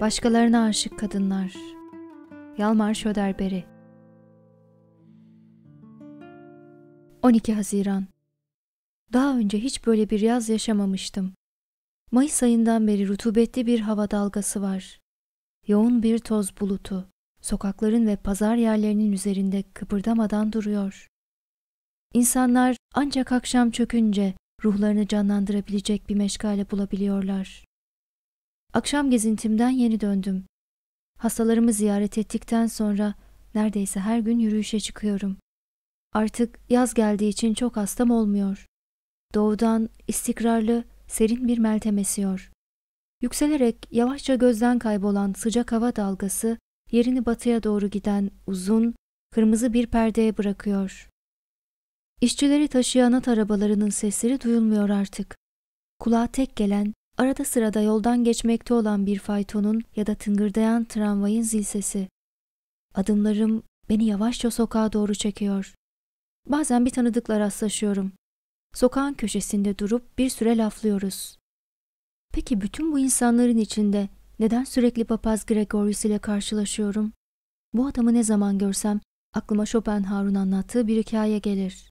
Başkalarına aşık kadınlar. Yalmar Şöderberi 12 Haziran Daha önce hiç böyle bir yaz yaşamamıştım. Mayıs ayından beri rutubetli bir hava dalgası var. Yoğun bir toz bulutu sokakların ve pazar yerlerinin üzerinde kıpırdamadan duruyor. İnsanlar ancak akşam çökünce ruhlarını canlandırabilecek bir meşgale bulabiliyorlar. Akşam gezintimden yeni döndüm. Hastalarımı ziyaret ettikten sonra neredeyse her gün yürüyüşe çıkıyorum. Artık yaz geldiği için çok hastam olmuyor. Doğudan istikrarlı, serin bir meltem esiyor. Yükselerek yavaşça gözden kaybolan sıcak hava dalgası yerini batıya doğru giden uzun, kırmızı bir perdeye bırakıyor. İşçileri taşıyan at arabalarının sesleri duyulmuyor artık. Kulağa tek gelen Arada sırada yoldan geçmekte olan bir faytonun ya da tıngırdayan tramvayın zil sesi. Adımlarım beni yavaşça sokağa doğru çekiyor. Bazen bir tanıdıkla rastlaşıyorum. Sokağın köşesinde durup bir süre laflıyoruz. Peki bütün bu insanların içinde neden sürekli papaz Gregorius ile karşılaşıyorum? Bu adamı ne zaman görsem aklıma Chopin Harun anlattığı bir hikaye gelir.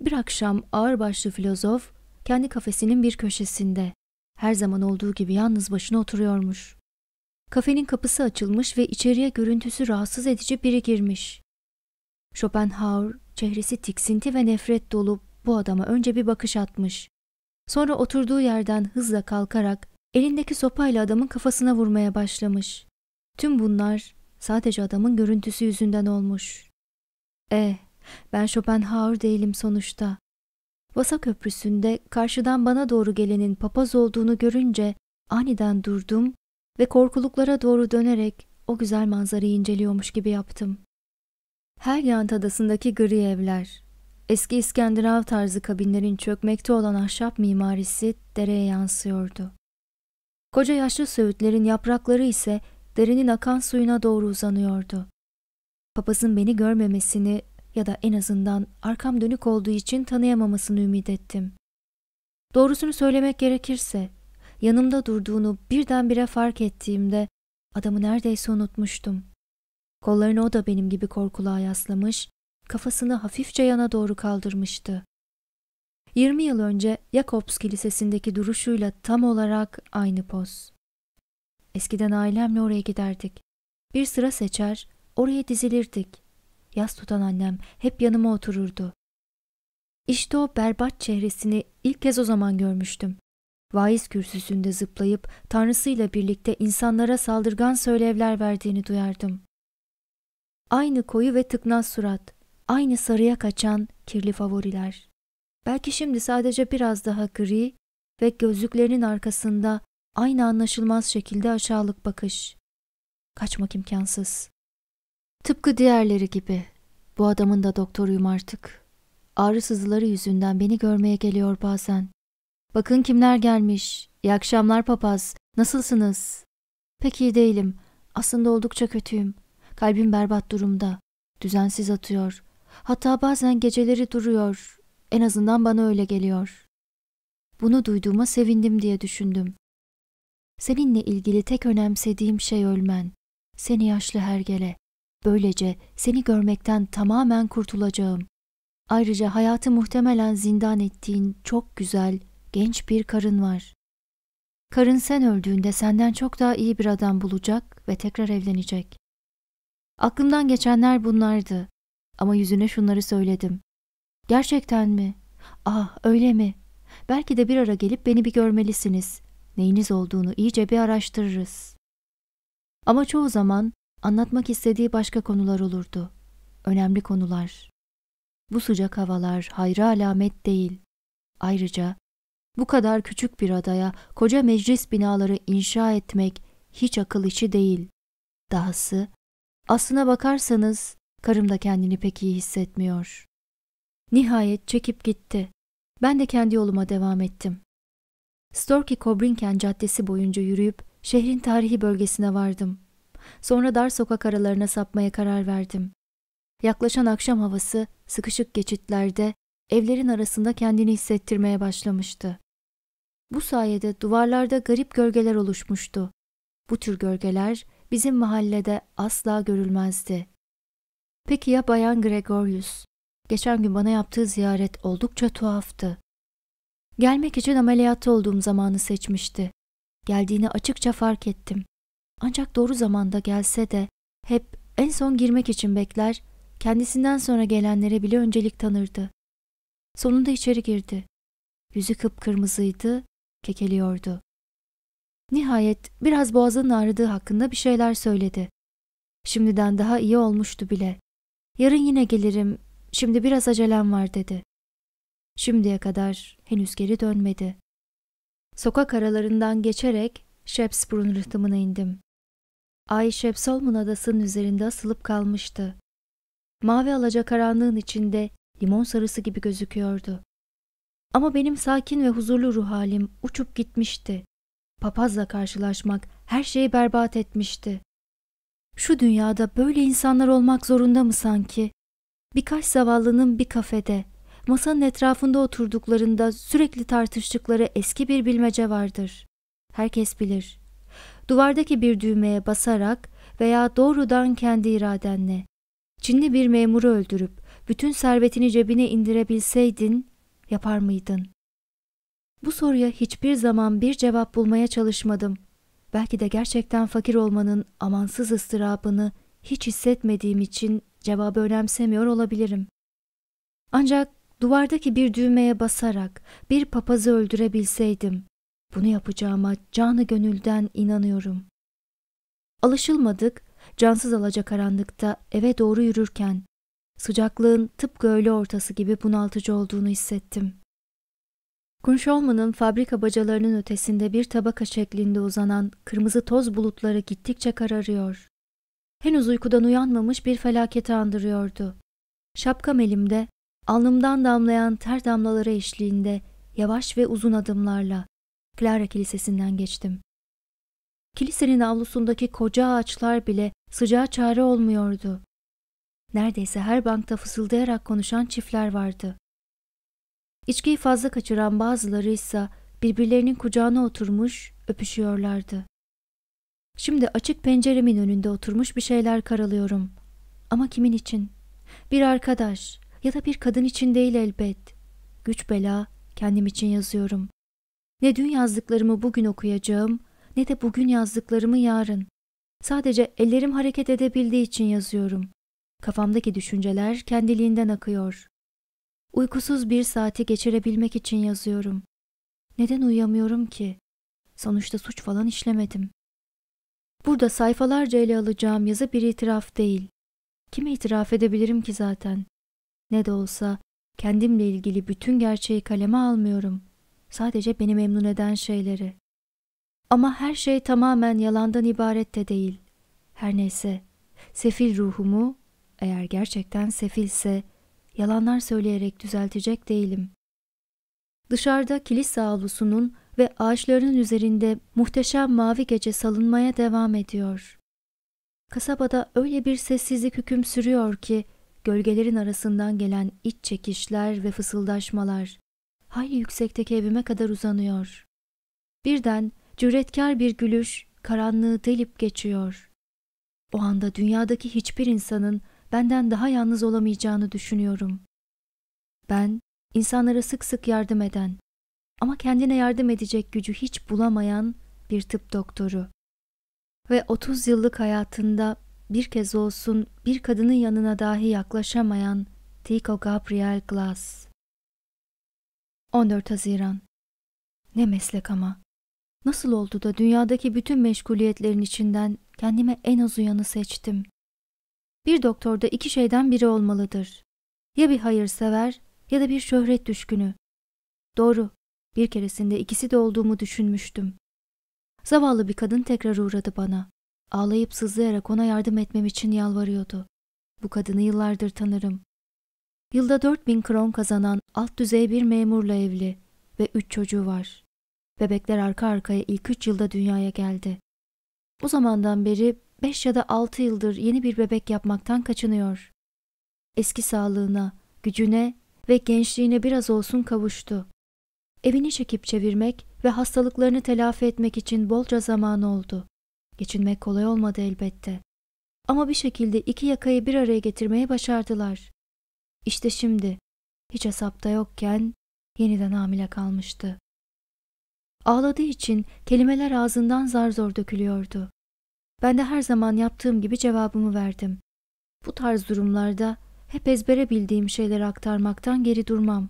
Bir akşam ağır başlı filozof kendi kafesinin bir köşesinde her zaman olduğu gibi yalnız başına oturuyormuş. Kafenin kapısı açılmış ve içeriye görüntüsü rahatsız edici biri girmiş. Schopenhauer çehresi tiksinti ve nefret dolu bu adama önce bir bakış atmış. Sonra oturduğu yerden hızla kalkarak elindeki sopayla adamın kafasına vurmaya başlamış. Tüm bunlar sadece adamın görüntüsü yüzünden olmuş. Eh, ben Schopenhauer değilim sonuçta. Vasa Köprüsü'nde karşıdan bana doğru gelenin papaz olduğunu görünce aniden durdum ve korkuluklara doğru dönerek o güzel manzarayı inceliyormuş gibi yaptım. Helyant adasındaki gri evler, eski İskenderav tarzı kabinlerin çökmekte olan ahşap mimarisi dereye yansıyordu. Koca yaşlı söğütlerin yaprakları ise derenin akan suyuna doğru uzanıyordu. Papazın beni görmemesini ya da en azından arkam dönük olduğu için tanıyamamasını ümit ettim. Doğrusunu söylemek gerekirse, yanımda durduğunu birdenbire fark ettiğimde adamı neredeyse unutmuştum. Kollarını o da benim gibi korkuluğa yaslamış, kafasını hafifçe yana doğru kaldırmıştı. 20 yıl önce Jakobs Kilisesi'ndeki duruşuyla tam olarak aynı poz. Eskiden ailemle oraya giderdik. Bir sıra seçer, oraya dizilirdik yas tutan annem hep yanıma otururdu. İşte o berbat çehresini ilk kez o zaman görmüştüm. Vaiz kürsüsünde zıplayıp tanrısıyla birlikte insanlara saldırgan söylevler verdiğini duyardım. Aynı koyu ve tıknaz surat, aynı sarıya kaçan kirli favoriler. Belki şimdi sadece biraz daha gri ve gözlüklerinin arkasında aynı anlaşılmaz şekilde aşağılık bakış. Kaçmak imkansız. Tıpkı diğerleri gibi. Bu adamın da doktoruyum artık. Ağrı sızıları yüzünden beni görmeye geliyor bazen. Bakın kimler gelmiş. İyi akşamlar papaz. Nasılsınız? Pek iyi değilim. Aslında oldukça kötüyüm. Kalbim berbat durumda. Düzensiz atıyor. Hatta bazen geceleri duruyor. En azından bana öyle geliyor. Bunu duyduğuma sevindim diye düşündüm. Seninle ilgili tek önemsediğim şey ölmen. Seni yaşlı hergele, Böylece seni görmekten tamamen kurtulacağım. Ayrıca hayatı muhtemelen zindan ettiğin çok güzel, genç bir karın var. Karın sen öldüğünde senden çok daha iyi bir adam bulacak ve tekrar evlenecek. Aklımdan geçenler bunlardı. Ama yüzüne şunları söyledim. Gerçekten mi? Ah öyle mi? Belki de bir ara gelip beni bir görmelisiniz. Neyiniz olduğunu iyice bir araştırırız. Ama çoğu zaman Anlatmak istediği başka konular olurdu. Önemli konular. Bu sıcak havalar hayra alamet değil. Ayrıca bu kadar küçük bir adaya koca meclis binaları inşa etmek hiç akıl içi değil. Dahası, aslına bakarsanız karım da kendini pek iyi hissetmiyor. Nihayet çekip gitti. Ben de kendi yoluma devam ettim. Storky Cobrinken caddesi boyunca yürüyüp şehrin tarihi bölgesine vardım sonra dar sokak aralarına sapmaya karar verdim. Yaklaşan akşam havası sıkışık geçitlerde evlerin arasında kendini hissettirmeye başlamıştı. Bu sayede duvarlarda garip gölgeler oluşmuştu. Bu tür gölgeler bizim mahallede asla görülmezdi. Peki ya Bayan Gregorius? Geçen gün bana yaptığı ziyaret oldukça tuhaftı. Gelmek için ameliyatta olduğum zamanı seçmişti. Geldiğini açıkça fark ettim. Ancak doğru zamanda gelse de hep en son girmek için bekler, kendisinden sonra gelenlere bile öncelik tanırdı. Sonunda içeri girdi. Yüzü kıpkırmızıydı, kekeliyordu. Nihayet biraz boğazının ağrıdığı hakkında bir şeyler söyledi. Şimdiden daha iyi olmuştu bile. Yarın yine gelirim, şimdi biraz acelem var dedi. Şimdiye kadar henüz geri dönmedi. Sokak aralarından geçerek Shepsburun rıhtımına indim. Ayşep Solmun adasının üzerinde asılıp kalmıştı. Mavi alaca karanlığın içinde limon sarısı gibi gözüküyordu. Ama benim sakin ve huzurlu ruh halim uçup gitmişti. Papazla karşılaşmak her şeyi berbat etmişti. Şu dünyada böyle insanlar olmak zorunda mı sanki? Birkaç zavallının bir kafede, masanın etrafında oturduklarında sürekli tartıştıkları eski bir bilmece vardır. Herkes bilir duvardaki bir düğmeye basarak veya doğrudan kendi iradenle Çinli bir memuru öldürüp bütün servetini cebine indirebilseydin yapar mıydın? Bu soruya hiçbir zaman bir cevap bulmaya çalışmadım. Belki de gerçekten fakir olmanın amansız ıstırabını hiç hissetmediğim için cevabı önemsemiyor olabilirim. Ancak duvardaki bir düğmeye basarak bir papazı öldürebilseydim, bunu yapacağıma canı gönülden inanıyorum. Alışılmadık, cansız alacak alacakaranlıkta eve doğru yürürken sıcaklığın tıpkı öğle ortası gibi bunaltıcı olduğunu hissettim. Kunşolman'ın fabrika bacalarının ötesinde bir tabaka şeklinde uzanan kırmızı toz bulutları gittikçe kararıyor. Henüz uykudan uyanmamış bir felaketi andırıyordu. Şapkam elimde, alnımdan damlayan ter damlaları eşliğinde yavaş ve uzun adımlarla Clara Kilisesi'nden geçtim. Kilisenin avlusundaki koca ağaçlar bile sıcağa çare olmuyordu. Neredeyse her bankta fısıldayarak konuşan çiftler vardı. İçkiyi fazla kaçıran bazıları ise birbirlerinin kucağına oturmuş öpüşüyorlardı. Şimdi açık penceremin önünde oturmuş bir şeyler karalıyorum. Ama kimin için? Bir arkadaş ya da bir kadın için değil elbet. Güç bela kendim için yazıyorum. Ne dün yazdıklarımı bugün okuyacağım ne de bugün yazdıklarımı yarın. Sadece ellerim hareket edebildiği için yazıyorum. Kafamdaki düşünceler kendiliğinden akıyor. Uykusuz bir saati geçirebilmek için yazıyorum. Neden uyuyamıyorum ki? Sonuçta suç falan işlemedim. Burada sayfalarca ele alacağım yazı bir itiraf değil. Kime itiraf edebilirim ki zaten? Ne de olsa kendimle ilgili bütün gerçeği kaleme almıyorum. Sadece beni memnun eden şeyleri. Ama her şey tamamen yalandan ibaret de değil. Her neyse, sefil ruhumu, eğer gerçekten sefilse, yalanlar söyleyerek düzeltecek değilim. Dışarıda kilise avlusunun ve ağaçların üzerinde muhteşem mavi gece salınmaya devam ediyor. Kasabada öyle bir sessizlik hüküm sürüyor ki gölgelerin arasından gelen iç çekişler ve fısıldaşmalar hay yüksekteki evime kadar uzanıyor. Birden cüretkar bir gülüş karanlığı delip geçiyor. O anda dünyadaki hiçbir insanın benden daha yalnız olamayacağını düşünüyorum. Ben, insanlara sık sık yardım eden ama kendine yardım edecek gücü hiç bulamayan bir tıp doktoru. Ve 30 yıllık hayatında bir kez olsun bir kadının yanına dahi yaklaşamayan Tico Gabriel Glass. 14 Haziran Ne meslek ama. Nasıl oldu da dünyadaki bütün meşguliyetlerin içinden kendime en az uyanı seçtim. Bir doktorda iki şeyden biri olmalıdır. Ya bir hayırsever ya da bir şöhret düşkünü. Doğru, bir keresinde ikisi de olduğumu düşünmüştüm. Zavallı bir kadın tekrar uğradı bana. Ağlayıp sızlayarak ona yardım etmem için yalvarıyordu. Bu kadını yıllardır tanırım. Yılda 4000 kron kazanan alt düzey bir memurla evli ve 3 çocuğu var. Bebekler arka arkaya ilk 3 yılda dünyaya geldi. Bu zamandan beri 5 ya da 6 yıldır yeni bir bebek yapmaktan kaçınıyor. Eski sağlığına, gücüne ve gençliğine biraz olsun kavuştu. Evini çekip çevirmek ve hastalıklarını telafi etmek için bolca zaman oldu. Geçinmek kolay olmadı elbette. Ama bir şekilde iki yakayı bir araya getirmeye başardılar. İşte şimdi hiç hesapta yokken yeniden hamile kalmıştı. Ağladığı için kelimeler ağzından zar zor dökülüyordu. Ben de her zaman yaptığım gibi cevabımı verdim. Bu tarz durumlarda hep ezbere bildiğim şeyleri aktarmaktan geri durmam.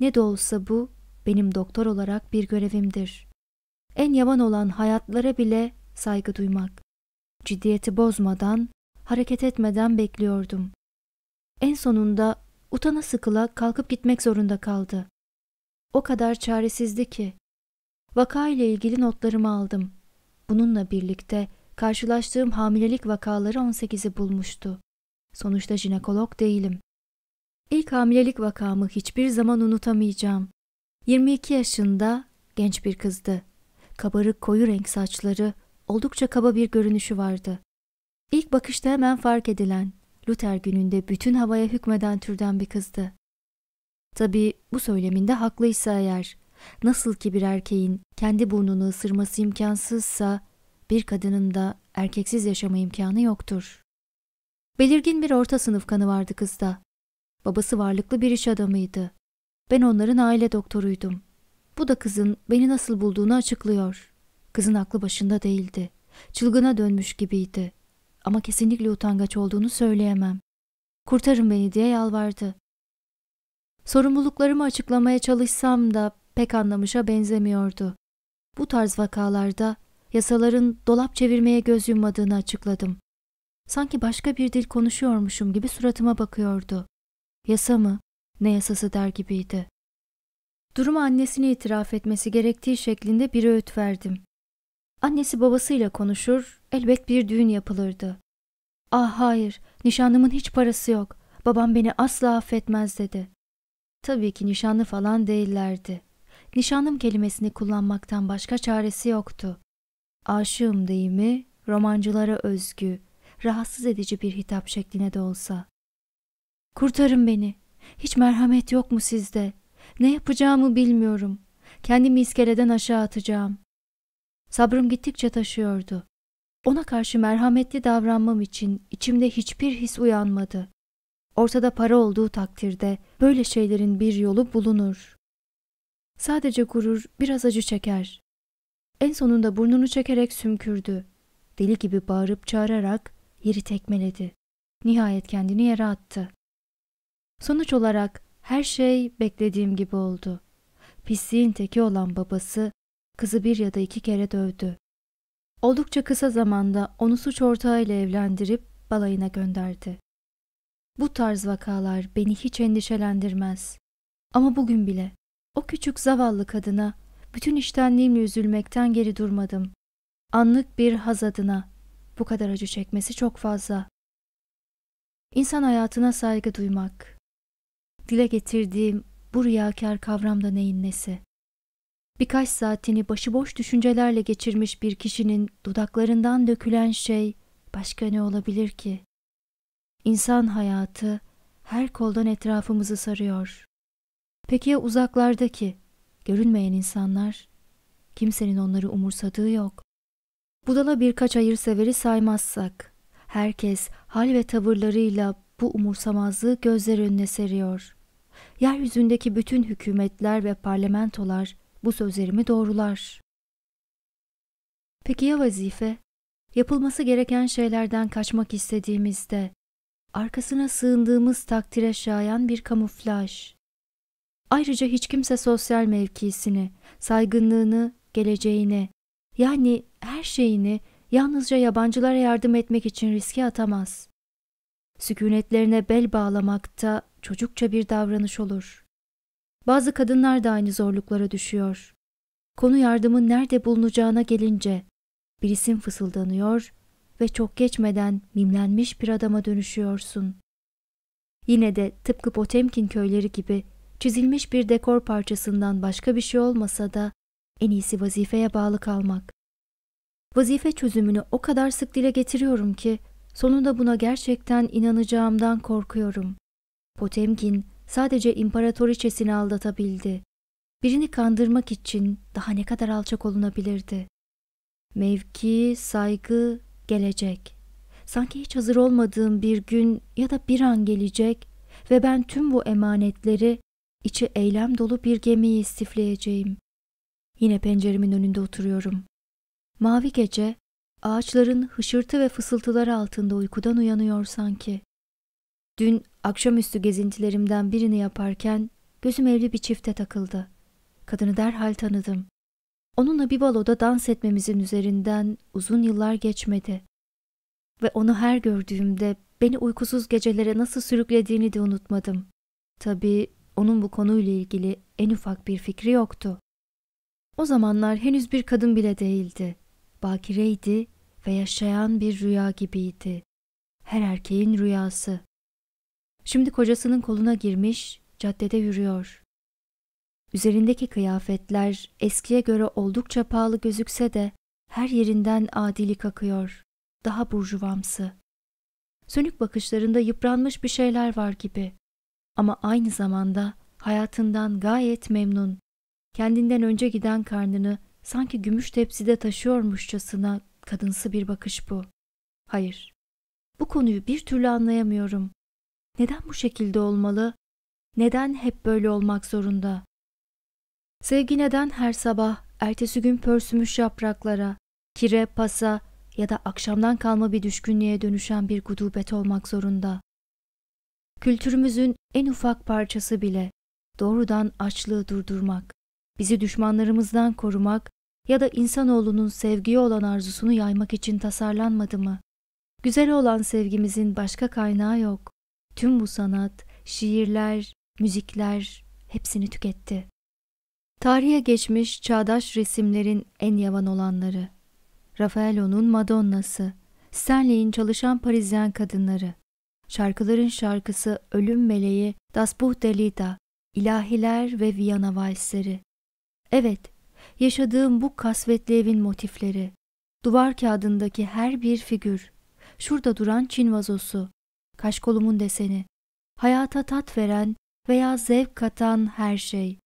Ne de olsa bu benim doktor olarak bir görevimdir. En yavan olan hayatlara bile saygı duymak. Ciddiyeti bozmadan, hareket etmeden bekliyordum. En sonunda utana sıkıla kalkıp gitmek zorunda kaldı. O kadar çaresizdi ki. Vaka ile ilgili notlarımı aldım. Bununla birlikte karşılaştığım hamilelik vakaları 18'i bulmuştu. Sonuçta jinekolog değilim. İlk hamilelik vakamı hiçbir zaman unutamayacağım. 22 yaşında genç bir kızdı. Kabarık koyu renk saçları, oldukça kaba bir görünüşü vardı. İlk bakışta hemen fark edilen Luther gününde bütün havaya hükmeden türden bir kızdı. Tabi bu söyleminde haklıysa eğer, nasıl ki bir erkeğin kendi burnunu ısırması imkansızsa, bir kadının da erkeksiz yaşama imkanı yoktur. Belirgin bir orta sınıf kanı vardı kızda. Babası varlıklı bir iş adamıydı. Ben onların aile doktoruydum. Bu da kızın beni nasıl bulduğunu açıklıyor. Kızın aklı başında değildi. Çılgına dönmüş gibiydi. Ama kesinlikle utangaç olduğunu söyleyemem. Kurtarın beni diye yalvardı. Sorumluluklarımı açıklamaya çalışsam da pek anlamışa benzemiyordu. Bu tarz vakalarda yasaların dolap çevirmeye göz yummadığını açıkladım. Sanki başka bir dil konuşuyormuşum gibi suratıma bakıyordu. Yasa mı, ne yasası der gibiydi. Durumu annesine itiraf etmesi gerektiği şeklinde bir öğüt verdim. Annesi babasıyla konuşur, elbet bir düğün yapılırdı. Ah hayır, nişanlımın hiç parası yok. Babam beni asla affetmez dedi. Tabii ki nişanlı falan değillerdi. Nişanlım kelimesini kullanmaktan başka çaresi yoktu. Aşığım deyimi romancılara özgü, rahatsız edici bir hitap şekline de olsa. Kurtarın beni. Hiç merhamet yok mu sizde? Ne yapacağımı bilmiyorum. Kendimi iskeleden aşağı atacağım. Sabrım gittikçe taşıyordu. Ona karşı merhametli davranmam için içimde hiçbir his uyanmadı. Ortada para olduğu takdirde böyle şeylerin bir yolu bulunur. Sadece gurur biraz acı çeker. En sonunda burnunu çekerek sümkürdü. Deli gibi bağırıp çağırarak yeri tekmeledi. Nihayet kendini yere attı. Sonuç olarak her şey beklediğim gibi oldu. Pisliğin teki olan babası kızı bir ya da iki kere dövdü. Oldukça kısa zamanda onu suç ortağıyla evlendirip balayına gönderdi. Bu tarz vakalar beni hiç endişelendirmez. Ama bugün bile o küçük zavallı kadına bütün iştenliğimle üzülmekten geri durmadım. Anlık bir haz adına bu kadar acı çekmesi çok fazla. İnsan hayatına saygı duymak. Dile getirdiğim bu riyakar kavramda neyin nesi? birkaç saatini başıboş düşüncelerle geçirmiş bir kişinin dudaklarından dökülen şey başka ne olabilir ki? İnsan hayatı her koldan etrafımızı sarıyor. Peki ya uzaklardaki, görünmeyen insanlar? Kimsenin onları umursadığı yok. Budala birkaç hayırseveri saymazsak, herkes hal ve tavırlarıyla bu umursamazlığı gözler önüne seriyor. Yeryüzündeki bütün hükümetler ve parlamentolar bu sözlerimi doğrular. Peki ya vazife? Yapılması gereken şeylerden kaçmak istediğimizde, arkasına sığındığımız takdire şayan bir kamuflaj. Ayrıca hiç kimse sosyal mevkisini, saygınlığını, geleceğini, yani her şeyini yalnızca yabancılara yardım etmek için riske atamaz. Sükunetlerine bel bağlamakta çocukça bir davranış olur. Bazı kadınlar da aynı zorluklara düşüyor. Konu yardımın nerede bulunacağına gelince bir isim fısıldanıyor ve çok geçmeden mimlenmiş bir adama dönüşüyorsun. Yine de tıpkı Potemkin köyleri gibi çizilmiş bir dekor parçasından başka bir şey olmasa da en iyisi vazifeye bağlı kalmak. Vazife çözümünü o kadar sık dile getiriyorum ki sonunda buna gerçekten inanacağımdan korkuyorum. Potemkin Sadece imparatoriçesini aldatabildi. Birini kandırmak için daha ne kadar alçak olunabilirdi? Mevki, saygı, gelecek. Sanki hiç hazır olmadığım bir gün ya da bir an gelecek ve ben tüm bu emanetleri içi eylem dolu bir gemiyi istifleyeceğim. Yine penceremin önünde oturuyorum. Mavi gece ağaçların hışırtı ve fısıltıları altında uykudan uyanıyor sanki. Dün akşamüstü gezintilerimden birini yaparken gözüm evli bir çifte takıldı. Kadını derhal tanıdım. Onunla bir baloda dans etmemizin üzerinden uzun yıllar geçmedi. Ve onu her gördüğümde beni uykusuz gecelere nasıl sürüklediğini de unutmadım. Tabii onun bu konuyla ilgili en ufak bir fikri yoktu. O zamanlar henüz bir kadın bile değildi. Bakireydi ve yaşayan bir rüya gibiydi. Her erkeğin rüyası. Şimdi kocasının koluna girmiş, caddede yürüyor. Üzerindeki kıyafetler eskiye göre oldukça pahalı gözükse de her yerinden adilik akıyor. Daha burjuvamsı. Sönük bakışlarında yıpranmış bir şeyler var gibi. Ama aynı zamanda hayatından gayet memnun. Kendinden önce giden karnını sanki gümüş tepside taşıyormuşçasına kadınsı bir bakış bu. Hayır, bu konuyu bir türlü anlayamıyorum. Neden bu şekilde olmalı? Neden hep böyle olmak zorunda? Sevgi neden her sabah, ertesi gün pörsümüş yapraklara, kire, pasa ya da akşamdan kalma bir düşkünlüğe dönüşen bir gudubet olmak zorunda? Kültürümüzün en ufak parçası bile doğrudan açlığı durdurmak, bizi düşmanlarımızdan korumak ya da insanoğlunun sevgiye olan arzusunu yaymak için tasarlanmadı mı? Güzel olan sevgimizin başka kaynağı yok tüm bu sanat, şiirler, müzikler hepsini tüketti. Tarihe geçmiş çağdaş resimlerin en yavan olanları. Raffaello'nun Madonna'sı, Stanley'in çalışan Parisyen kadınları, şarkıların şarkısı Ölüm Meleği, Das Buch delida, Lieder, İlahiler ve Viyana Valsleri. Evet, yaşadığım bu kasvetli evin motifleri, duvar kağıdındaki her bir figür, şurada duran Çin vazosu, kaşkolumun deseni, hayata tat veren veya zevk katan her şey.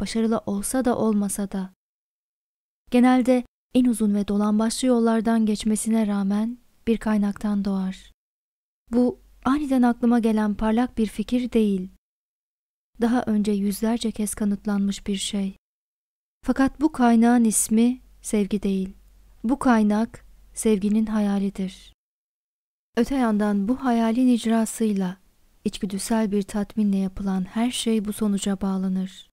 Başarılı olsa da olmasa da. Genelde en uzun ve dolambaçlı yollardan geçmesine rağmen bir kaynaktan doğar. Bu aniden aklıma gelen parlak bir fikir değil. Daha önce yüzlerce kez kanıtlanmış bir şey. Fakat bu kaynağın ismi sevgi değil. Bu kaynak sevginin hayalidir. Öte yandan bu hayalin icrasıyla, içgüdüsel bir tatminle yapılan her şey bu sonuca bağlanır.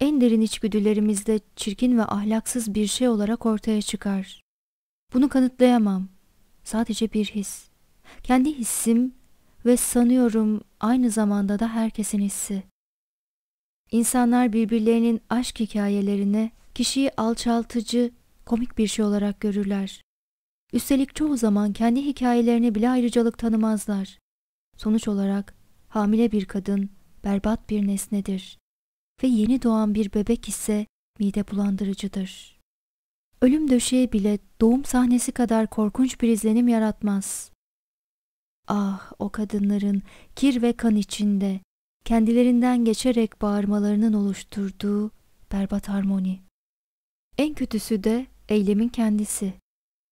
En derin içgüdülerimizde çirkin ve ahlaksız bir şey olarak ortaya çıkar. Bunu kanıtlayamam. Sadece bir his. Kendi hissim ve sanıyorum aynı zamanda da herkesin hissi. İnsanlar birbirlerinin aşk hikayelerini kişiyi alçaltıcı, komik bir şey olarak görürler. Üstelik çoğu zaman kendi hikayelerini bile ayrıcalık tanımazlar. Sonuç olarak hamile bir kadın berbat bir nesnedir ve yeni doğan bir bebek ise mide bulandırıcıdır. Ölüm döşeği bile doğum sahnesi kadar korkunç bir izlenim yaratmaz. Ah o kadınların kir ve kan içinde kendilerinden geçerek bağırmalarının oluşturduğu berbat harmoni. En kötüsü de eylemin kendisi.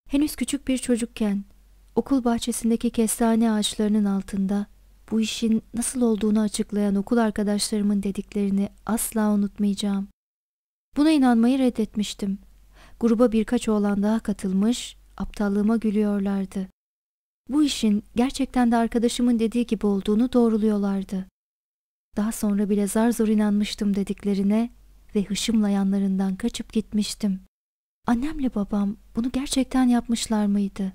Henüz küçük bir çocukken okul bahçesindeki kestane ağaçlarının altında bu işin nasıl olduğunu açıklayan okul arkadaşlarımın dediklerini asla unutmayacağım. Buna inanmayı reddetmiştim. Gruba birkaç oğlan daha katılmış, aptallığıma gülüyorlardı. Bu işin gerçekten de arkadaşımın dediği gibi olduğunu doğruluyorlardı. Daha sonra bile zar zor inanmıştım dediklerine ve hışımla yanlarından kaçıp gitmiştim. Annemle babam bunu gerçekten yapmışlar mıydı?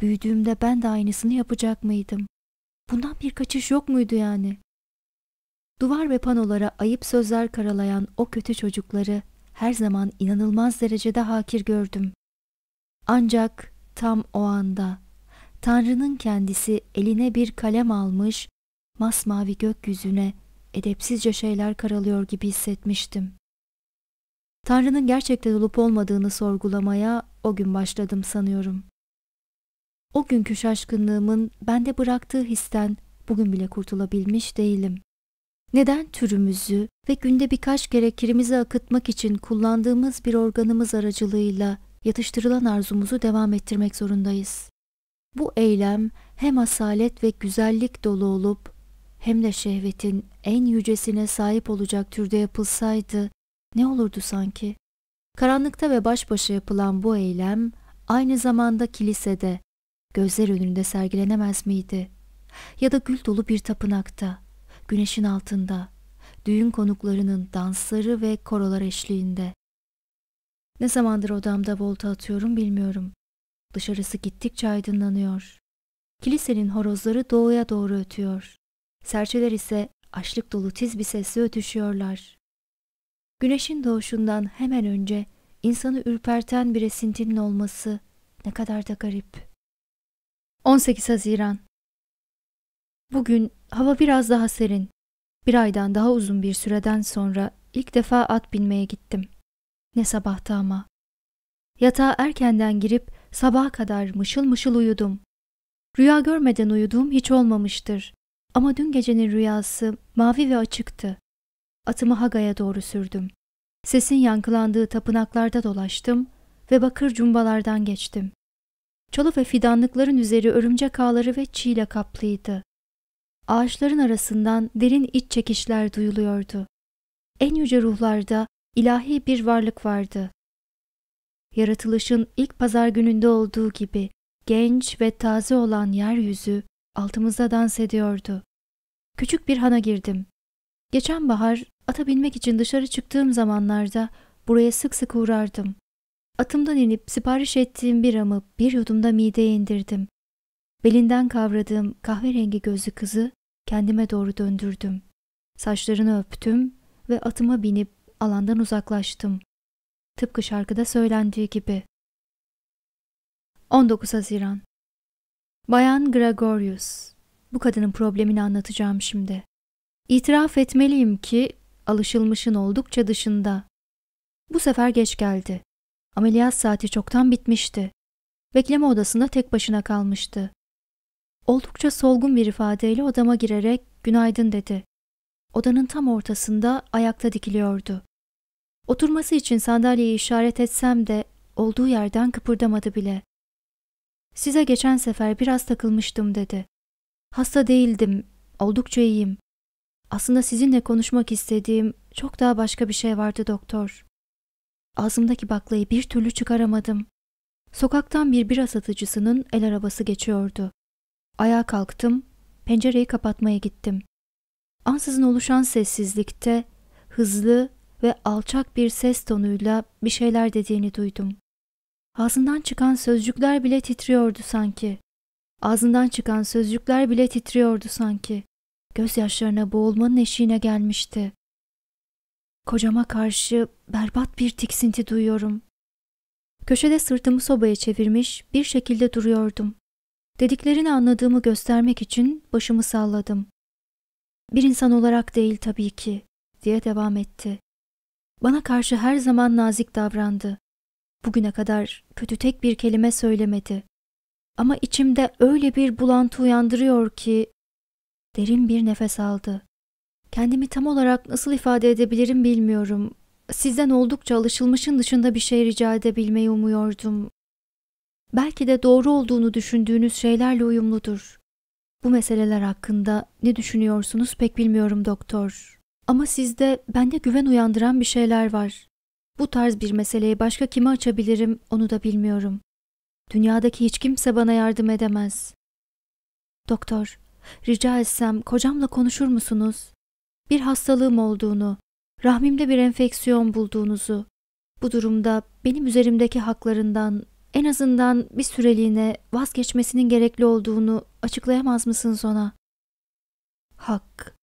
Büyüdüğümde ben de aynısını yapacak mıydım? Bundan bir kaçış yok muydu yani? Duvar ve panolara ayıp sözler karalayan o kötü çocukları her zaman inanılmaz derecede hakir gördüm. Ancak tam o anda Tanrı'nın kendisi eline bir kalem almış, masmavi gökyüzüne edepsizce şeyler karalıyor gibi hissetmiştim. Tanrı'nın gerçekten olup olmadığını sorgulamaya o gün başladım sanıyorum. O günkü şaşkınlığımın bende bıraktığı histen bugün bile kurtulabilmiş değilim. Neden türümüzü ve günde birkaç kere kirimizi akıtmak için kullandığımız bir organımız aracılığıyla yatıştırılan arzumuzu devam ettirmek zorundayız? Bu eylem hem asalet ve güzellik dolu olup hem de şehvetin en yücesine sahip olacak türde yapılsaydı ne olurdu sanki? Karanlıkta ve baş başa yapılan bu eylem aynı zamanda kilisede, gözler önünde sergilenemez miydi? Ya da gül dolu bir tapınakta, güneşin altında, düğün konuklarının dansları ve korolar eşliğinde. Ne zamandır odamda volta atıyorum bilmiyorum. Dışarısı gittikçe aydınlanıyor. Kilisenin horozları doğuya doğru ötüyor. Serçeler ise açlık dolu tiz bir sesle ötüşüyorlar. Güneşin doğuşundan hemen önce insanı ürperten bir esintinin olması ne kadar da garip. 18 Haziran Bugün hava biraz daha serin. Bir aydan daha uzun bir süreden sonra ilk defa at binmeye gittim. Ne sabahtı ama. Yatağa erkenden girip sabaha kadar mışıl mışıl uyudum. Rüya görmeden uyuduğum hiç olmamıştır. Ama dün gecenin rüyası mavi ve açıktı. Atımı Haga'ya doğru sürdüm. Sesin yankılandığı tapınaklarda dolaştım ve bakır cumbalardan geçtim. Çalı ve fidanlıkların üzeri örümcek ağları ve çiğle kaplıydı. Ağaçların arasından derin iç çekişler duyuluyordu. En yüce ruhlarda ilahi bir varlık vardı. Yaratılışın ilk pazar gününde olduğu gibi genç ve taze olan yeryüzü altımızda dans ediyordu. Küçük bir hana girdim. Geçen bahar Ata binmek için dışarı çıktığım zamanlarda buraya sık sık uğrardım. Atımdan inip sipariş ettiğim bir amı bir yudumda mideye indirdim. Belinden kavradığım kahverengi gözlü kızı kendime doğru döndürdüm. Saçlarını öptüm ve atıma binip alandan uzaklaştım. Tıpkı şarkıda söylendiği gibi. 19 Haziran Bayan Gregorius Bu kadının problemini anlatacağım şimdi. İtiraf etmeliyim ki alışılmışın oldukça dışında. Bu sefer geç geldi. Ameliyat saati çoktan bitmişti. Bekleme odasında tek başına kalmıştı. Oldukça solgun bir ifadeyle odama girerek günaydın dedi. Odanın tam ortasında ayakta dikiliyordu. Oturması için sandalyeyi işaret etsem de olduğu yerden kıpırdamadı bile. Size geçen sefer biraz takılmıştım dedi. Hasta değildim, oldukça iyiyim. Aslında sizinle konuşmak istediğim çok daha başka bir şey vardı doktor. Ağzımdaki baklayı bir türlü çıkaramadım. Sokaktan bir bira satıcısının el arabası geçiyordu. Ayağa kalktım, pencereyi kapatmaya gittim. Ansızın oluşan sessizlikte hızlı ve alçak bir ses tonuyla bir şeyler dediğini duydum. Ağzından çıkan sözcükler bile titriyordu sanki. Ağzından çıkan sözcükler bile titriyordu sanki gözyaşlarına boğulmanın eşiğine gelmişti. Kocama karşı berbat bir tiksinti duyuyorum. Köşede sırtımı sobaya çevirmiş bir şekilde duruyordum. Dediklerini anladığımı göstermek için başımı salladım. Bir insan olarak değil tabii ki, diye devam etti. Bana karşı her zaman nazik davrandı. Bugüne kadar kötü tek bir kelime söylemedi. Ama içimde öyle bir bulantı uyandırıyor ki Derin bir nefes aldı. Kendimi tam olarak nasıl ifade edebilirim bilmiyorum. Sizden oldukça alışılmışın dışında bir şey rica edebilmeyi umuyordum. Belki de doğru olduğunu düşündüğünüz şeylerle uyumludur. Bu meseleler hakkında ne düşünüyorsunuz pek bilmiyorum doktor. Ama sizde bende güven uyandıran bir şeyler var. Bu tarz bir meseleyi başka kime açabilirim onu da bilmiyorum. Dünyadaki hiç kimse bana yardım edemez. Doktor, Rica etsem kocamla konuşur musunuz? Bir hastalığım olduğunu, rahmimde bir enfeksiyon bulduğunuzu, bu durumda benim üzerimdeki haklarından en azından bir süreliğine vazgeçmesinin gerekli olduğunu açıklayamaz mısınız ona? Hak.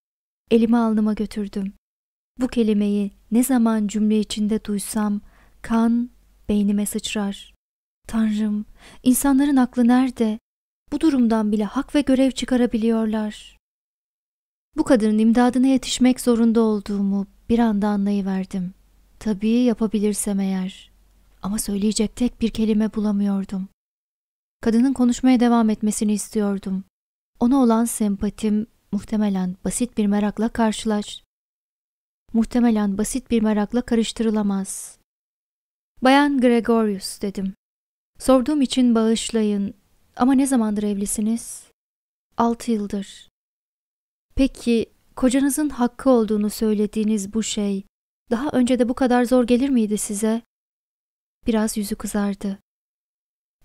Elimi alnıma götürdüm. Bu kelimeyi ne zaman cümle içinde duysam kan beynime sıçrar. Tanrım, insanların aklı nerede? bu durumdan bile hak ve görev çıkarabiliyorlar. Bu kadının imdadına yetişmek zorunda olduğumu bir anda anlayıverdim. Tabii yapabilirsem eğer. Ama söyleyecek tek bir kelime bulamıyordum. Kadının konuşmaya devam etmesini istiyordum. Ona olan sempatim muhtemelen basit bir merakla karşılaş. Muhtemelen basit bir merakla karıştırılamaz. Bayan Gregorius dedim. Sorduğum için bağışlayın ama ne zamandır evlisiniz? Altı yıldır. Peki kocanızın hakkı olduğunu söylediğiniz bu şey daha önce de bu kadar zor gelir miydi size? Biraz yüzü kızardı.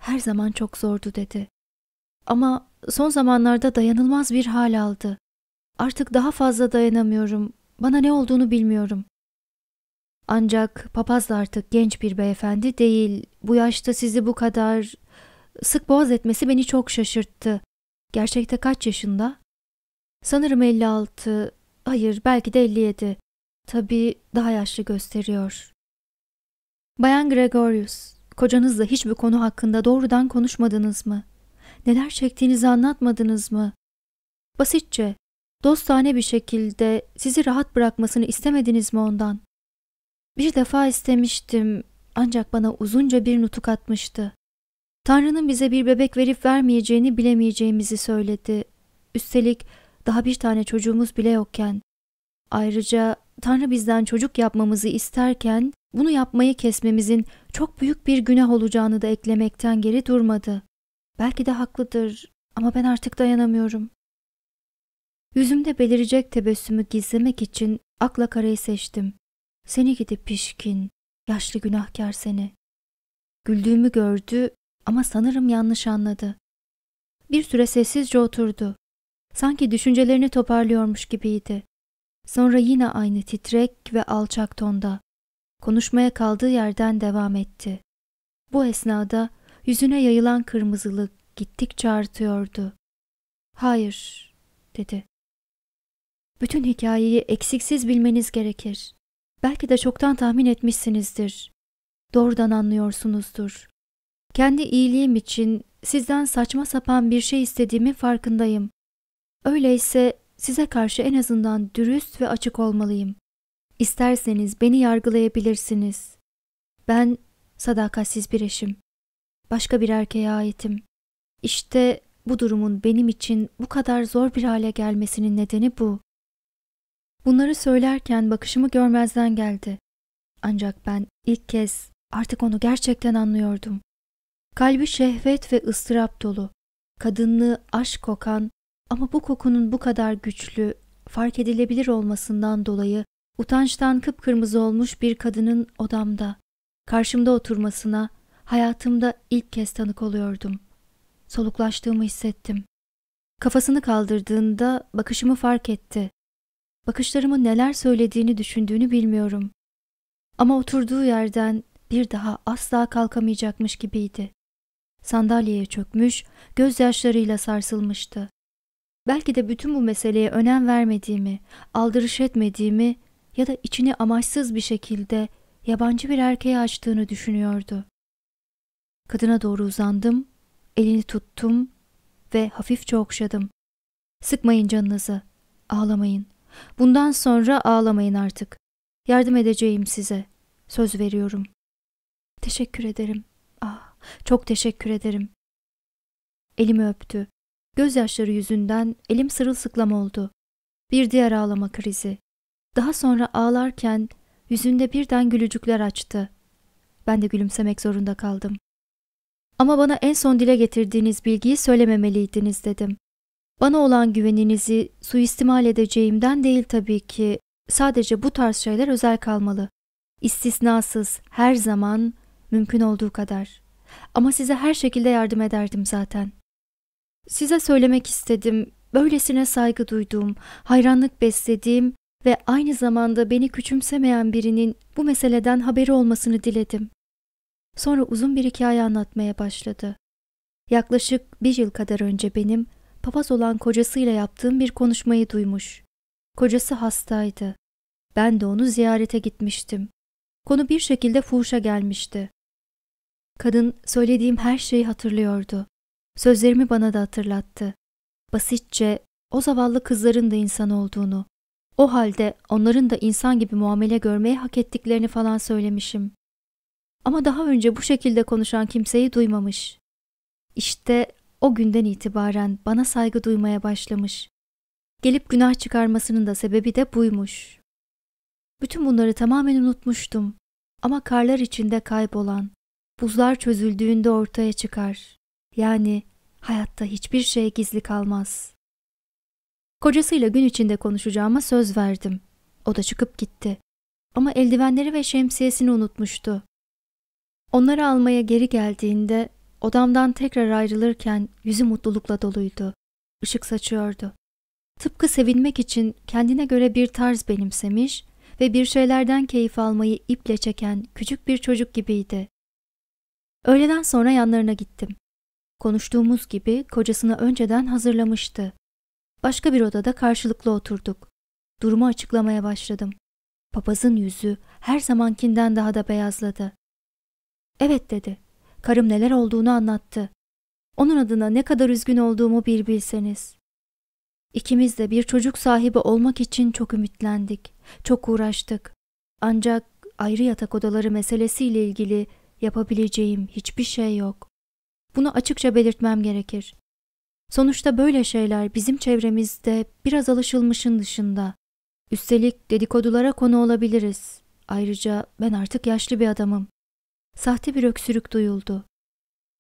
Her zaman çok zordu dedi. Ama son zamanlarda dayanılmaz bir hal aldı. Artık daha fazla dayanamıyorum. Bana ne olduğunu bilmiyorum. Ancak papaz da artık genç bir beyefendi değil. Bu yaşta sizi bu kadar sık boğaz etmesi beni çok şaşırttı. Gerçekte kaç yaşında? Sanırım 56, hayır belki de 57. Tabii daha yaşlı gösteriyor. Bayan Gregorius, kocanızla hiçbir konu hakkında doğrudan konuşmadınız mı? Neler çektiğinizi anlatmadınız mı? Basitçe, dostane bir şekilde sizi rahat bırakmasını istemediniz mi ondan? Bir defa istemiştim ancak bana uzunca bir nutuk atmıştı. Tanrı'nın bize bir bebek verip vermeyeceğini bilemeyeceğimizi söyledi. Üstelik daha bir tane çocuğumuz bile yokken. Ayrıca Tanrı bizden çocuk yapmamızı isterken bunu yapmayı kesmemizin çok büyük bir günah olacağını da eklemekten geri durmadı. Belki de haklıdır ama ben artık dayanamıyorum. Yüzümde belirecek tebessümü gizlemek için akla karayı seçtim. Seni gidip pişkin, yaşlı günahkar seni. Güldüğümü gördü ama sanırım yanlış anladı. Bir süre sessizce oturdu. Sanki düşüncelerini toparlıyormuş gibiydi. Sonra yine aynı titrek ve alçak tonda. Konuşmaya kaldığı yerden devam etti. Bu esnada yüzüne yayılan kırmızılık gittikçe artıyordu. Hayır, dedi. Bütün hikayeyi eksiksiz bilmeniz gerekir. Belki de çoktan tahmin etmişsinizdir. Doğrudan anlıyorsunuzdur. Kendi iyiliğim için sizden saçma sapan bir şey istediğimi farkındayım. Öyleyse size karşı en azından dürüst ve açık olmalıyım. İsterseniz beni yargılayabilirsiniz. Ben sadakatsiz bir eşim. Başka bir erkeğe aitim. İşte bu durumun benim için bu kadar zor bir hale gelmesinin nedeni bu. Bunları söylerken bakışımı görmezden geldi. Ancak ben ilk kez artık onu gerçekten anlıyordum. Kalbi şehvet ve ıstırap dolu, kadınlığı aşk kokan ama bu kokunun bu kadar güçlü, fark edilebilir olmasından dolayı utançtan kıpkırmızı olmuş bir kadının odamda, karşımda oturmasına hayatımda ilk kez tanık oluyordum. Soluklaştığımı hissettim. Kafasını kaldırdığında bakışımı fark etti. Bakışlarımı neler söylediğini düşündüğünü bilmiyorum. Ama oturduğu yerden bir daha asla kalkamayacakmış gibiydi sandalyeye çökmüş, gözyaşlarıyla sarsılmıştı. Belki de bütün bu meseleye önem vermediğimi, aldırış etmediğimi ya da içini amaçsız bir şekilde yabancı bir erkeğe açtığını düşünüyordu. Kadına doğru uzandım, elini tuttum ve hafifçe okşadım. Sıkmayın canınızı, ağlamayın. Bundan sonra ağlamayın artık. Yardım edeceğim size. Söz veriyorum. Teşekkür ederim.'' Çok teşekkür ederim. Elimi öptü. Gözyaşları yüzünden elim sırılsıklam oldu. Bir diğer ağlama krizi. Daha sonra ağlarken yüzünde birden gülücükler açtı. Ben de gülümsemek zorunda kaldım. Ama bana en son dile getirdiğiniz bilgiyi söylememeliydiniz dedim. Bana olan güveninizi suistimal edeceğimden değil tabii ki. Sadece bu tarz şeyler özel kalmalı. İstisnasız, her zaman, mümkün olduğu kadar.'' Ama size her şekilde yardım ederdim zaten. Size söylemek istedim, böylesine saygı duyduğum, hayranlık beslediğim ve aynı zamanda beni küçümsemeyen birinin bu meseleden haberi olmasını diledim. Sonra uzun bir hikaye anlatmaya başladı. Yaklaşık bir yıl kadar önce benim papaz olan kocasıyla yaptığım bir konuşmayı duymuş. Kocası hastaydı. Ben de onu ziyarete gitmiştim. Konu bir şekilde fuhuşa gelmişti. Kadın söylediğim her şeyi hatırlıyordu. Sözlerimi bana da hatırlattı. Basitçe o zavallı kızların da insan olduğunu, o halde onların da insan gibi muamele görmeye hak ettiklerini falan söylemişim. Ama daha önce bu şekilde konuşan kimseyi duymamış. İşte o günden itibaren bana saygı duymaya başlamış. Gelip günah çıkarmasının da sebebi de buymuş. Bütün bunları tamamen unutmuştum. Ama karlar içinde kaybolan, buzlar çözüldüğünde ortaya çıkar. Yani hayatta hiçbir şey gizli kalmaz. Kocasıyla gün içinde konuşacağıma söz verdim. O da çıkıp gitti. Ama eldivenleri ve şemsiyesini unutmuştu. Onları almaya geri geldiğinde odamdan tekrar ayrılırken yüzü mutlulukla doluydu. Işık saçıyordu. Tıpkı sevinmek için kendine göre bir tarz benimsemiş ve bir şeylerden keyif almayı iple çeken küçük bir çocuk gibiydi. Öğleden sonra yanlarına gittim. Konuştuğumuz gibi kocasını önceden hazırlamıştı. Başka bir odada karşılıklı oturduk. Durumu açıklamaya başladım. Papazın yüzü her zamankinden daha da beyazladı. Evet dedi. Karım neler olduğunu anlattı. Onun adına ne kadar üzgün olduğumu bir bilseniz. İkimiz de bir çocuk sahibi olmak için çok ümitlendik. Çok uğraştık. Ancak ayrı yatak odaları meselesiyle ilgili yapabileceğim hiçbir şey yok. Bunu açıkça belirtmem gerekir. Sonuçta böyle şeyler bizim çevremizde biraz alışılmışın dışında. Üstelik dedikodulara konu olabiliriz. Ayrıca ben artık yaşlı bir adamım. Sahte bir öksürük duyuldu.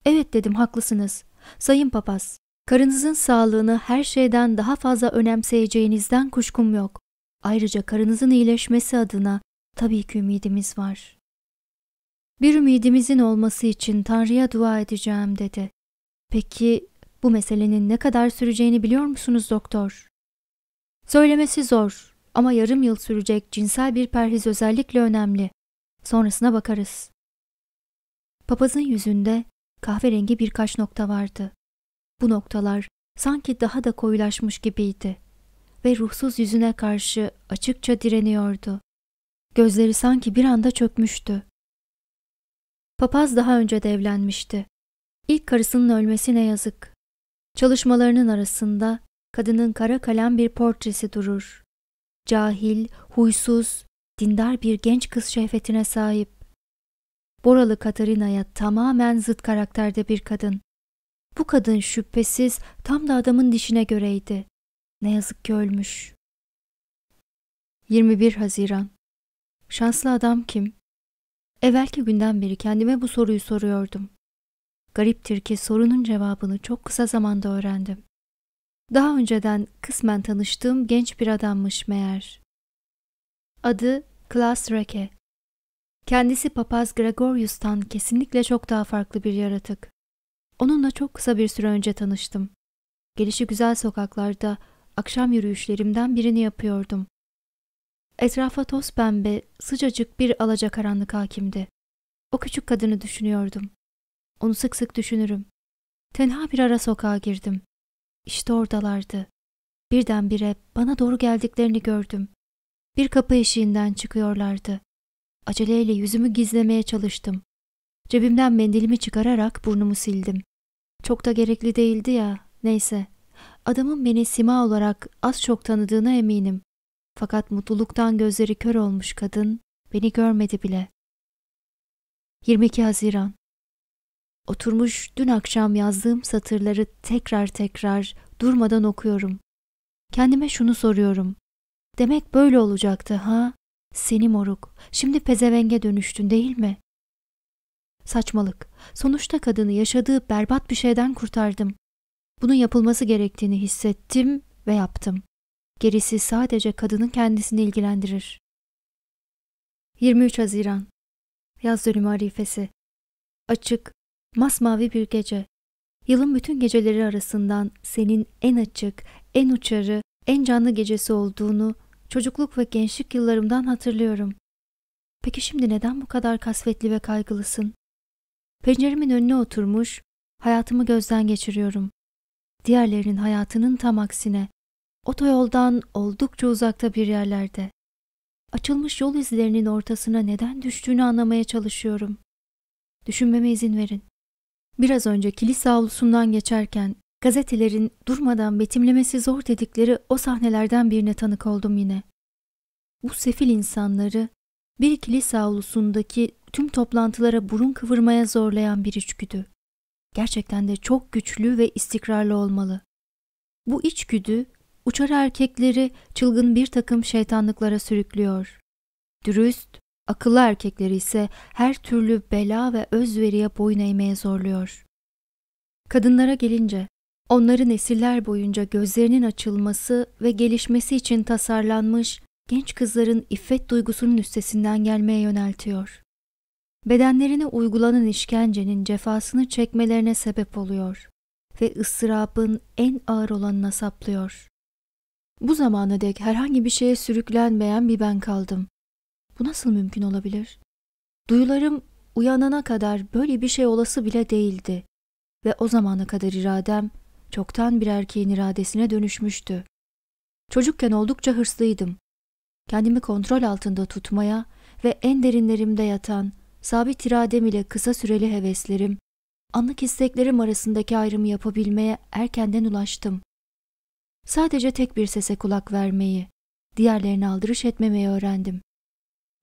Evet dedim haklısınız. Sayın papaz, karınızın sağlığını her şeyden daha fazla önemseyeceğinizden kuşkum yok. Ayrıca karınızın iyileşmesi adına tabii ki ümidimiz var. Bir ümidimizin olması için Tanrı'ya dua edeceğim dedi. Peki bu meselenin ne kadar süreceğini biliyor musunuz doktor? Söylemesi zor ama yarım yıl sürecek cinsel bir perhiz özellikle önemli. Sonrasına bakarız. Papazın yüzünde kahverengi birkaç nokta vardı. Bu noktalar sanki daha da koyulaşmış gibiydi ve ruhsuz yüzüne karşı açıkça direniyordu. Gözleri sanki bir anda çökmüştü. Papaz daha önce de evlenmişti. İlk karısının ölmesine yazık. Çalışmalarının arasında kadının kara kalem bir portresi durur. Cahil, huysuz, dindar bir genç kız şehvetine sahip. Boralı Katarina'ya tamamen zıt karakterde bir kadın. Bu kadın şüphesiz tam da adamın dişine göreydi. Ne yazık ki ölmüş. 21 Haziran Şanslı adam kim? Evvelki günden beri kendime bu soruyu soruyordum. Gariptir ki sorunun cevabını çok kısa zamanda öğrendim. Daha önceden kısmen tanıştığım genç bir adammış meğer. Adı Klaas Reke. Kendisi Papaz Gregorius'tan kesinlikle çok daha farklı bir yaratık. Onunla çok kısa bir süre önce tanıştım. Gelişi güzel sokaklarda akşam yürüyüşlerimden birini yapıyordum. Etrafa toz pembe, sıcacık bir alacakaranlık hakimdi. O küçük kadını düşünüyordum. Onu sık sık düşünürüm. Tenha bir ara sokağa girdim. İşte oradalardı. Birdenbire bana doğru geldiklerini gördüm. Bir kapı eşiğinden çıkıyorlardı. Aceleyle yüzümü gizlemeye çalıştım. Cebimden mendilimi çıkararak burnumu sildim. Çok da gerekli değildi ya, neyse. Adamın beni sima olarak az çok tanıdığına eminim. Fakat mutluluktan gözleri kör olmuş kadın beni görmedi bile. 22 Haziran Oturmuş dün akşam yazdığım satırları tekrar tekrar durmadan okuyorum. Kendime şunu soruyorum. Demek böyle olacaktı ha? Seni moruk, şimdi pezevenge dönüştün değil mi? Saçmalık. Sonuçta kadını yaşadığı berbat bir şeyden kurtardım. Bunun yapılması gerektiğini hissettim ve yaptım. Gerisi sadece kadının kendisini ilgilendirir. 23 Haziran Yaz dönümü arifesi Açık, masmavi bir gece. Yılın bütün geceleri arasından senin en açık, en uçarı, en canlı gecesi olduğunu çocukluk ve gençlik yıllarımdan hatırlıyorum. Peki şimdi neden bu kadar kasvetli ve kaygılısın? Penceremin önüne oturmuş, hayatımı gözden geçiriyorum. Diğerlerinin hayatının tam aksine otoyoldan oldukça uzakta bir yerlerde. Açılmış yol izlerinin ortasına neden düştüğünü anlamaya çalışıyorum. Düşünmeme izin verin. Biraz önce kilise avlusundan geçerken gazetelerin durmadan betimlemesi zor dedikleri o sahnelerden birine tanık oldum yine. Bu sefil insanları bir kilise avlusundaki tüm toplantılara burun kıvırmaya zorlayan bir içgüdü. Gerçekten de çok güçlü ve istikrarlı olmalı. Bu içgüdü uçar erkekleri çılgın bir takım şeytanlıklara sürüklüyor. Dürüst, akıllı erkekleri ise her türlü bela ve özveriye boyun eğmeye zorluyor. Kadınlara gelince, onları nesiller boyunca gözlerinin açılması ve gelişmesi için tasarlanmış genç kızların iffet duygusunun üstesinden gelmeye yöneltiyor. Bedenlerine uygulanan işkencenin cefasını çekmelerine sebep oluyor ve ıstırabın en ağır olanına saplıyor. Bu zamana dek herhangi bir şeye sürüklenmeyen bir ben kaldım. Bu nasıl mümkün olabilir? Duyularım uyanana kadar böyle bir şey olası bile değildi ve o zamana kadar iradem çoktan bir erkeğin iradesine dönüşmüştü. Çocukken oldukça hırslıydım. Kendimi kontrol altında tutmaya ve en derinlerimde yatan sabit iradem ile kısa süreli heveslerim, anlık isteklerim arasındaki ayrımı yapabilmeye erkenden ulaştım. Sadece tek bir sese kulak vermeyi, diğerlerini aldırış etmemeyi öğrendim.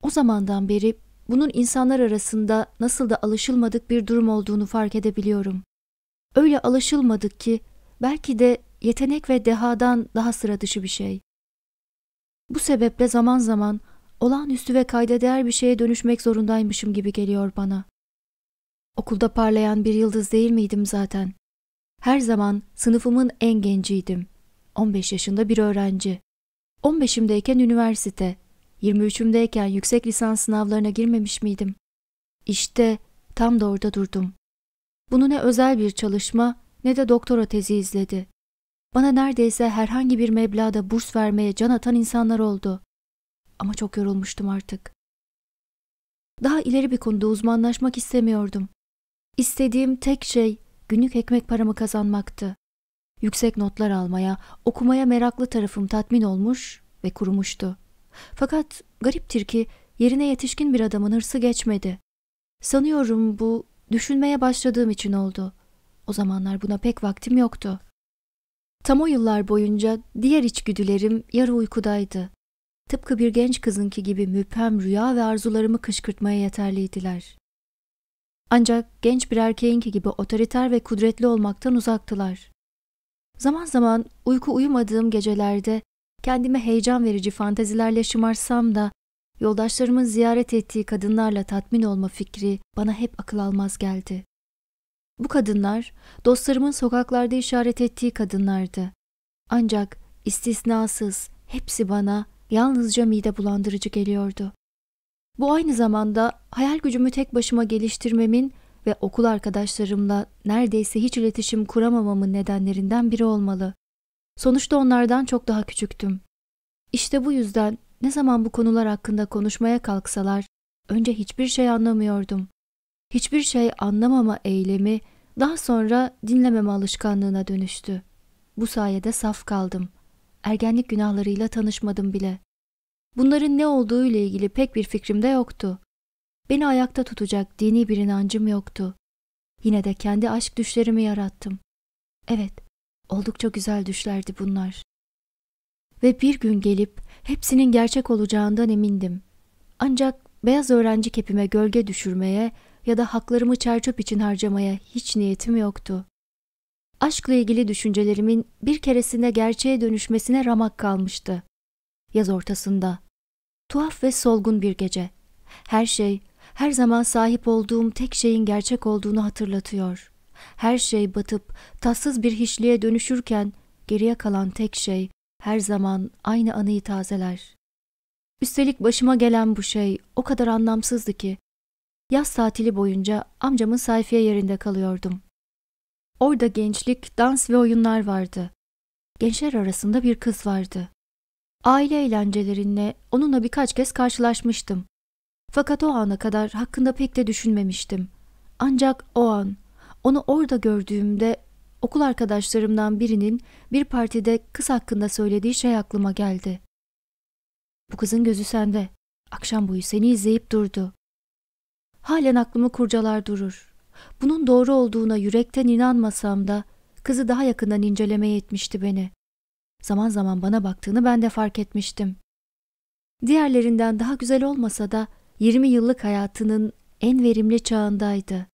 O zamandan beri bunun insanlar arasında nasıl da alışılmadık bir durum olduğunu fark edebiliyorum. Öyle alışılmadık ki belki de yetenek ve dehadan daha sıra dışı bir şey. Bu sebeple zaman zaman olağanüstü ve kayda değer bir şeye dönüşmek zorundaymışım gibi geliyor bana. Okulda parlayan bir yıldız değil miydim zaten? Her zaman sınıfımın en genciydim. 15 yaşında bir öğrenci. 15'imdeyken üniversite, 23'ümdeyken yüksek lisans sınavlarına girmemiş miydim? İşte tam da orada durdum. Bunu ne özel bir çalışma ne de doktora tezi izledi. Bana neredeyse herhangi bir meblağda burs vermeye can atan insanlar oldu. Ama çok yorulmuştum artık. Daha ileri bir konuda uzmanlaşmak istemiyordum. İstediğim tek şey günlük ekmek paramı kazanmaktı. Yüksek notlar almaya, okumaya meraklı tarafım tatmin olmuş ve kurumuştu. Fakat gariptir ki yerine yetişkin bir adamın hırsı geçmedi. Sanıyorum bu düşünmeye başladığım için oldu. O zamanlar buna pek vaktim yoktu. Tam o yıllar boyunca diğer içgüdülerim yarı uykudaydı. Tıpkı bir genç kızınki gibi müphem rüya ve arzularımı kışkırtmaya yeterliydiler. Ancak genç bir erkeğinki gibi otoriter ve kudretli olmaktan uzaktılar. Zaman zaman uyku uyumadığım gecelerde kendime heyecan verici fantazilerle şımarsam da yoldaşlarımın ziyaret ettiği kadınlarla tatmin olma fikri bana hep akıl almaz geldi. Bu kadınlar dostlarımın sokaklarda işaret ettiği kadınlardı. Ancak istisnasız hepsi bana yalnızca mide bulandırıcı geliyordu. Bu aynı zamanda hayal gücümü tek başıma geliştirmemin ve okul arkadaşlarımla neredeyse hiç iletişim kuramamamın nedenlerinden biri olmalı. Sonuçta onlardan çok daha küçüktüm. İşte bu yüzden ne zaman bu konular hakkında konuşmaya kalksalar önce hiçbir şey anlamıyordum. Hiçbir şey anlamama eylemi daha sonra dinlememe alışkanlığına dönüştü. Bu sayede saf kaldım. Ergenlik günahlarıyla tanışmadım bile. Bunların ne olduğu ile ilgili pek bir fikrim de yoktu. Beni ayakta tutacak dini bir inancım yoktu. Yine de kendi aşk düşlerimi yarattım. Evet, oldukça güzel düşlerdi bunlar. Ve bir gün gelip hepsinin gerçek olacağından emindim. Ancak beyaz öğrenci kepime gölge düşürmeye ya da haklarımı çerçöp için harcamaya hiç niyetim yoktu. Aşkla ilgili düşüncelerimin bir keresinde gerçeğe dönüşmesine ramak kalmıştı. Yaz ortasında. Tuhaf ve solgun bir gece. Her şey her zaman sahip olduğum tek şeyin gerçek olduğunu hatırlatıyor. Her şey batıp tatsız bir hiçliğe dönüşürken geriye kalan tek şey her zaman aynı anıyı tazeler. Üstelik başıma gelen bu şey o kadar anlamsızdı ki yaz tatili boyunca amcamın sayfiye yerinde kalıyordum. Orada gençlik, dans ve oyunlar vardı. Gençler arasında bir kız vardı. Aile eğlencelerinde onunla birkaç kez karşılaşmıştım. Fakat o ana kadar hakkında pek de düşünmemiştim. Ancak o an, onu orada gördüğümde okul arkadaşlarımdan birinin bir partide kız hakkında söylediği şey aklıma geldi. Bu kızın gözü sende. Akşam boyu seni izleyip durdu. Halen aklımı kurcalar durur. Bunun doğru olduğuna yürekten inanmasam da kızı daha yakından incelemeye etmişti beni. Zaman zaman bana baktığını ben de fark etmiştim. Diğerlerinden daha güzel olmasa da 20 yıllık hayatının en verimli çağındaydı.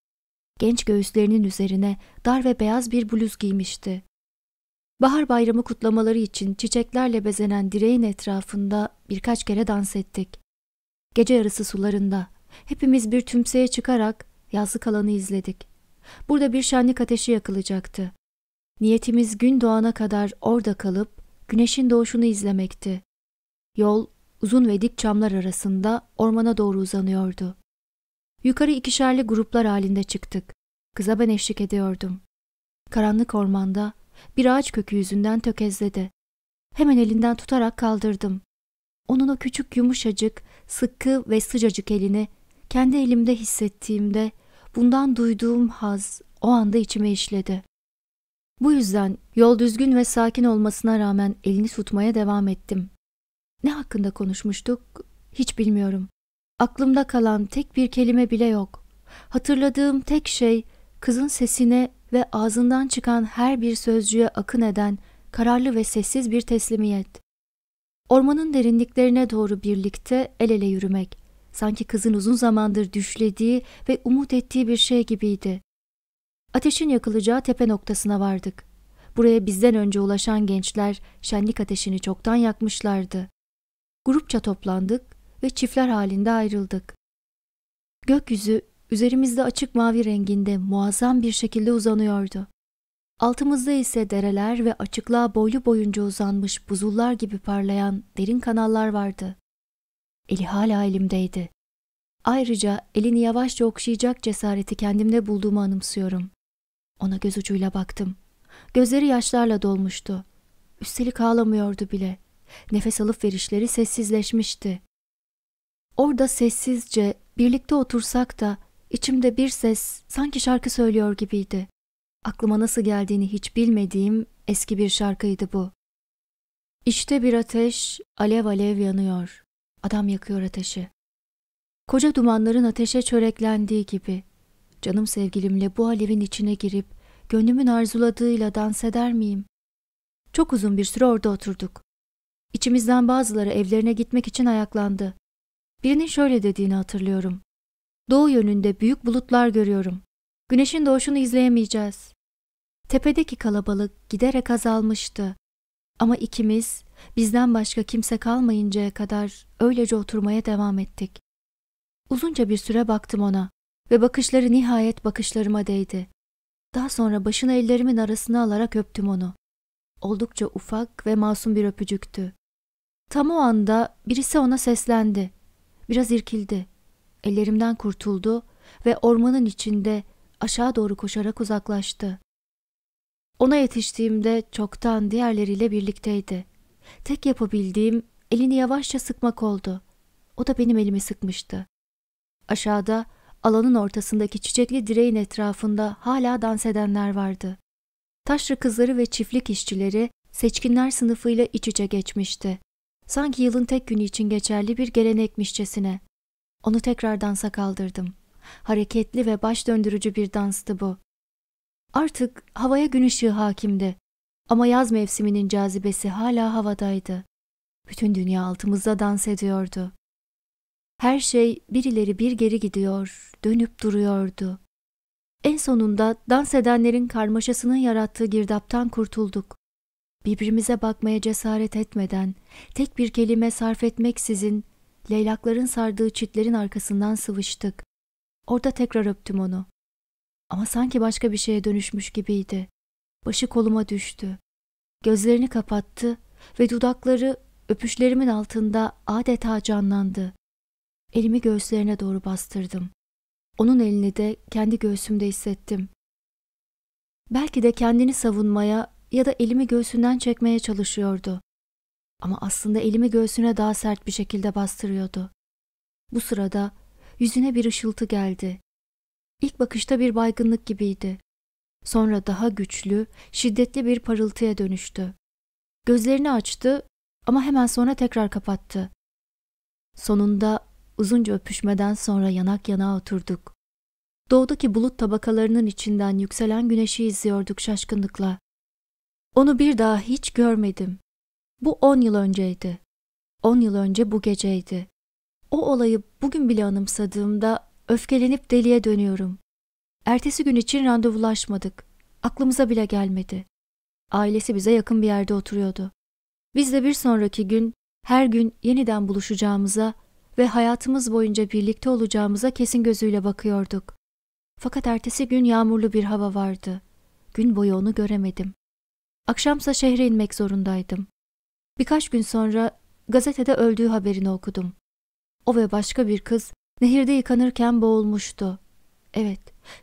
Genç göğüslerinin üzerine dar ve beyaz bir bluz giymişti. Bahar bayramı kutlamaları için çiçeklerle bezenen direğin etrafında birkaç kere dans ettik. Gece yarısı sularında hepimiz bir tümseye çıkarak yazlık alanı izledik. Burada bir şenlik ateşi yakılacaktı. Niyetimiz gün doğana kadar orada kalıp güneşin doğuşunu izlemekti. Yol uzun ve dik çamlar arasında ormana doğru uzanıyordu. Yukarı ikişerli gruplar halinde çıktık. Kıza ben eşlik ediyordum. Karanlık ormanda bir ağaç kökü yüzünden tökezledi. Hemen elinden tutarak kaldırdım. Onun o küçük yumuşacık, sıkı ve sıcacık elini kendi elimde hissettiğimde bundan duyduğum haz o anda içime işledi. Bu yüzden yol düzgün ve sakin olmasına rağmen elini tutmaya devam ettim. Ne hakkında konuşmuştuk? Hiç bilmiyorum. Aklımda kalan tek bir kelime bile yok. Hatırladığım tek şey kızın sesine ve ağzından çıkan her bir sözcüğe akın eden kararlı ve sessiz bir teslimiyet. Ormanın derinliklerine doğru birlikte el ele yürümek, sanki kızın uzun zamandır düşlediği ve umut ettiği bir şey gibiydi. Ateşin yakılacağı tepe noktasına vardık. Buraya bizden önce ulaşan gençler şenlik ateşini çoktan yakmışlardı. Grupça toplandık ve çiftler halinde ayrıldık. Gökyüzü üzerimizde açık mavi renginde muazzam bir şekilde uzanıyordu. Altımızda ise dereler ve açıklığa boylu boyunca uzanmış buzullar gibi parlayan derin kanallar vardı. Eli hala elimdeydi. Ayrıca elini yavaşça okşayacak cesareti kendimde bulduğumu anımsıyorum. Ona göz ucuyla baktım. Gözleri yaşlarla dolmuştu. Üstelik ağlamıyordu bile. Nefes alıp verişleri sessizleşmişti. Orada sessizce birlikte otursak da içimde bir ses sanki şarkı söylüyor gibiydi. Aklıma nasıl geldiğini hiç bilmediğim eski bir şarkıydı bu. İşte bir ateş alev alev yanıyor. Adam yakıyor ateşi. Koca dumanların ateşe çöreklendiği gibi. Canım sevgilimle bu alevin içine girip gönlümün arzuladığıyla dans eder miyim? Çok uzun bir süre orada oturduk. İçimizden bazıları evlerine gitmek için ayaklandı. Birinin şöyle dediğini hatırlıyorum. Doğu yönünde büyük bulutlar görüyorum. Güneşin doğuşunu izleyemeyeceğiz. Tepedeki kalabalık giderek azalmıştı. Ama ikimiz bizden başka kimse kalmayıncaya kadar öylece oturmaya devam ettik. Uzunca bir süre baktım ona ve bakışları nihayet bakışlarıma değdi. Daha sonra başını ellerimin arasına alarak öptüm onu. Oldukça ufak ve masum bir öpücüktü. Tam o anda birisi ona seslendi. Biraz irkildi. Ellerimden kurtuldu ve ormanın içinde aşağı doğru koşarak uzaklaştı. Ona yetiştiğimde çoktan diğerleriyle birlikteydi. Tek yapabildiğim elini yavaşça sıkmak oldu. O da benim elimi sıkmıştı. Aşağıda alanın ortasındaki çiçekli direğin etrafında hala dans edenler vardı. Taşra kızları ve çiftlik işçileri seçkinler sınıfıyla iç içe geçmişti. Sanki yılın tek günü için geçerli bir gelenekmişçesine. Onu tekrar dansa kaldırdım. Hareketli ve baş döndürücü bir danstı bu. Artık havaya gün ışığı hakimdi. Ama yaz mevsiminin cazibesi hala havadaydı. Bütün dünya altımızda dans ediyordu. Her şey bir ileri bir geri gidiyor, dönüp duruyordu. En sonunda dans edenlerin karmaşasının yarattığı girdaptan kurtulduk. Birbirimize bakmaya cesaret etmeden, tek bir kelime sarf etmeksizin, leylakların sardığı çitlerin arkasından sıvıştık. Orada tekrar öptüm onu. Ama sanki başka bir şeye dönüşmüş gibiydi. Başı koluma düştü. Gözlerini kapattı ve dudakları öpüşlerimin altında adeta canlandı. Elimi göğüslerine doğru bastırdım. Onun elini de kendi göğsümde hissettim. Belki de kendini savunmaya ya da elimi göğsünden çekmeye çalışıyordu. Ama aslında elimi göğsüne daha sert bir şekilde bastırıyordu. Bu sırada yüzüne bir ışıltı geldi. İlk bakışta bir baygınlık gibiydi. Sonra daha güçlü, şiddetli bir parıltıya dönüştü. Gözlerini açtı ama hemen sonra tekrar kapattı. Sonunda uzunca öpüşmeden sonra yanak yana oturduk. Doğudaki bulut tabakalarının içinden yükselen güneşi izliyorduk şaşkınlıkla. Onu bir daha hiç görmedim. Bu on yıl önceydi. On yıl önce bu geceydi. O olayı bugün bile anımsadığımda öfkelenip deliye dönüyorum. Ertesi gün için randevulaşmadık. Aklımıza bile gelmedi. Ailesi bize yakın bir yerde oturuyordu. Biz de bir sonraki gün her gün yeniden buluşacağımıza ve hayatımız boyunca birlikte olacağımıza kesin gözüyle bakıyorduk. Fakat ertesi gün yağmurlu bir hava vardı. Gün boyu onu göremedim. Akşamsa şehre inmek zorundaydım. Birkaç gün sonra gazetede öldüğü haberini okudum. O ve başka bir kız nehirde yıkanırken boğulmuştu. Evet,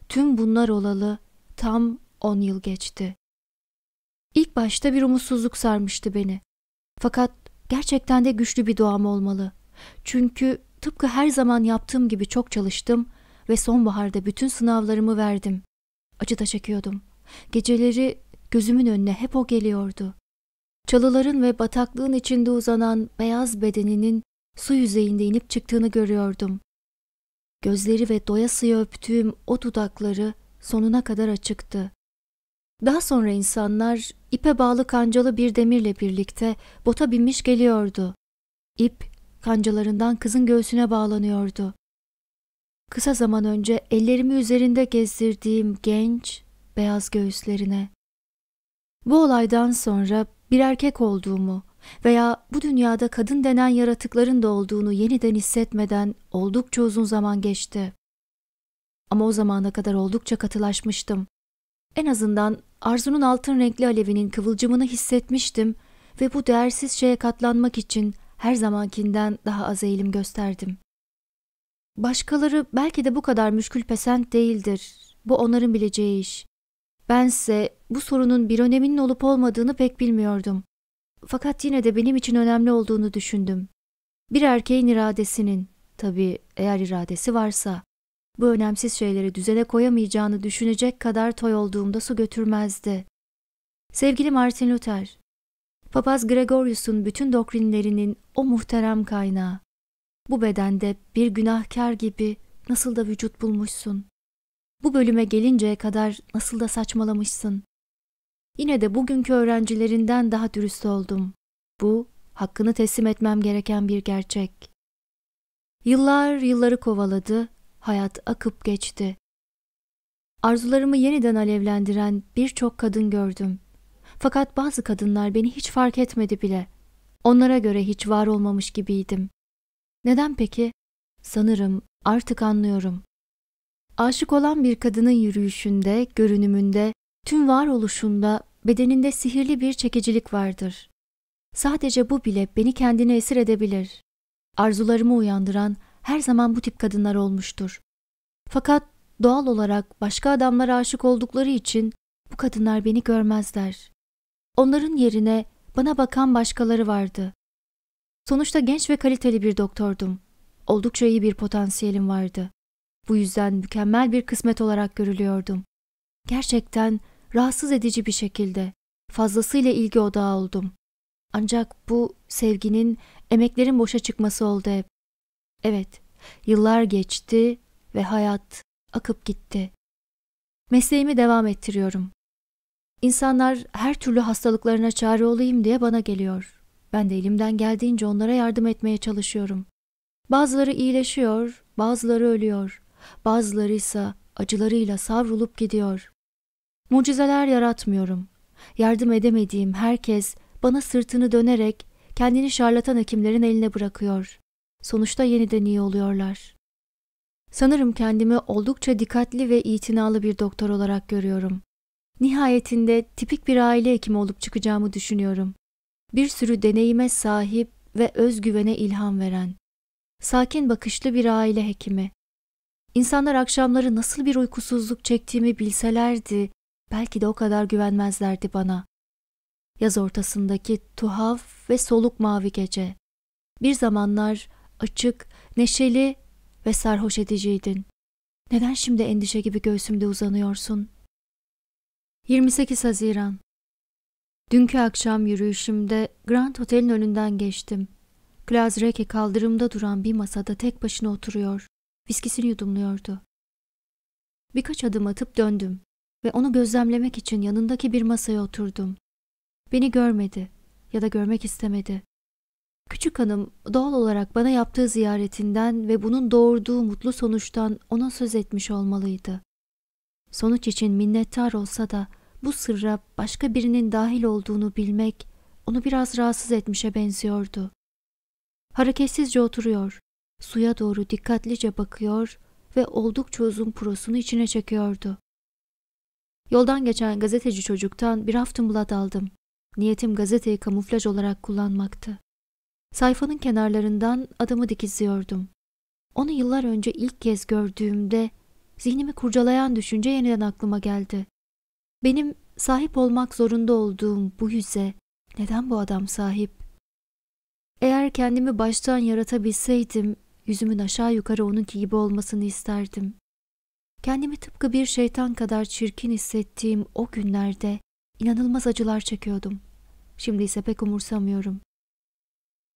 tüm bunlar olalı tam on yıl geçti. İlk başta bir umutsuzluk sarmıştı beni. Fakat gerçekten de güçlü bir doğam olmalı. Çünkü tıpkı her zaman yaptığım gibi çok çalıştım ve sonbaharda bütün sınavlarımı verdim. Acı da çekiyordum. Geceleri Gözümün önüne hep o geliyordu. Çalıların ve bataklığın içinde uzanan beyaz bedeninin su yüzeyinde inip çıktığını görüyordum. Gözleri ve doyasıya öptüğüm o dudakları sonuna kadar açıktı. Daha sonra insanlar ipe bağlı kancalı bir demirle birlikte bota binmiş geliyordu. İp kancalarından kızın göğsüne bağlanıyordu. Kısa zaman önce ellerimi üzerinde gezdirdiğim genç beyaz göğüslerine. Bu olaydan sonra bir erkek olduğumu veya bu dünyada kadın denen yaratıkların da olduğunu yeniden hissetmeden oldukça uzun zaman geçti. Ama o zamana kadar oldukça katılaşmıştım. En azından Arzu'nun altın renkli alevinin kıvılcımını hissetmiştim ve bu değersiz şeye katlanmak için her zamankinden daha az eğilim gösterdim. Başkaları belki de bu kadar müşkül pesent değildir. Bu onların bileceği iş. Bense bu sorunun bir öneminin olup olmadığını pek bilmiyordum. Fakat yine de benim için önemli olduğunu düşündüm. Bir erkeğin iradesinin, tabii eğer iradesi varsa, bu önemsiz şeyleri düzene koyamayacağını düşünecek kadar toy olduğumda su götürmezdi. Sevgili Martin Luther, Papaz Gregorius'un bütün doktrinlerinin o muhterem kaynağı. Bu bedende bir günahkar gibi nasıl da vücut bulmuşsun. Bu bölüme gelinceye kadar nasıl da saçmalamışsın. Yine de bugünkü öğrencilerinden daha dürüst oldum. Bu, hakkını teslim etmem gereken bir gerçek. Yıllar yılları kovaladı, hayat akıp geçti. Arzularımı yeniden alevlendiren birçok kadın gördüm. Fakat bazı kadınlar beni hiç fark etmedi bile. Onlara göre hiç var olmamış gibiydim. Neden peki? Sanırım artık anlıyorum. Aşık olan bir kadının yürüyüşünde, görünümünde, tüm varoluşunda, bedeninde sihirli bir çekicilik vardır. Sadece bu bile beni kendine esir edebilir. Arzularımı uyandıran her zaman bu tip kadınlar olmuştur. Fakat doğal olarak başka adamlara aşık oldukları için bu kadınlar beni görmezler. Onların yerine bana bakan başkaları vardı. Sonuçta genç ve kaliteli bir doktordum. Oldukça iyi bir potansiyelim vardı. Bu yüzden mükemmel bir kısmet olarak görülüyordum. Gerçekten rahatsız edici bir şekilde fazlasıyla ilgi odağı oldum. Ancak bu sevginin, emeklerin boşa çıkması oldu hep. Evet, yıllar geçti ve hayat akıp gitti. Mesleğimi devam ettiriyorum. İnsanlar her türlü hastalıklarına çare olayım diye bana geliyor. Ben de elimden geldiğince onlara yardım etmeye çalışıyorum. Bazıları iyileşiyor, bazıları ölüyor bazıları ise acılarıyla savrulup gidiyor. Mucizeler yaratmıyorum. Yardım edemediğim herkes bana sırtını dönerek kendini şarlatan hekimlerin eline bırakıyor. Sonuçta yeniden iyi oluyorlar. Sanırım kendimi oldukça dikkatli ve itinalı bir doktor olarak görüyorum. Nihayetinde tipik bir aile hekimi olup çıkacağımı düşünüyorum. Bir sürü deneyime sahip ve özgüvene ilham veren. Sakin bakışlı bir aile hekimi. İnsanlar akşamları nasıl bir uykusuzluk çektiğimi bilselerdi, belki de o kadar güvenmezlerdi bana. Yaz ortasındaki tuhaf ve soluk mavi gece. Bir zamanlar açık, neşeli ve sarhoş ediciydin. Neden şimdi endişe gibi göğsümde uzanıyorsun? 28 Haziran Dünkü akşam yürüyüşümde Grand Hotel'in önünden geçtim. Glazreki kaldırımda duran bir masada tek başına oturuyor. Viskisini yudumluyordu. Birkaç adım atıp döndüm ve onu gözlemlemek için yanındaki bir masaya oturdum. Beni görmedi ya da görmek istemedi. Küçük hanım doğal olarak bana yaptığı ziyaretinden ve bunun doğurduğu mutlu sonuçtan ona söz etmiş olmalıydı. Sonuç için minnettar olsa da bu sırra başka birinin dahil olduğunu bilmek onu biraz rahatsız etmişe benziyordu. Hareketsizce oturuyor, Suya doğru dikkatlice bakıyor ve oldukça uzun prosunu içine çekiyordu. Yoldan geçen gazeteci çocuktan bir Haftenblatt aldım. Niyetim gazeteyi kamuflaj olarak kullanmaktı. Sayfanın kenarlarından adamı dikizliyordum. Onu yıllar önce ilk kez gördüğümde zihnimi kurcalayan düşünce yeniden aklıma geldi. Benim sahip olmak zorunda olduğum bu yüze neden bu adam sahip? Eğer kendimi baştan yaratabilseydim yüzümün aşağı yukarı onunki gibi olmasını isterdim. Kendimi tıpkı bir şeytan kadar çirkin hissettiğim o günlerde inanılmaz acılar çekiyordum. Şimdi ise pek umursamıyorum.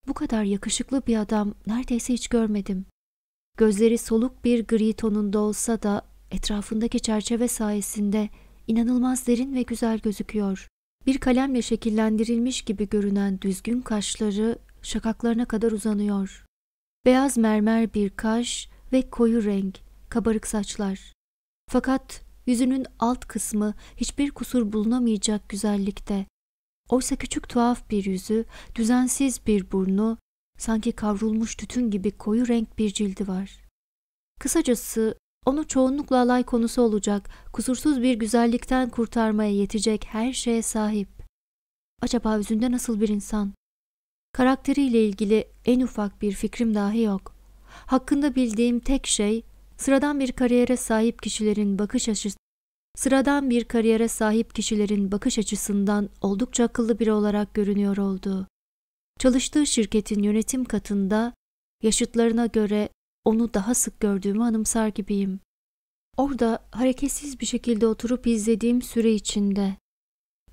Bu kadar yakışıklı bir adam neredeyse hiç görmedim. Gözleri soluk bir gri tonunda olsa da etrafındaki çerçeve sayesinde inanılmaz derin ve güzel gözüküyor. Bir kalemle şekillendirilmiş gibi görünen düzgün kaşları şakaklarına kadar uzanıyor. Beyaz mermer bir kaş ve koyu renk, kabarık saçlar. Fakat yüzünün alt kısmı hiçbir kusur bulunamayacak güzellikte. Oysa küçük tuhaf bir yüzü, düzensiz bir burnu, sanki kavrulmuş tütün gibi koyu renk bir cildi var. Kısacası onu çoğunlukla alay konusu olacak, kusursuz bir güzellikten kurtarmaya yetecek her şeye sahip. Acaba yüzünde nasıl bir insan? Karakteriyle ilgili en ufak bir fikrim dahi yok. Hakkında bildiğim tek şey sıradan bir kariyere sahip kişilerin bakış açısı sıradan bir kariyere sahip kişilerin bakış açısından oldukça akıllı biri olarak görünüyor olduğu. Çalıştığı şirketin yönetim katında yaşıtlarına göre onu daha sık gördüğümü anımsar gibiyim. Orada hareketsiz bir şekilde oturup izlediğim süre içinde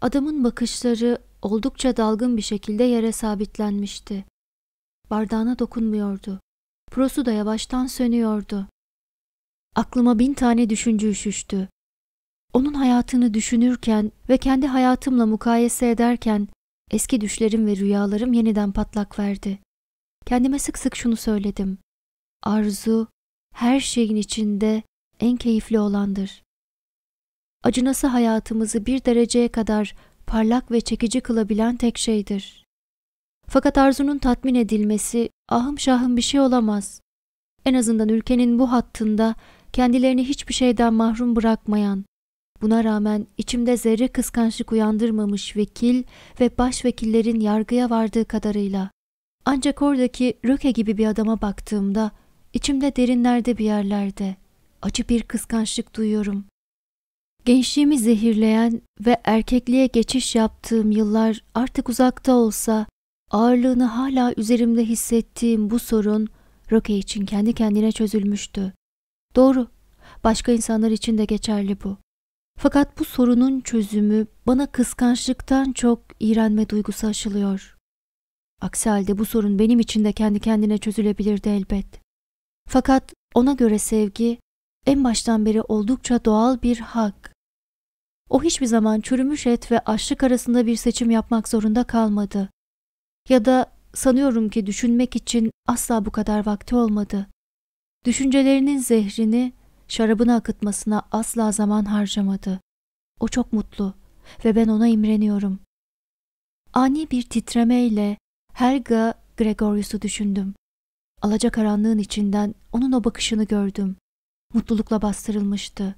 adamın bakışları oldukça dalgın bir şekilde yere sabitlenmişti. Bardağına dokunmuyordu. Prosu da yavaştan sönüyordu. Aklıma bin tane düşünce üşüştü. Onun hayatını düşünürken ve kendi hayatımla mukayese ederken eski düşlerim ve rüyalarım yeniden patlak verdi. Kendime sık sık şunu söyledim. Arzu her şeyin içinde en keyifli olandır. Acınası hayatımızı bir dereceye kadar parlak ve çekici kılabilen tek şeydir. Fakat arzunun tatmin edilmesi ahım şahım bir şey olamaz. En azından ülkenin bu hattında kendilerini hiçbir şeyden mahrum bırakmayan, buna rağmen içimde zerre kıskançlık uyandırmamış vekil ve başvekillerin yargıya vardığı kadarıyla. Ancak oradaki Röke gibi bir adama baktığımda içimde derinlerde bir yerlerde acı bir kıskançlık duyuyorum. Gençliğimi zehirleyen ve erkekliğe geçiş yaptığım yıllar artık uzakta olsa ağırlığını hala üzerimde hissettiğim bu sorun Roke için kendi kendine çözülmüştü. Doğru, başka insanlar için de geçerli bu. Fakat bu sorunun çözümü bana kıskançlıktan çok iğrenme duygusu aşılıyor. Aksi halde bu sorun benim için de kendi kendine çözülebilirdi elbet. Fakat ona göre sevgi en baştan beri oldukça doğal bir hak o hiçbir zaman çürümüş et ve açlık arasında bir seçim yapmak zorunda kalmadı. Ya da sanıyorum ki düşünmek için asla bu kadar vakti olmadı. Düşüncelerinin zehrini şarabına akıtmasına asla zaman harcamadı. O çok mutlu ve ben ona imreniyorum. Ani bir titremeyle Helga Gregorius'u düşündüm. Alacakaranlığın içinden onun o bakışını gördüm. Mutlulukla bastırılmıştı.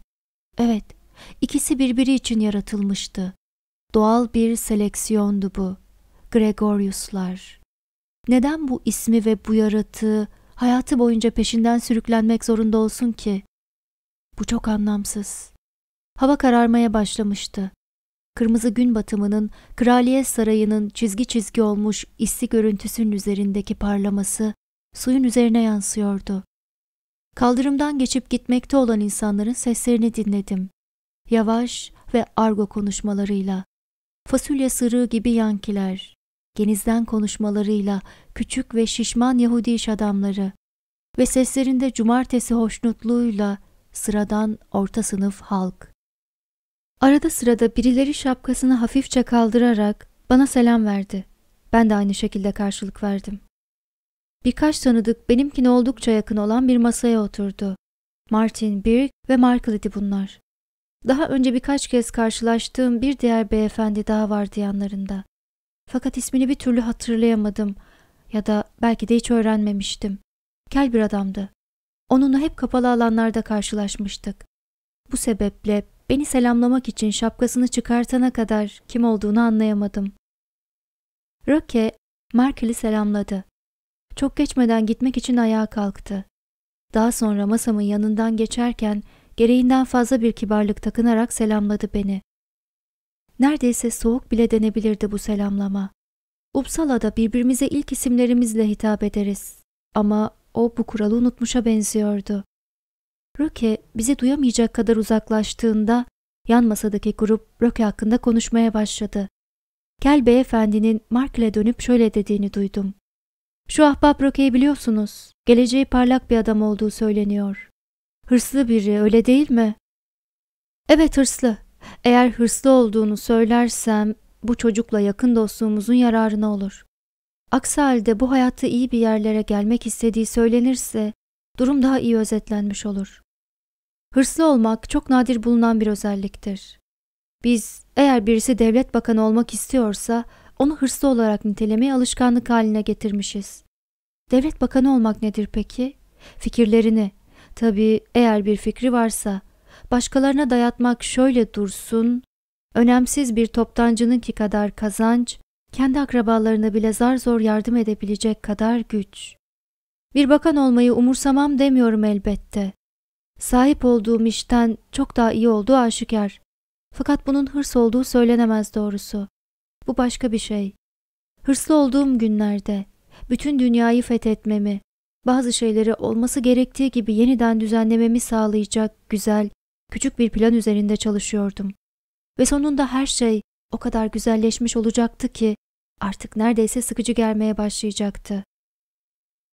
Evet, İkisi birbiri için yaratılmıştı. Doğal bir seleksiyondu bu. Gregoriuslar. Neden bu ismi ve bu yaratığı hayatı boyunca peşinden sürüklenmek zorunda olsun ki? Bu çok anlamsız. Hava kararmaya başlamıştı. Kırmızı gün batımının kraliyet sarayının çizgi çizgi olmuş isli görüntüsünün üzerindeki parlaması suyun üzerine yansıyordu. Kaldırımdan geçip gitmekte olan insanların seslerini dinledim yavaş ve argo konuşmalarıyla, fasulye sırığı gibi yankiler, genizden konuşmalarıyla küçük ve şişman Yahudi iş adamları ve seslerinde cumartesi hoşnutluğuyla sıradan orta sınıf halk. Arada sırada birileri şapkasını hafifçe kaldırarak bana selam verdi. Ben de aynı şekilde karşılık verdim. Birkaç tanıdık benimkine oldukça yakın olan bir masaya oturdu. Martin Birk ve Markledy bunlar. Daha önce birkaç kez karşılaştığım bir diğer beyefendi daha vardı yanlarında. Fakat ismini bir türlü hatırlayamadım ya da belki de hiç öğrenmemiştim. Kel bir adamdı. Onunla hep kapalı alanlarda karşılaşmıştık. Bu sebeple beni selamlamak için şapkasını çıkartana kadar kim olduğunu anlayamadım. Roke, Merkeli selamladı. Çok geçmeden gitmek için ayağa kalktı. Daha sonra masamın yanından geçerken gereğinden fazla bir kibarlık takınarak selamladı beni. Neredeyse soğuk bile denebilirdi bu selamlama. Upsala'da birbirimize ilk isimlerimizle hitap ederiz. Ama o bu kuralı unutmuşa benziyordu. Röke bizi duyamayacak kadar uzaklaştığında yan masadaki grup Röke hakkında konuşmaya başladı. Kel beyefendinin Markle dönüp şöyle dediğini duydum. Şu ahbap Röke'yi biliyorsunuz. Geleceği parlak bir adam olduğu söyleniyor. Hırslı biri öyle değil mi? Evet hırslı. Eğer hırslı olduğunu söylersem bu çocukla yakın dostluğumuzun yararına olur. Aksi halde bu hayatta iyi bir yerlere gelmek istediği söylenirse durum daha iyi özetlenmiş olur. Hırslı olmak çok nadir bulunan bir özelliktir. Biz eğer birisi devlet bakanı olmak istiyorsa onu hırslı olarak nitelemeye alışkanlık haline getirmişiz. Devlet bakanı olmak nedir peki? Fikirlerini, Tabii eğer bir fikri varsa, başkalarına dayatmak şöyle dursun, önemsiz bir toptancınınki kadar kazanç, kendi akrabalarına bile zar zor yardım edebilecek kadar güç. Bir bakan olmayı umursamam demiyorum elbette. Sahip olduğum işten çok daha iyi olduğu aşikar. Fakat bunun hırs olduğu söylenemez doğrusu. Bu başka bir şey. Hırslı olduğum günlerde bütün dünyayı fethetmemi, bazı şeyleri olması gerektiği gibi yeniden düzenlememi sağlayacak güzel, küçük bir plan üzerinde çalışıyordum. Ve sonunda her şey o kadar güzelleşmiş olacaktı ki artık neredeyse sıkıcı gelmeye başlayacaktı.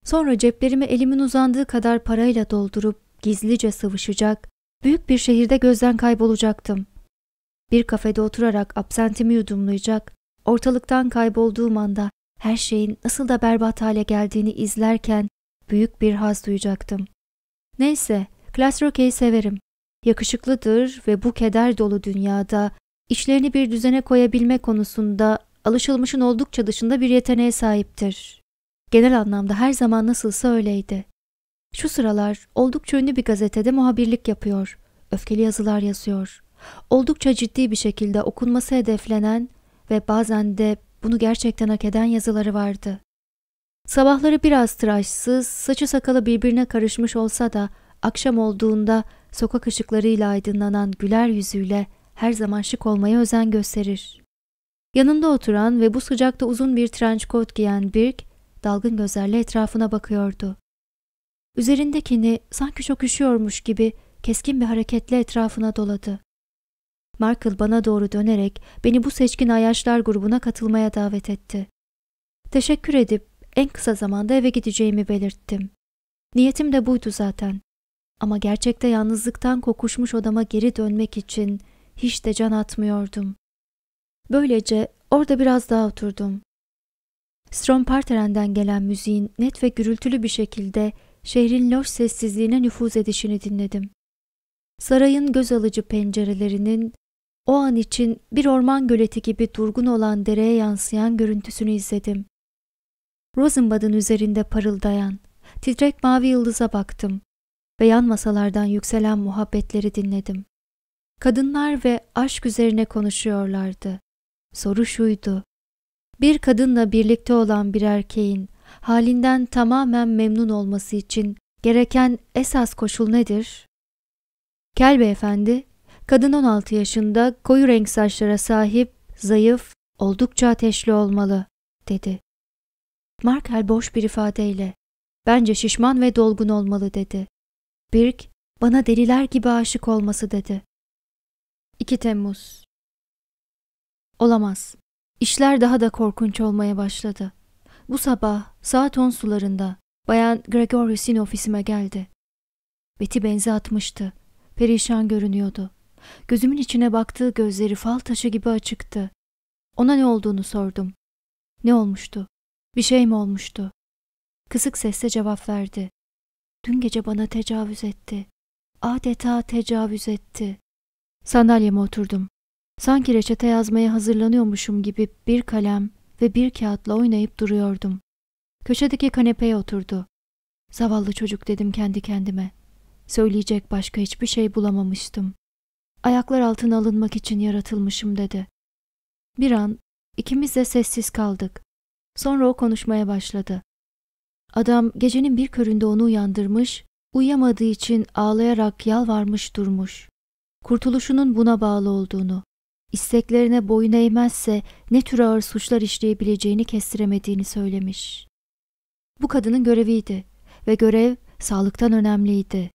Sonra ceplerimi elimin uzandığı kadar parayla doldurup gizlice sıvışacak, büyük bir şehirde gözden kaybolacaktım. Bir kafede oturarak absentimi yudumlayacak, ortalıktan kaybolduğum anda her şeyin nasıl da berbat hale geldiğini izlerken büyük bir haz duyacaktım. Neyse, Glass Rocky'i severim. Yakışıklıdır ve bu keder dolu dünyada işlerini bir düzene koyabilme konusunda alışılmışın oldukça dışında bir yeteneğe sahiptir. Genel anlamda her zaman nasılsa öyleydi. Şu sıralar oldukça ünlü bir gazetede muhabirlik yapıyor. Öfkeli yazılar yazıyor. Oldukça ciddi bir şekilde okunması hedeflenen ve bazen de bunu gerçekten hak eden yazıları vardı. Sabahları biraz tıraşsız, saçı sakalı birbirine karışmış olsa da akşam olduğunda sokak ışıklarıyla aydınlanan güler yüzüyle her zaman şık olmaya özen gösterir. Yanında oturan ve bu sıcakta uzun bir trench coat giyen Birk, dalgın gözlerle etrafına bakıyordu. Üzerindekini sanki çok üşüyormuş gibi keskin bir hareketle etrafına doladı. Markle bana doğru dönerek beni bu seçkin ayaşlar grubuna katılmaya davet etti. Teşekkür edip en kısa zamanda eve gideceğimi belirttim. Niyetim de buydu zaten. Ama gerçekte yalnızlıktan kokuşmuş odama geri dönmek için hiç de can atmıyordum. Böylece orada biraz daha oturdum. Stromparteren'den gelen müziğin net ve gürültülü bir şekilde şehrin loş sessizliğine nüfuz edişini dinledim. Sarayın göz alıcı pencerelerinin o an için bir orman göleti gibi durgun olan dereye yansıyan görüntüsünü izledim. Rosenbad'ın üzerinde parıldayan, titrek mavi yıldıza baktım ve yan masalardan yükselen muhabbetleri dinledim. Kadınlar ve aşk üzerine konuşuyorlardı. Soru şuydu. Bir kadınla birlikte olan bir erkeğin halinden tamamen memnun olması için gereken esas koşul nedir? Kel beyefendi, kadın 16 yaşında koyu renk saçlara sahip, zayıf, oldukça ateşli olmalı, dedi. Markel boş bir ifadeyle bence şişman ve dolgun olmalı dedi. Birk bana deliler gibi aşık olması dedi. 2 Temmuz Olamaz. İşler daha da korkunç olmaya başladı. Bu sabah saat 10 sularında Bayan Gregorius'in ofisime geldi. Beti benzi atmıştı. Perişan görünüyordu. Gözümün içine baktığı gözleri fal taşı gibi açıktı. Ona ne olduğunu sordum. Ne olmuştu? Bir şey mi olmuştu? Kısık sesle cevap verdi. Dün gece bana tecavüz etti. Adeta tecavüz etti. Sandalyeme oturdum. Sanki reçete yazmaya hazırlanıyormuşum gibi bir kalem ve bir kağıtla oynayıp duruyordum. Köşedeki kanepeye oturdu. Zavallı çocuk dedim kendi kendime. Söyleyecek başka hiçbir şey bulamamıştım. Ayaklar altına alınmak için yaratılmışım dedi. Bir an ikimiz de sessiz kaldık. Sonra o konuşmaya başladı. Adam gecenin bir köründe onu uyandırmış, uyuyamadığı için ağlayarak yalvarmış durmuş. Kurtuluşunun buna bağlı olduğunu, isteklerine boyun eğmezse ne tür ağır suçlar işleyebileceğini kestiremediğini söylemiş. Bu kadının göreviydi ve görev sağlıktan önemliydi.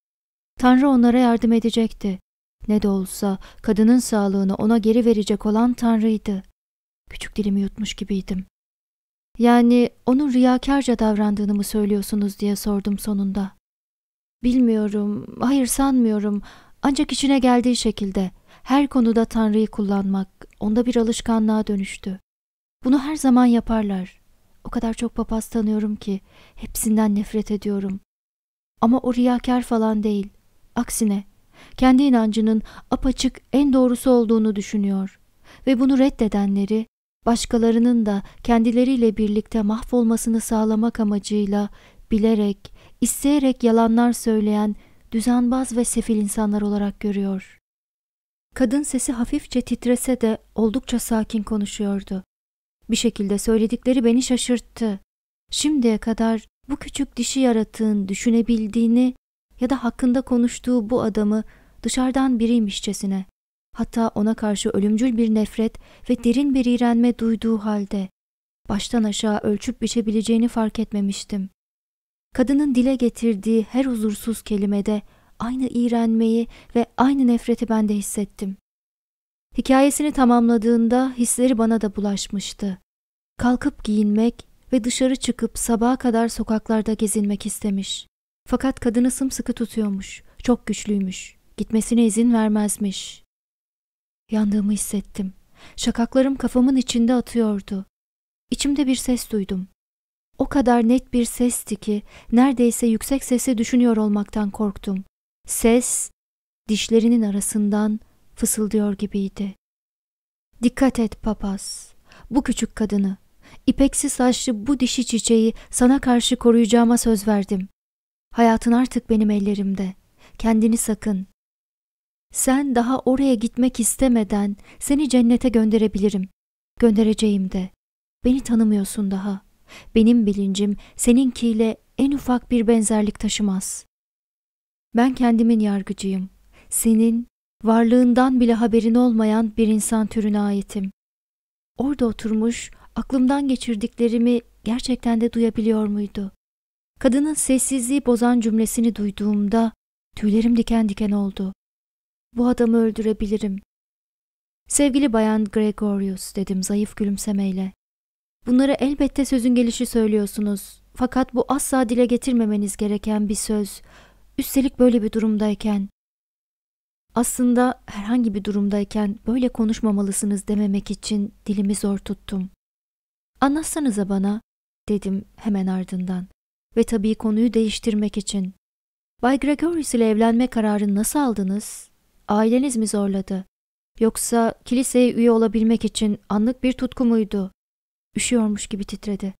Tanrı onlara yardım edecekti. Ne de olsa kadının sağlığını ona geri verecek olan Tanrı'ydı. Küçük dilimi yutmuş gibiydim. Yani onun riyakarca davrandığını mı söylüyorsunuz diye sordum sonunda. Bilmiyorum, hayır sanmıyorum. Ancak içine geldiği şekilde her konuda Tanrı'yı kullanmak onda bir alışkanlığa dönüştü. Bunu her zaman yaparlar. O kadar çok papaz tanıyorum ki hepsinden nefret ediyorum. Ama o riyakar falan değil. Aksine kendi inancının apaçık en doğrusu olduğunu düşünüyor ve bunu reddedenleri başkalarının da kendileriyle birlikte mahvolmasını sağlamak amacıyla bilerek, isteyerek yalanlar söyleyen düzenbaz ve sefil insanlar olarak görüyor. Kadın sesi hafifçe titrese de oldukça sakin konuşuyordu. Bir şekilde söyledikleri beni şaşırttı. Şimdiye kadar bu küçük dişi yaratığın düşünebildiğini ya da hakkında konuştuğu bu adamı dışarıdan biriymişçesine hatta ona karşı ölümcül bir nefret ve derin bir iğrenme duyduğu halde baştan aşağı ölçüp biçebileceğini fark etmemiştim. Kadının dile getirdiği her huzursuz kelimede aynı iğrenmeyi ve aynı nefreti ben de hissettim. Hikayesini tamamladığında hisleri bana da bulaşmıştı. Kalkıp giyinmek ve dışarı çıkıp sabaha kadar sokaklarda gezinmek istemiş. Fakat kadını sımsıkı tutuyormuş, çok güçlüymüş, gitmesine izin vermezmiş. Yandığımı hissettim. Şakaklarım kafamın içinde atıyordu. İçimde bir ses duydum. O kadar net bir sesti ki neredeyse yüksek sesle düşünüyor olmaktan korktum. Ses dişlerinin arasından fısıldıyor gibiydi. Dikkat et papaz. Bu küçük kadını, ipeksi saçlı bu dişi çiçeği sana karşı koruyacağıma söz verdim. Hayatın artık benim ellerimde. Kendini sakın. Sen daha oraya gitmek istemeden seni cennete gönderebilirim. Göndereceğim de. Beni tanımıyorsun daha. Benim bilincim seninkiyle en ufak bir benzerlik taşımaz. Ben kendimin yargıcıyım. Senin varlığından bile haberin olmayan bir insan türüne aitim. Orada oturmuş, aklımdan geçirdiklerimi gerçekten de duyabiliyor muydu? Kadının sessizliği bozan cümlesini duyduğumda tüylerim diken diken oldu. Bu adamı öldürebilirim. Sevgili Bayan Gregorius dedim zayıf gülümsemeyle. Bunları elbette sözün gelişi söylüyorsunuz. Fakat bu asla dile getirmemeniz gereken bir söz. Üstelik böyle bir durumdayken. Aslında herhangi bir durumdayken böyle konuşmamalısınız dememek için dilimi zor tuttum. Anlatsanıza bana, dedim hemen ardından. Ve tabii konuyu değiştirmek için. Bay Gregorius ile evlenme kararını nasıl aldınız? Aileniz mi zorladı? Yoksa kiliseye üye olabilmek için anlık bir tutku muydu? Üşüyormuş gibi titredi.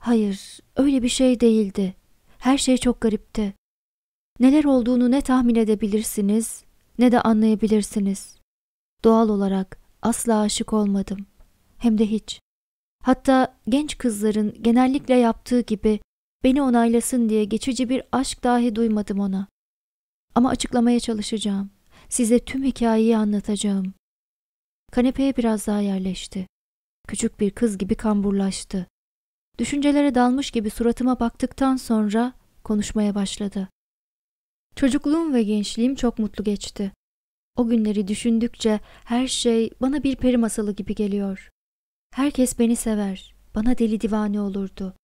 Hayır, öyle bir şey değildi. Her şey çok garipti. Neler olduğunu ne tahmin edebilirsiniz ne de anlayabilirsiniz. Doğal olarak asla aşık olmadım. Hem de hiç. Hatta genç kızların genellikle yaptığı gibi beni onaylasın diye geçici bir aşk dahi duymadım ona. Ama açıklamaya çalışacağım. Size tüm hikayeyi anlatacağım. Kanepeye biraz daha yerleşti. Küçük bir kız gibi kamburlaştı. Düşüncelere dalmış gibi suratıma baktıktan sonra konuşmaya başladı. Çocukluğum ve gençliğim çok mutlu geçti. O günleri düşündükçe her şey bana bir peri masalı gibi geliyor. Herkes beni sever, bana deli divane olurdu.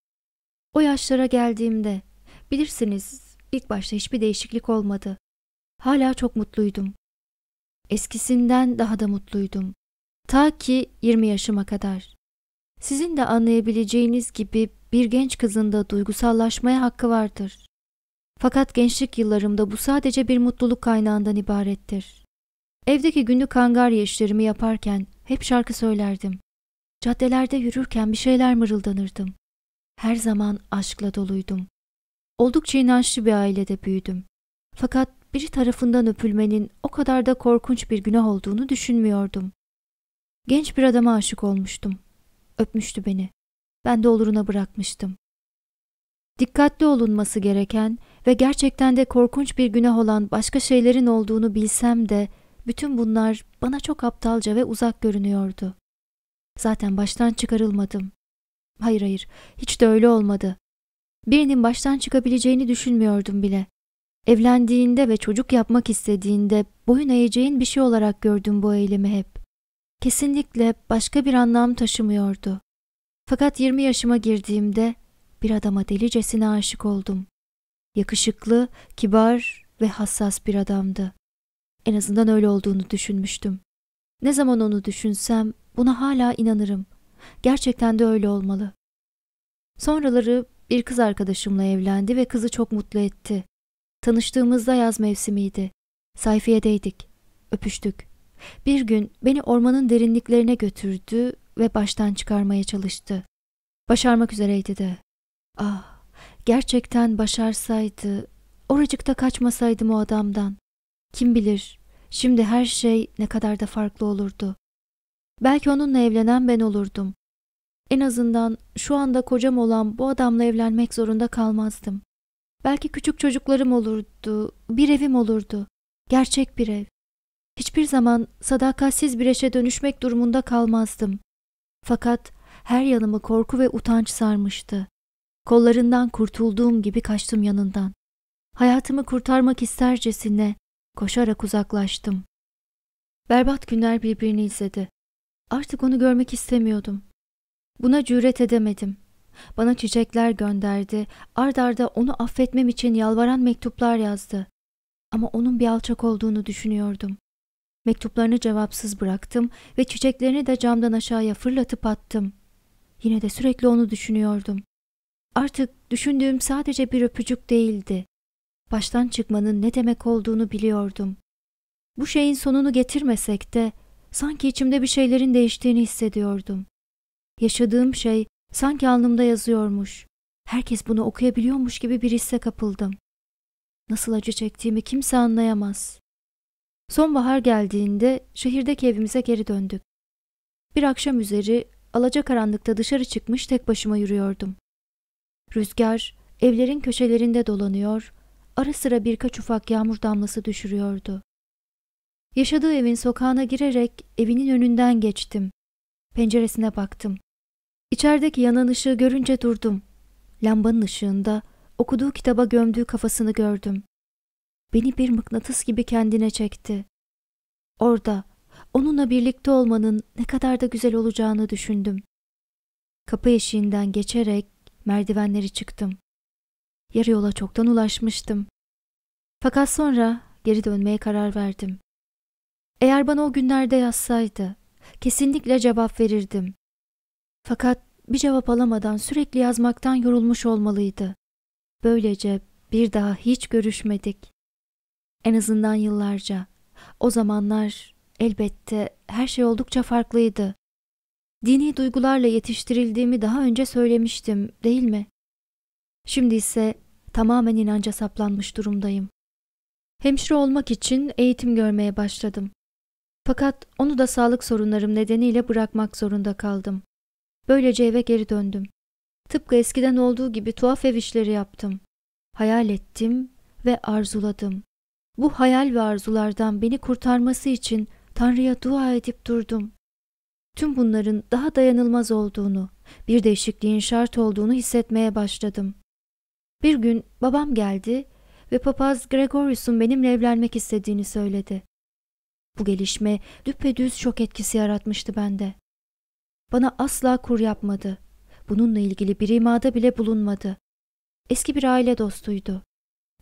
O yaşlara geldiğimde, bilirsiniz ilk başta hiçbir değişiklik olmadı hala çok mutluydum. Eskisinden daha da mutluydum. Ta ki 20 yaşıma kadar. Sizin de anlayabileceğiniz gibi bir genç kızın da duygusallaşmaya hakkı vardır. Fakat gençlik yıllarımda bu sadece bir mutluluk kaynağından ibarettir. Evdeki günlük hangarya işlerimi yaparken hep şarkı söylerdim. Caddelerde yürürken bir şeyler mırıldanırdım. Her zaman aşkla doluydum. Oldukça inançlı bir ailede büyüdüm. Fakat biri tarafından öpülmenin o kadar da korkunç bir günah olduğunu düşünmüyordum. Genç bir adama aşık olmuştum. Öpmüştü beni. Ben de oluruna bırakmıştım. Dikkatli olunması gereken ve gerçekten de korkunç bir günah olan başka şeylerin olduğunu bilsem de bütün bunlar bana çok aptalca ve uzak görünüyordu. Zaten baştan çıkarılmadım. Hayır hayır, hiç de öyle olmadı. Birinin baştan çıkabileceğini düşünmüyordum bile. Evlendiğinde ve çocuk yapmak istediğinde boyun eğeceğin bir şey olarak gördüm bu eylemi hep. Kesinlikle başka bir anlam taşımıyordu. Fakat 20 yaşıma girdiğimde bir adama delicesine aşık oldum. Yakışıklı, kibar ve hassas bir adamdı. En azından öyle olduğunu düşünmüştüm. Ne zaman onu düşünsem buna hala inanırım. Gerçekten de öyle olmalı. Sonraları bir kız arkadaşımla evlendi ve kızı çok mutlu etti. Tanıştığımızda yaz mevsimiydi. Sayfiyedeydik. Öpüştük. Bir gün beni ormanın derinliklerine götürdü ve baştan çıkarmaya çalıştı. Başarmak üzereydi de. Ah, gerçekten başarsaydı, oracıkta kaçmasaydım o adamdan. Kim bilir, şimdi her şey ne kadar da farklı olurdu. Belki onunla evlenen ben olurdum. En azından şu anda kocam olan bu adamla evlenmek zorunda kalmazdım. Belki küçük çocuklarım olurdu, bir evim olurdu. Gerçek bir ev. Hiçbir zaman sadakatsiz bir eşe dönüşmek durumunda kalmazdım. Fakat her yanımı korku ve utanç sarmıştı. Kollarından kurtulduğum gibi kaçtım yanından. Hayatımı kurtarmak istercesine koşarak uzaklaştım. Berbat günler birbirini izledi. Artık onu görmek istemiyordum. Buna cüret edemedim. Bana çiçekler gönderdi, ard arda onu affetmem için yalvaran mektuplar yazdı. Ama onun bir alçak olduğunu düşünüyordum. Mektuplarını cevapsız bıraktım ve çiçeklerini de camdan aşağıya fırlatıp attım. Yine de sürekli onu düşünüyordum. Artık düşündüğüm sadece bir öpücük değildi. Baştan çıkmanın ne demek olduğunu biliyordum. Bu şeyin sonunu getirmesek de sanki içimde bir şeylerin değiştiğini hissediyordum. Yaşadığım şey Sanki alnımda yazıyormuş. Herkes bunu okuyabiliyormuş gibi bir hisse kapıldım. Nasıl acı çektiğimi kimse anlayamaz. Sonbahar geldiğinde şehirdeki evimize geri döndük. Bir akşam üzeri alacakaranlıkta dışarı çıkmış tek başıma yürüyordum. Rüzgar evlerin köşelerinde dolanıyor, ara sıra birkaç ufak yağmur damlası düşürüyordu. Yaşadığı evin sokağına girerek evinin önünden geçtim. Penceresine baktım. İçerideki yanan ışığı görünce durdum. Lambanın ışığında okuduğu kitaba gömdüğü kafasını gördüm. Beni bir mıknatıs gibi kendine çekti. Orada onunla birlikte olmanın ne kadar da güzel olacağını düşündüm. Kapı eşiğinden geçerek merdivenleri çıktım. Yarı yola çoktan ulaşmıştım. Fakat sonra geri dönmeye karar verdim. Eğer bana o günlerde yazsaydı, kesinlikle cevap verirdim. Fakat bir cevap alamadan sürekli yazmaktan yorulmuş olmalıydı. Böylece bir daha hiç görüşmedik. En azından yıllarca. O zamanlar elbette her şey oldukça farklıydı. Dini duygularla yetiştirildiğimi daha önce söylemiştim, değil mi? Şimdi ise tamamen inanca saplanmış durumdayım. Hemşire olmak için eğitim görmeye başladım. Fakat onu da sağlık sorunlarım nedeniyle bırakmak zorunda kaldım. Böylece eve geri döndüm. Tıpkı eskiden olduğu gibi tuhaf ev işleri yaptım. Hayal ettim ve arzuladım. Bu hayal ve arzulardan beni kurtarması için Tanrı'ya dua edip durdum. Tüm bunların daha dayanılmaz olduğunu, bir değişikliğin şart olduğunu hissetmeye başladım. Bir gün babam geldi ve papaz Gregorius'un benimle evlenmek istediğini söyledi. Bu gelişme düpedüz şok etkisi yaratmıştı bende. Bana asla kur yapmadı. Bununla ilgili bir imada bile bulunmadı. Eski bir aile dostuydu.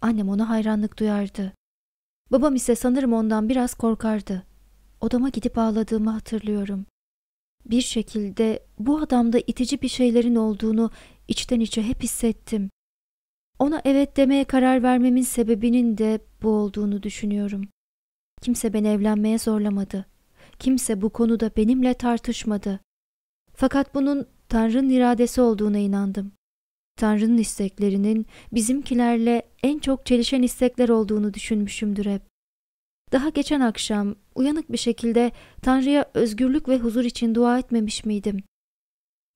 Annem ona hayranlık duyardı. Babam ise sanırım ondan biraz korkardı. Odama gidip ağladığımı hatırlıyorum. Bir şekilde bu adamda itici bir şeylerin olduğunu içten içe hep hissettim. Ona evet demeye karar vermemin sebebinin de bu olduğunu düşünüyorum. Kimse beni evlenmeye zorlamadı. Kimse bu konuda benimle tartışmadı. Fakat bunun Tanrı'nın iradesi olduğuna inandım. Tanrı'nın isteklerinin bizimkilerle en çok çelişen istekler olduğunu düşünmüşümdür hep. Daha geçen akşam uyanık bir şekilde Tanrı'ya özgürlük ve huzur için dua etmemiş miydim?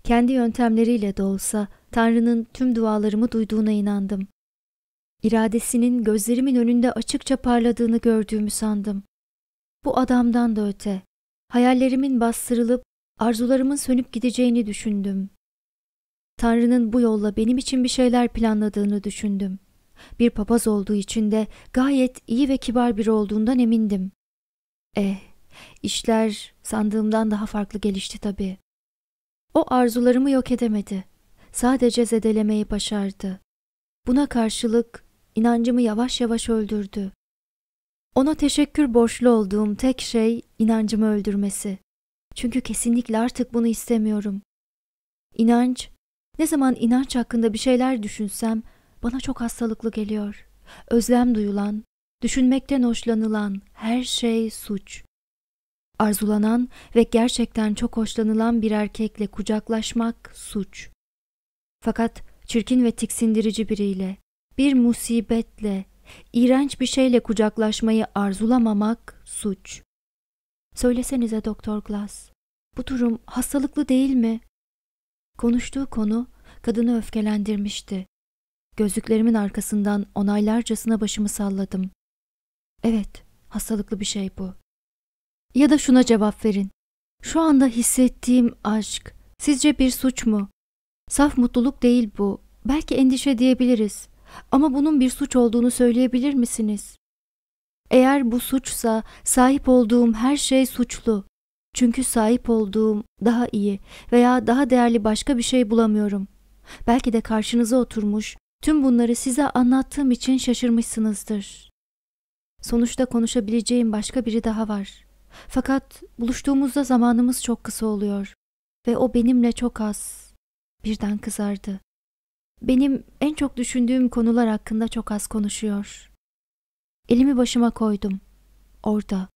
Kendi yöntemleriyle de olsa Tanrı'nın tüm dualarımı duyduğuna inandım. İradesinin gözlerimin önünde açıkça parladığını gördüğümü sandım. Bu adamdan da öte, hayallerimin bastırılıp Arzularımın sönüp gideceğini düşündüm. Tanrı'nın bu yolla benim için bir şeyler planladığını düşündüm. Bir papaz olduğu için de gayet iyi ve kibar biri olduğundan emindim. Eh, işler sandığımdan daha farklı gelişti tabii. O arzularımı yok edemedi. Sadece zedelemeyi başardı. Buna karşılık inancımı yavaş yavaş öldürdü. Ona teşekkür borçlu olduğum tek şey inancımı öldürmesi. Çünkü kesinlikle artık bunu istemiyorum. İnanç, ne zaman inanç hakkında bir şeyler düşünsem bana çok hastalıklı geliyor. Özlem duyulan, düşünmekten hoşlanılan her şey suç. Arzulanan ve gerçekten çok hoşlanılan bir erkekle kucaklaşmak suç. Fakat çirkin ve tiksindirici biriyle, bir musibetle, iğrenç bir şeyle kucaklaşmayı arzulamamak suç. Söylesenize Doktor Glass, bu durum hastalıklı değil mi? Konuştuğu konu kadını öfkelendirmişti. Gözlüklerimin arkasından onaylarcasına başımı salladım. Evet, hastalıklı bir şey bu. Ya da şuna cevap verin. Şu anda hissettiğim aşk sizce bir suç mu? Saf mutluluk değil bu. Belki endişe diyebiliriz. Ama bunun bir suç olduğunu söyleyebilir misiniz? Eğer bu suçsa sahip olduğum her şey suçlu. Çünkü sahip olduğum daha iyi veya daha değerli başka bir şey bulamıyorum. Belki de karşınıza oturmuş, tüm bunları size anlattığım için şaşırmışsınızdır. Sonuçta konuşabileceğim başka biri daha var. Fakat buluştuğumuzda zamanımız çok kısa oluyor ve o benimle çok az. Birden kızardı. Benim en çok düşündüğüm konular hakkında çok az konuşuyor.'' Elimi başıma koydum. Orada.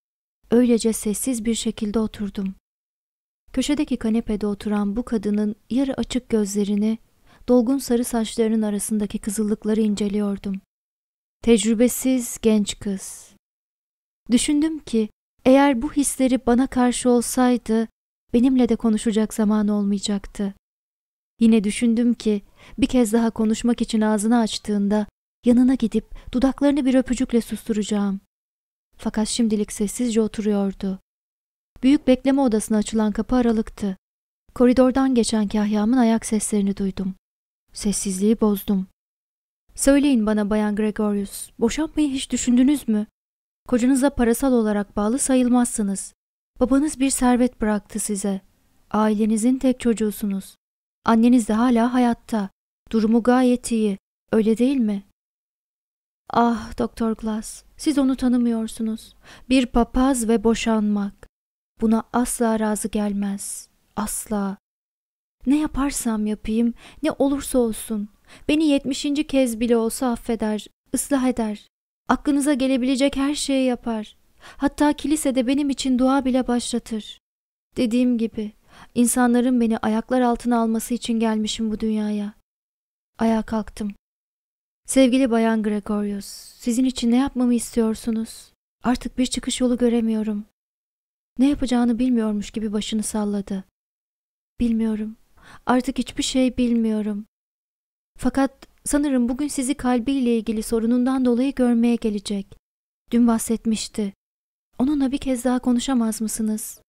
Öylece sessiz bir şekilde oturdum. Köşedeki kanepede oturan bu kadının yarı açık gözlerini, dolgun sarı saçlarının arasındaki kızıllıkları inceliyordum. Tecrübesiz genç kız. Düşündüm ki eğer bu hisleri bana karşı olsaydı benimle de konuşacak zaman olmayacaktı. Yine düşündüm ki bir kez daha konuşmak için ağzını açtığında Yanına gidip dudaklarını bir öpücükle susturacağım. Fakat şimdilik sessizce oturuyordu. Büyük bekleme odasına açılan kapı aralıktı. Koridordan geçen kahyamın ayak seslerini duydum. Sessizliği bozdum. Söyleyin bana Bayan Gregorius, boşanmayı hiç düşündünüz mü? Kocanıza parasal olarak bağlı sayılmazsınız. Babanız bir servet bıraktı size. Ailenizin tek çocuğusunuz. Anneniz de hala hayatta. Durumu gayet iyi. Öyle değil mi? Ah Doktor Glass, siz onu tanımıyorsunuz. Bir papaz ve boşanmak. Buna asla razı gelmez. Asla. Ne yaparsam yapayım, ne olursa olsun. Beni yetmişinci kez bile olsa affeder, ıslah eder. Aklınıza gelebilecek her şeyi yapar. Hatta kilisede benim için dua bile başlatır. Dediğim gibi, insanların beni ayaklar altına alması için gelmişim bu dünyaya. Ayağa kalktım. Sevgili Bayan Gregorius, sizin için ne yapmamı istiyorsunuz? Artık bir çıkış yolu göremiyorum. Ne yapacağını bilmiyormuş gibi başını salladı. Bilmiyorum. Artık hiçbir şey bilmiyorum. Fakat sanırım bugün sizi kalbiyle ilgili sorunundan dolayı görmeye gelecek. Dün bahsetmişti. Onunla bir kez daha konuşamaz mısınız?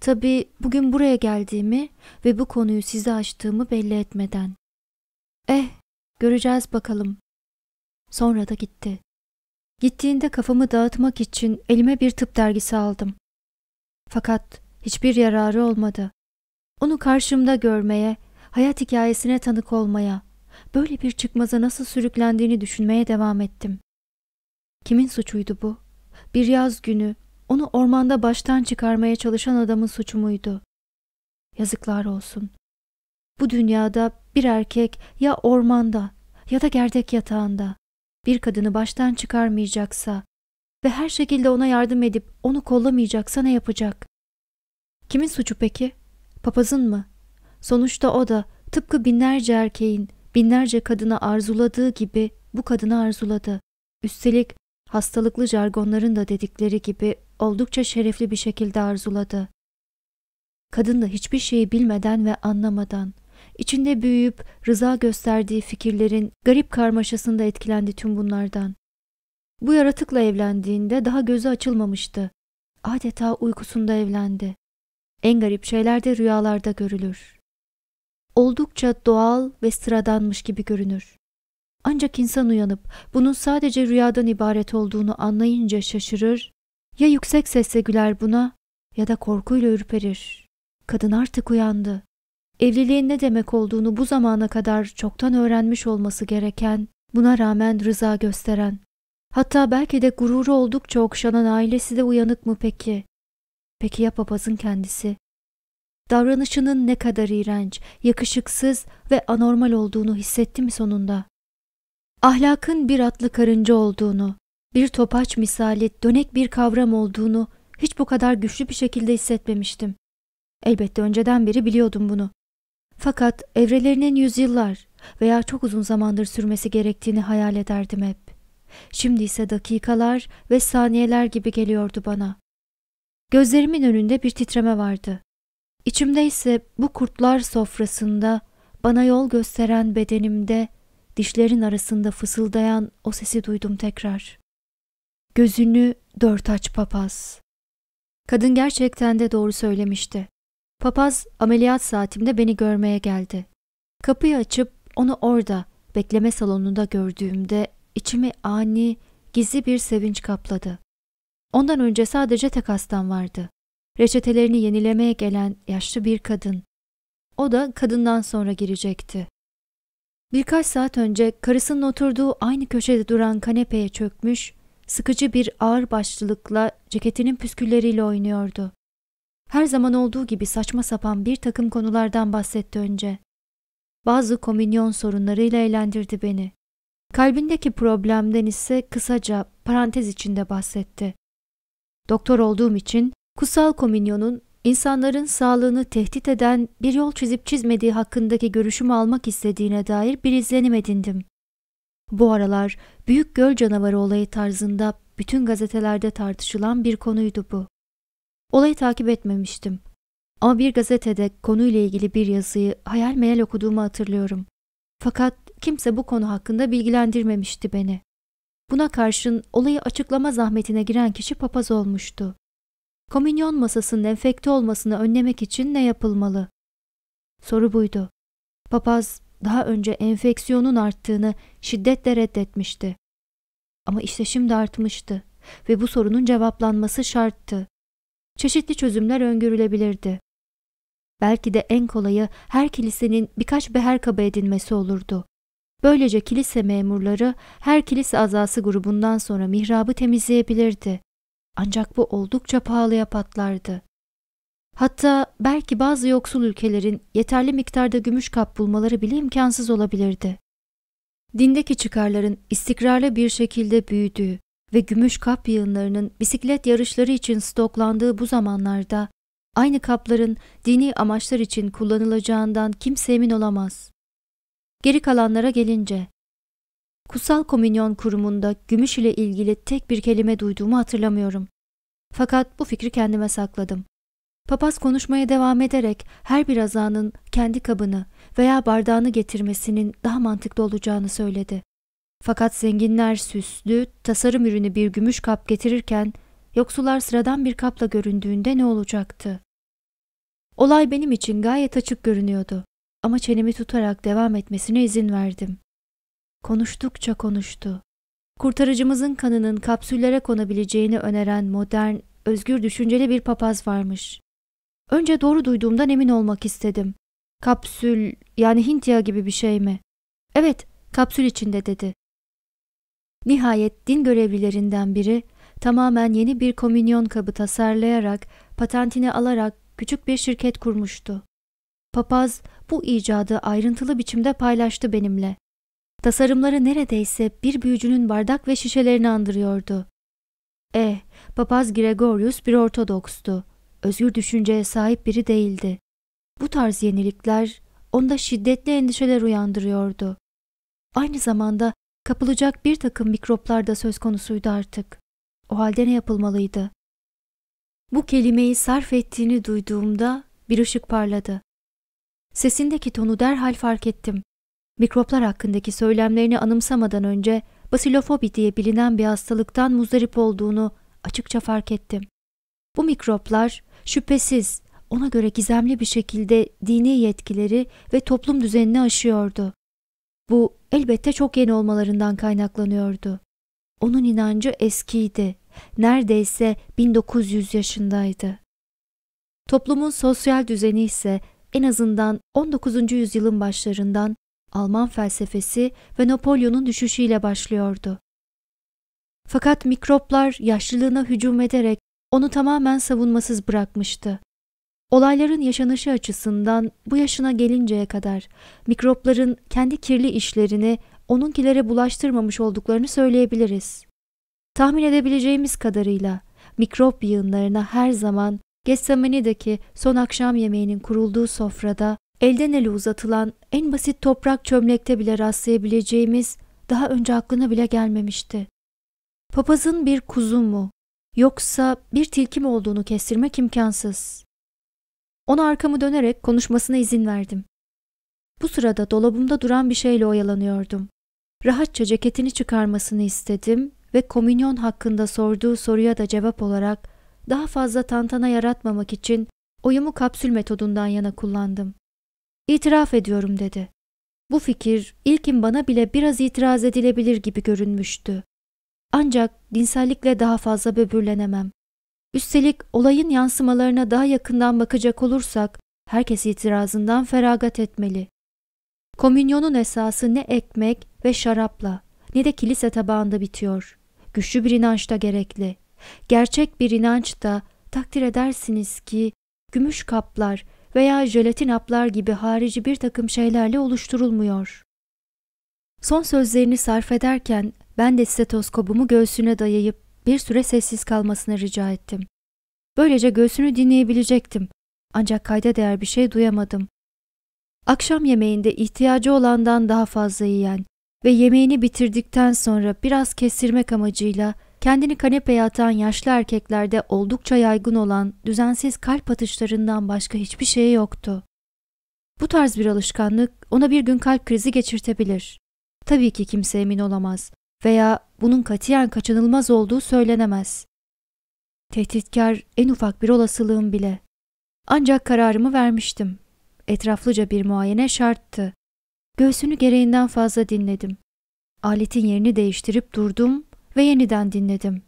Tabii bugün buraya geldiğimi ve bu konuyu size açtığımı belli etmeden. Eh, Göreceğiz bakalım. Sonra da gitti. Gittiğinde kafamı dağıtmak için elime bir tıp dergisi aldım. Fakat hiçbir yararı olmadı. Onu karşımda görmeye, hayat hikayesine tanık olmaya, böyle bir çıkmaza nasıl sürüklendiğini düşünmeye devam ettim. Kimin suçuydu bu? Bir yaz günü onu ormanda baştan çıkarmaya çalışan adamın suçu muydu? Yazıklar olsun. Bu dünyada bir erkek ya ormanda ya da gerdek yatağında bir kadını baştan çıkarmayacaksa ve her şekilde ona yardım edip onu kollamayacaksa ne yapacak? Kimin suçu peki? Papazın mı? Sonuçta o da tıpkı binlerce erkeğin binlerce kadına arzuladığı gibi bu kadını arzuladı. Üstelik hastalıklı jargonların da dedikleri gibi oldukça şerefli bir şekilde arzuladı. Kadın da hiçbir şeyi bilmeden ve anlamadan İçinde büyüyüp rıza gösterdiği fikirlerin garip karmaşasında etkilendi tüm bunlardan. Bu yaratıkla evlendiğinde daha gözü açılmamıştı. Adeta uykusunda evlendi. En garip şeyler de rüyalarda görülür. Oldukça doğal ve sıradanmış gibi görünür. Ancak insan uyanıp bunun sadece rüyadan ibaret olduğunu anlayınca şaşırır, ya yüksek sesle güler buna ya da korkuyla ürperir. Kadın artık uyandı evliliğin ne demek olduğunu bu zamana kadar çoktan öğrenmiş olması gereken, buna rağmen rıza gösteren, hatta belki de gururu oldukça okşanan ailesi de uyanık mı peki? Peki ya papazın kendisi? Davranışının ne kadar iğrenç, yakışıksız ve anormal olduğunu hissetti mi sonunda? Ahlakın bir atlı karınca olduğunu, bir topaç misali dönek bir kavram olduğunu hiç bu kadar güçlü bir şekilde hissetmemiştim. Elbette önceden beri biliyordum bunu. Fakat evrelerinin yüzyıllar veya çok uzun zamandır sürmesi gerektiğini hayal ederdim hep. Şimdi ise dakikalar ve saniyeler gibi geliyordu bana. Gözlerimin önünde bir titreme vardı. İçimde ise bu kurtlar sofrasında bana yol gösteren bedenimde dişlerin arasında fısıldayan o sesi duydum tekrar. Gözünü dört aç papaz. Kadın gerçekten de doğru söylemişti. Papaz ameliyat saatimde beni görmeye geldi. Kapıyı açıp onu orada bekleme salonunda gördüğümde içimi ani, gizli bir sevinç kapladı. Ondan önce sadece tek hastam vardı. Reçetelerini yenilemeye gelen yaşlı bir kadın. O da kadından sonra girecekti. Birkaç saat önce karısının oturduğu aynı köşede duran kanepeye çökmüş, sıkıcı bir ağır başlılıkla ceketinin püskülleriyle oynuyordu. Her zaman olduğu gibi saçma sapan bir takım konulardan bahsetti önce. Bazı komünyon sorunlarıyla eğlendirdi beni. Kalbindeki problemden ise kısaca parantez içinde bahsetti. Doktor olduğum için kutsal komünyonun insanların sağlığını tehdit eden bir yol çizip çizmediği hakkındaki görüşümü almak istediğine dair bir izlenim edindim. Bu aralar büyük göl canavarı olayı tarzında bütün gazetelerde tartışılan bir konuydu bu. Olayı takip etmemiştim. Ama bir gazetede konuyla ilgili bir yazıyı hayal meyal okuduğumu hatırlıyorum. Fakat kimse bu konu hakkında bilgilendirmemişti beni. Buna karşın olayı açıklama zahmetine giren kişi papaz olmuştu. Komünyon masasının enfekte olmasını önlemek için ne yapılmalı? Soru buydu. Papaz daha önce enfeksiyonun arttığını şiddetle reddetmişti. Ama işte şimdi artmıştı ve bu sorunun cevaplanması şarttı çeşitli çözümler öngörülebilirdi. Belki de en kolayı her kilisenin birkaç beher kaba edinmesi olurdu. Böylece kilise memurları her kilise azası grubundan sonra mihrabı temizleyebilirdi. Ancak bu oldukça pahalıya patlardı. Hatta belki bazı yoksul ülkelerin yeterli miktarda gümüş kap bulmaları bile imkansız olabilirdi. Dindeki çıkarların istikrarlı bir şekilde büyüdüğü ve gümüş kap yığınlarının bisiklet yarışları için stoklandığı bu zamanlarda aynı kapların dini amaçlar için kullanılacağından kimse emin olamaz. Geri kalanlara gelince, Kutsal Komünyon Kurumu'nda gümüş ile ilgili tek bir kelime duyduğumu hatırlamıyorum. Fakat bu fikri kendime sakladım. Papaz konuşmaya devam ederek her bir azanın kendi kabını veya bardağını getirmesinin daha mantıklı olacağını söyledi. Fakat zenginler süslü, tasarım ürünü bir gümüş kap getirirken yoksullar sıradan bir kapla göründüğünde ne olacaktı? Olay benim için gayet açık görünüyordu ama çenemi tutarak devam etmesine izin verdim. Konuştukça konuştu. Kurtarıcımızın kanının kapsüllere konabileceğini öneren modern, özgür düşünceli bir papaz varmış. Önce doğru duyduğumdan emin olmak istedim. Kapsül yani Hintya gibi bir şey mi? Evet, kapsül içinde dedi. Nihayet din görevlilerinden biri tamamen yeni bir komünyon kabı tasarlayarak, patentini alarak küçük bir şirket kurmuştu. Papaz bu icadı ayrıntılı biçimde paylaştı benimle. Tasarımları neredeyse bir büyücünün bardak ve şişelerini andırıyordu. Eh, papaz Gregorius bir ortodokstu. Özgür düşünceye sahip biri değildi. Bu tarz yenilikler onda şiddetli endişeler uyandırıyordu. Aynı zamanda kapılacak bir takım mikroplar da söz konusuydu artık. O halde ne yapılmalıydı? Bu kelimeyi sarf ettiğini duyduğumda bir ışık parladı. Sesindeki tonu derhal fark ettim. Mikroplar hakkındaki söylemlerini anımsamadan önce basilofobi diye bilinen bir hastalıktan muzdarip olduğunu açıkça fark ettim. Bu mikroplar şüphesiz ona göre gizemli bir şekilde dini yetkileri ve toplum düzenini aşıyordu. Bu elbette çok yeni olmalarından kaynaklanıyordu. Onun inancı eskiydi. Neredeyse 1900 yaşındaydı. Toplumun sosyal düzeni ise en azından 19. yüzyılın başlarından Alman felsefesi ve Napolyon'un düşüşüyle başlıyordu. Fakat mikroplar yaşlılığına hücum ederek onu tamamen savunmasız bırakmıştı. Olayların yaşanışı açısından bu yaşına gelinceye kadar mikropların kendi kirli işlerini onunkilere bulaştırmamış olduklarını söyleyebiliriz. Tahmin edebileceğimiz kadarıyla mikrop yığınlarına her zaman Gethsemane'deki son akşam yemeğinin kurulduğu sofrada elden ele uzatılan en basit toprak çömlekte bile rastlayabileceğimiz daha önce aklına bile gelmemişti. Papazın bir kuzu mu yoksa bir tilki mi olduğunu kestirmek imkansız. Ona arkamı dönerek konuşmasına izin verdim. Bu sırada dolabımda duran bir şeyle oyalanıyordum. Rahatça ceketini çıkarmasını istedim ve komünyon hakkında sorduğu soruya da cevap olarak daha fazla tantana yaratmamak için oyumu kapsül metodundan yana kullandım. İtiraf ediyorum dedi. Bu fikir ilkin bana bile biraz itiraz edilebilir gibi görünmüştü. Ancak dinsellikle daha fazla böbürlenemem. Üstelik olayın yansımalarına daha yakından bakacak olursak herkes itirazından feragat etmeli. Komünyonun esası ne ekmek ve şarapla ne de kilise tabağında bitiyor. Güçlü bir inanç da gerekli. Gerçek bir inanç da takdir edersiniz ki gümüş kaplar veya jelatin haplar gibi harici bir takım şeylerle oluşturulmuyor. Son sözlerini sarf ederken ben de stetoskobumu göğsüne dayayıp bir süre sessiz kalmasını rica ettim. Böylece göğsünü dinleyebilecektim. Ancak kayda değer bir şey duyamadım. Akşam yemeğinde ihtiyacı olandan daha fazla yiyen ve yemeğini bitirdikten sonra biraz kestirmek amacıyla kendini kanepeye atan yaşlı erkeklerde oldukça yaygın olan düzensiz kalp atışlarından başka hiçbir şey yoktu. Bu tarz bir alışkanlık ona bir gün kalp krizi geçirtebilir. Tabii ki kimse emin olamaz veya bunun katiyen kaçınılmaz olduğu söylenemez. Tehditkar en ufak bir olasılığım bile. Ancak kararımı vermiştim. Etraflıca bir muayene şarttı. Göğsünü gereğinden fazla dinledim. Aletin yerini değiştirip durdum ve yeniden dinledim.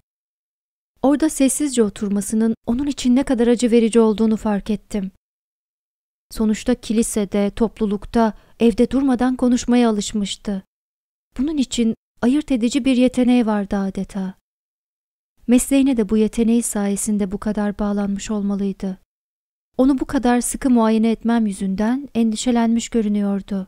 Orada sessizce oturmasının onun için ne kadar acı verici olduğunu fark ettim. Sonuçta kilisede, toplulukta, evde durmadan konuşmaya alışmıştı. Bunun için ayırt edici bir yeteneği vardı adeta. Mesleğine de bu yeteneği sayesinde bu kadar bağlanmış olmalıydı. Onu bu kadar sıkı muayene etmem yüzünden endişelenmiş görünüyordu.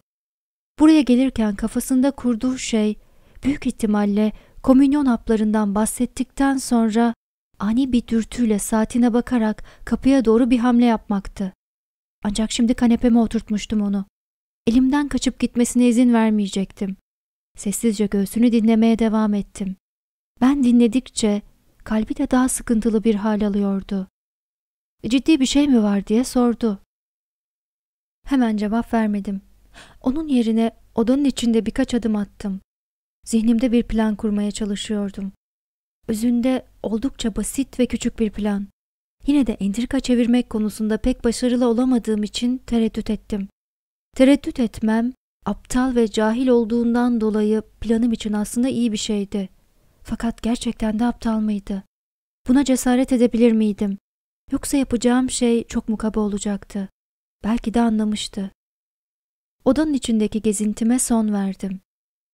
Buraya gelirken kafasında kurduğu şey büyük ihtimalle komünyon haplarından bahsettikten sonra ani bir dürtüyle saatine bakarak kapıya doğru bir hamle yapmaktı. Ancak şimdi kanepeme oturtmuştum onu. Elimden kaçıp gitmesine izin vermeyecektim. Sessizce göğsünü dinlemeye devam ettim. Ben dinledikçe kalbi de daha sıkıntılı bir hal alıyordu. Ciddi bir şey mi var diye sordu. Hemen cevap vermedim. Onun yerine odanın içinde birkaç adım attım. Zihnimde bir plan kurmaya çalışıyordum. Özünde oldukça basit ve küçük bir plan. Yine de entrika çevirmek konusunda pek başarılı olamadığım için tereddüt ettim. Tereddüt etmem aptal ve cahil olduğundan dolayı planım için aslında iyi bir şeydi. Fakat gerçekten de aptal mıydı? Buna cesaret edebilir miydim? Yoksa yapacağım şey çok mu kaba olacaktı? Belki de anlamıştı. Odanın içindeki gezintime son verdim.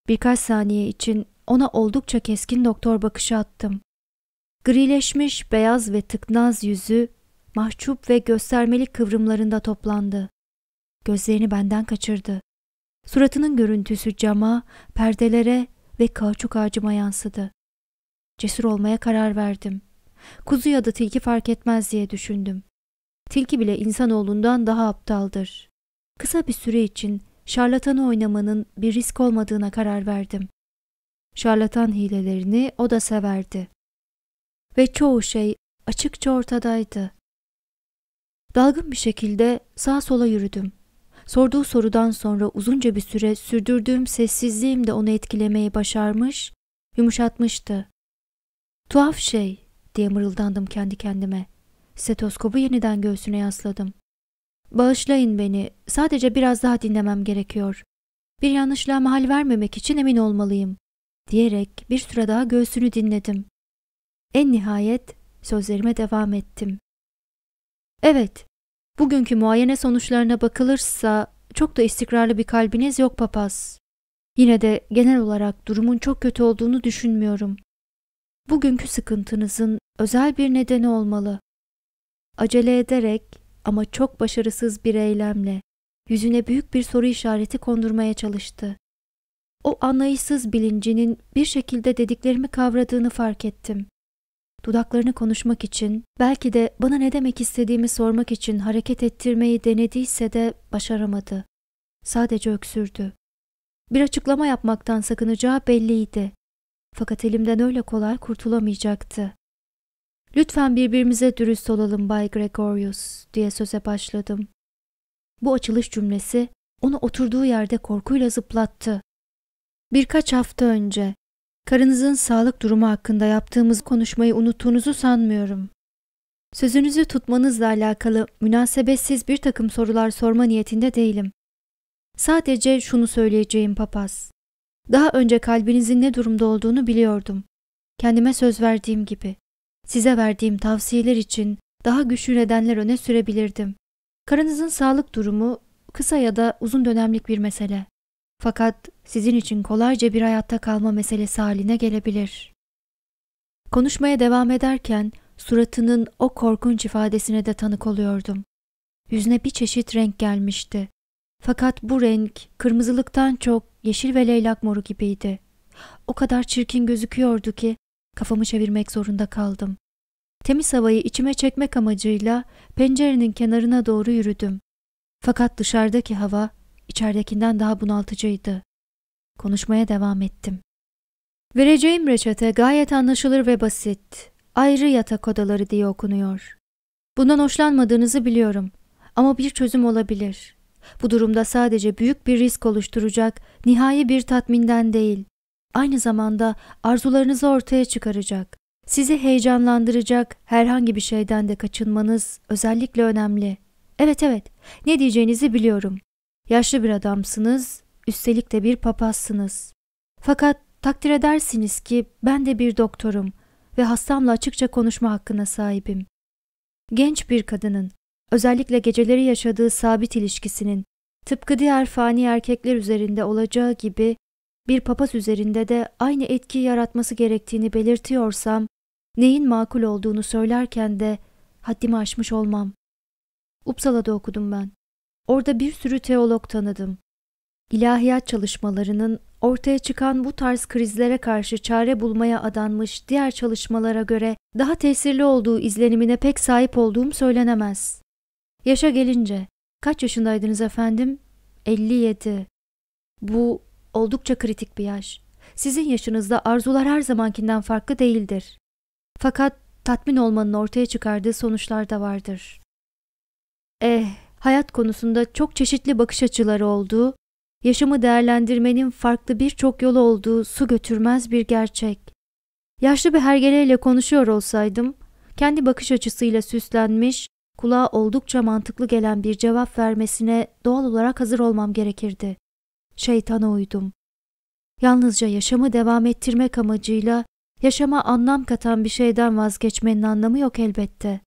Birkaç saniye için ona oldukça keskin doktor bakışı attım. Grileşmiş beyaz ve tıknaz yüzü mahcup ve göstermelik kıvrımlarında toplandı. Gözlerini benden kaçırdı. Suratının görüntüsü cama, perdelere ve kauçuk ağacıma yansıdı. Cesur olmaya karar verdim. Kuzu ya da tilki fark etmez diye düşündüm. Tilki bile insanoğlundan daha aptaldır. Kısa bir süre için şarlatanı oynamanın bir risk olmadığına karar verdim. Şarlatan hilelerini o da severdi. Ve çoğu şey açıkça ortadaydı. Dalgın bir şekilde sağa sola yürüdüm. Sorduğu sorudan sonra uzunca bir süre sürdürdüğüm sessizliğim de onu etkilemeyi başarmış, yumuşatmıştı. Tuhaf şey diye mırıldandım kendi kendime. Stetoskobu yeniden göğsüne yasladım. Bağışlayın beni, sadece biraz daha dinlemem gerekiyor. Bir yanlışlığa mahal vermemek için emin olmalıyım, diyerek bir süre daha göğsünü dinledim. En nihayet sözlerime devam ettim. Evet, Bugünkü muayene sonuçlarına bakılırsa çok da istikrarlı bir kalbiniz yok papaz. Yine de genel olarak durumun çok kötü olduğunu düşünmüyorum. Bugünkü sıkıntınızın özel bir nedeni olmalı. Acele ederek ama çok başarısız bir eylemle yüzüne büyük bir soru işareti kondurmaya çalıştı. O anlayışsız bilincinin bir şekilde dediklerimi kavradığını fark ettim dudaklarını konuşmak için, belki de bana ne demek istediğimi sormak için hareket ettirmeyi denediyse de başaramadı. Sadece öksürdü. Bir açıklama yapmaktan sakınacağı belliydi. Fakat elimden öyle kolay kurtulamayacaktı. Lütfen birbirimize dürüst olalım Bay Gregorius diye söze başladım. Bu açılış cümlesi onu oturduğu yerde korkuyla zıplattı. Birkaç hafta önce Karınızın sağlık durumu hakkında yaptığımız konuşmayı unuttuğunuzu sanmıyorum. Sözünüzü tutmanızla alakalı münasebetsiz bir takım sorular sorma niyetinde değilim. Sadece şunu söyleyeceğim papaz. Daha önce kalbinizin ne durumda olduğunu biliyordum. Kendime söz verdiğim gibi. Size verdiğim tavsiyeler için daha güçlü nedenler öne sürebilirdim. Karınızın sağlık durumu kısa ya da uzun dönemlik bir mesele. Fakat sizin için kolayca bir hayatta kalma meselesi haline gelebilir. Konuşmaya devam ederken suratının o korkunç ifadesine de tanık oluyordum. Yüzüne bir çeşit renk gelmişti. Fakat bu renk kırmızılıktan çok yeşil ve leylak moru gibiydi. O kadar çirkin gözüküyordu ki kafamı çevirmek zorunda kaldım. Temiz havayı içime çekmek amacıyla pencerenin kenarına doğru yürüdüm. Fakat dışarıdaki hava içeridekinden daha bunaltıcıydı. Konuşmaya devam ettim. Vereceğim reçete gayet anlaşılır ve basit. Ayrı yatak odaları diye okunuyor. Bundan hoşlanmadığınızı biliyorum. Ama bir çözüm olabilir. Bu durumda sadece büyük bir risk oluşturacak, nihai bir tatminden değil. Aynı zamanda arzularınızı ortaya çıkaracak. Sizi heyecanlandıracak herhangi bir şeyden de kaçınmanız özellikle önemli. Evet evet, ne diyeceğinizi biliyorum. Yaşlı bir adamsınız, üstelik de bir papazsınız. Fakat takdir edersiniz ki ben de bir doktorum ve hastamla açıkça konuşma hakkına sahibim. Genç bir kadının, özellikle geceleri yaşadığı sabit ilişkisinin, tıpkı diğer fani erkekler üzerinde olacağı gibi bir papaz üzerinde de aynı etki yaratması gerektiğini belirtiyorsam, neyin makul olduğunu söylerken de haddimi aşmış olmam. Uppsala'da okudum ben. Orada bir sürü teolog tanıdım. İlahiyat çalışmalarının ortaya çıkan bu tarz krizlere karşı çare bulmaya adanmış diğer çalışmalara göre daha tesirli olduğu izlenimine pek sahip olduğum söylenemez. Yaşa gelince, kaç yaşındaydınız efendim? 57. Bu oldukça kritik bir yaş. Sizin yaşınızda arzular her zamankinden farklı değildir. Fakat tatmin olmanın ortaya çıkardığı sonuçlar da vardır. Eh, hayat konusunda çok çeşitli bakış açıları olduğu, yaşamı değerlendirmenin farklı birçok yolu olduğu su götürmez bir gerçek. Yaşlı bir hergeleyle konuşuyor olsaydım, kendi bakış açısıyla süslenmiş, kulağa oldukça mantıklı gelen bir cevap vermesine doğal olarak hazır olmam gerekirdi. Şeytana uydum. Yalnızca yaşamı devam ettirmek amacıyla yaşama anlam katan bir şeyden vazgeçmenin anlamı yok elbette.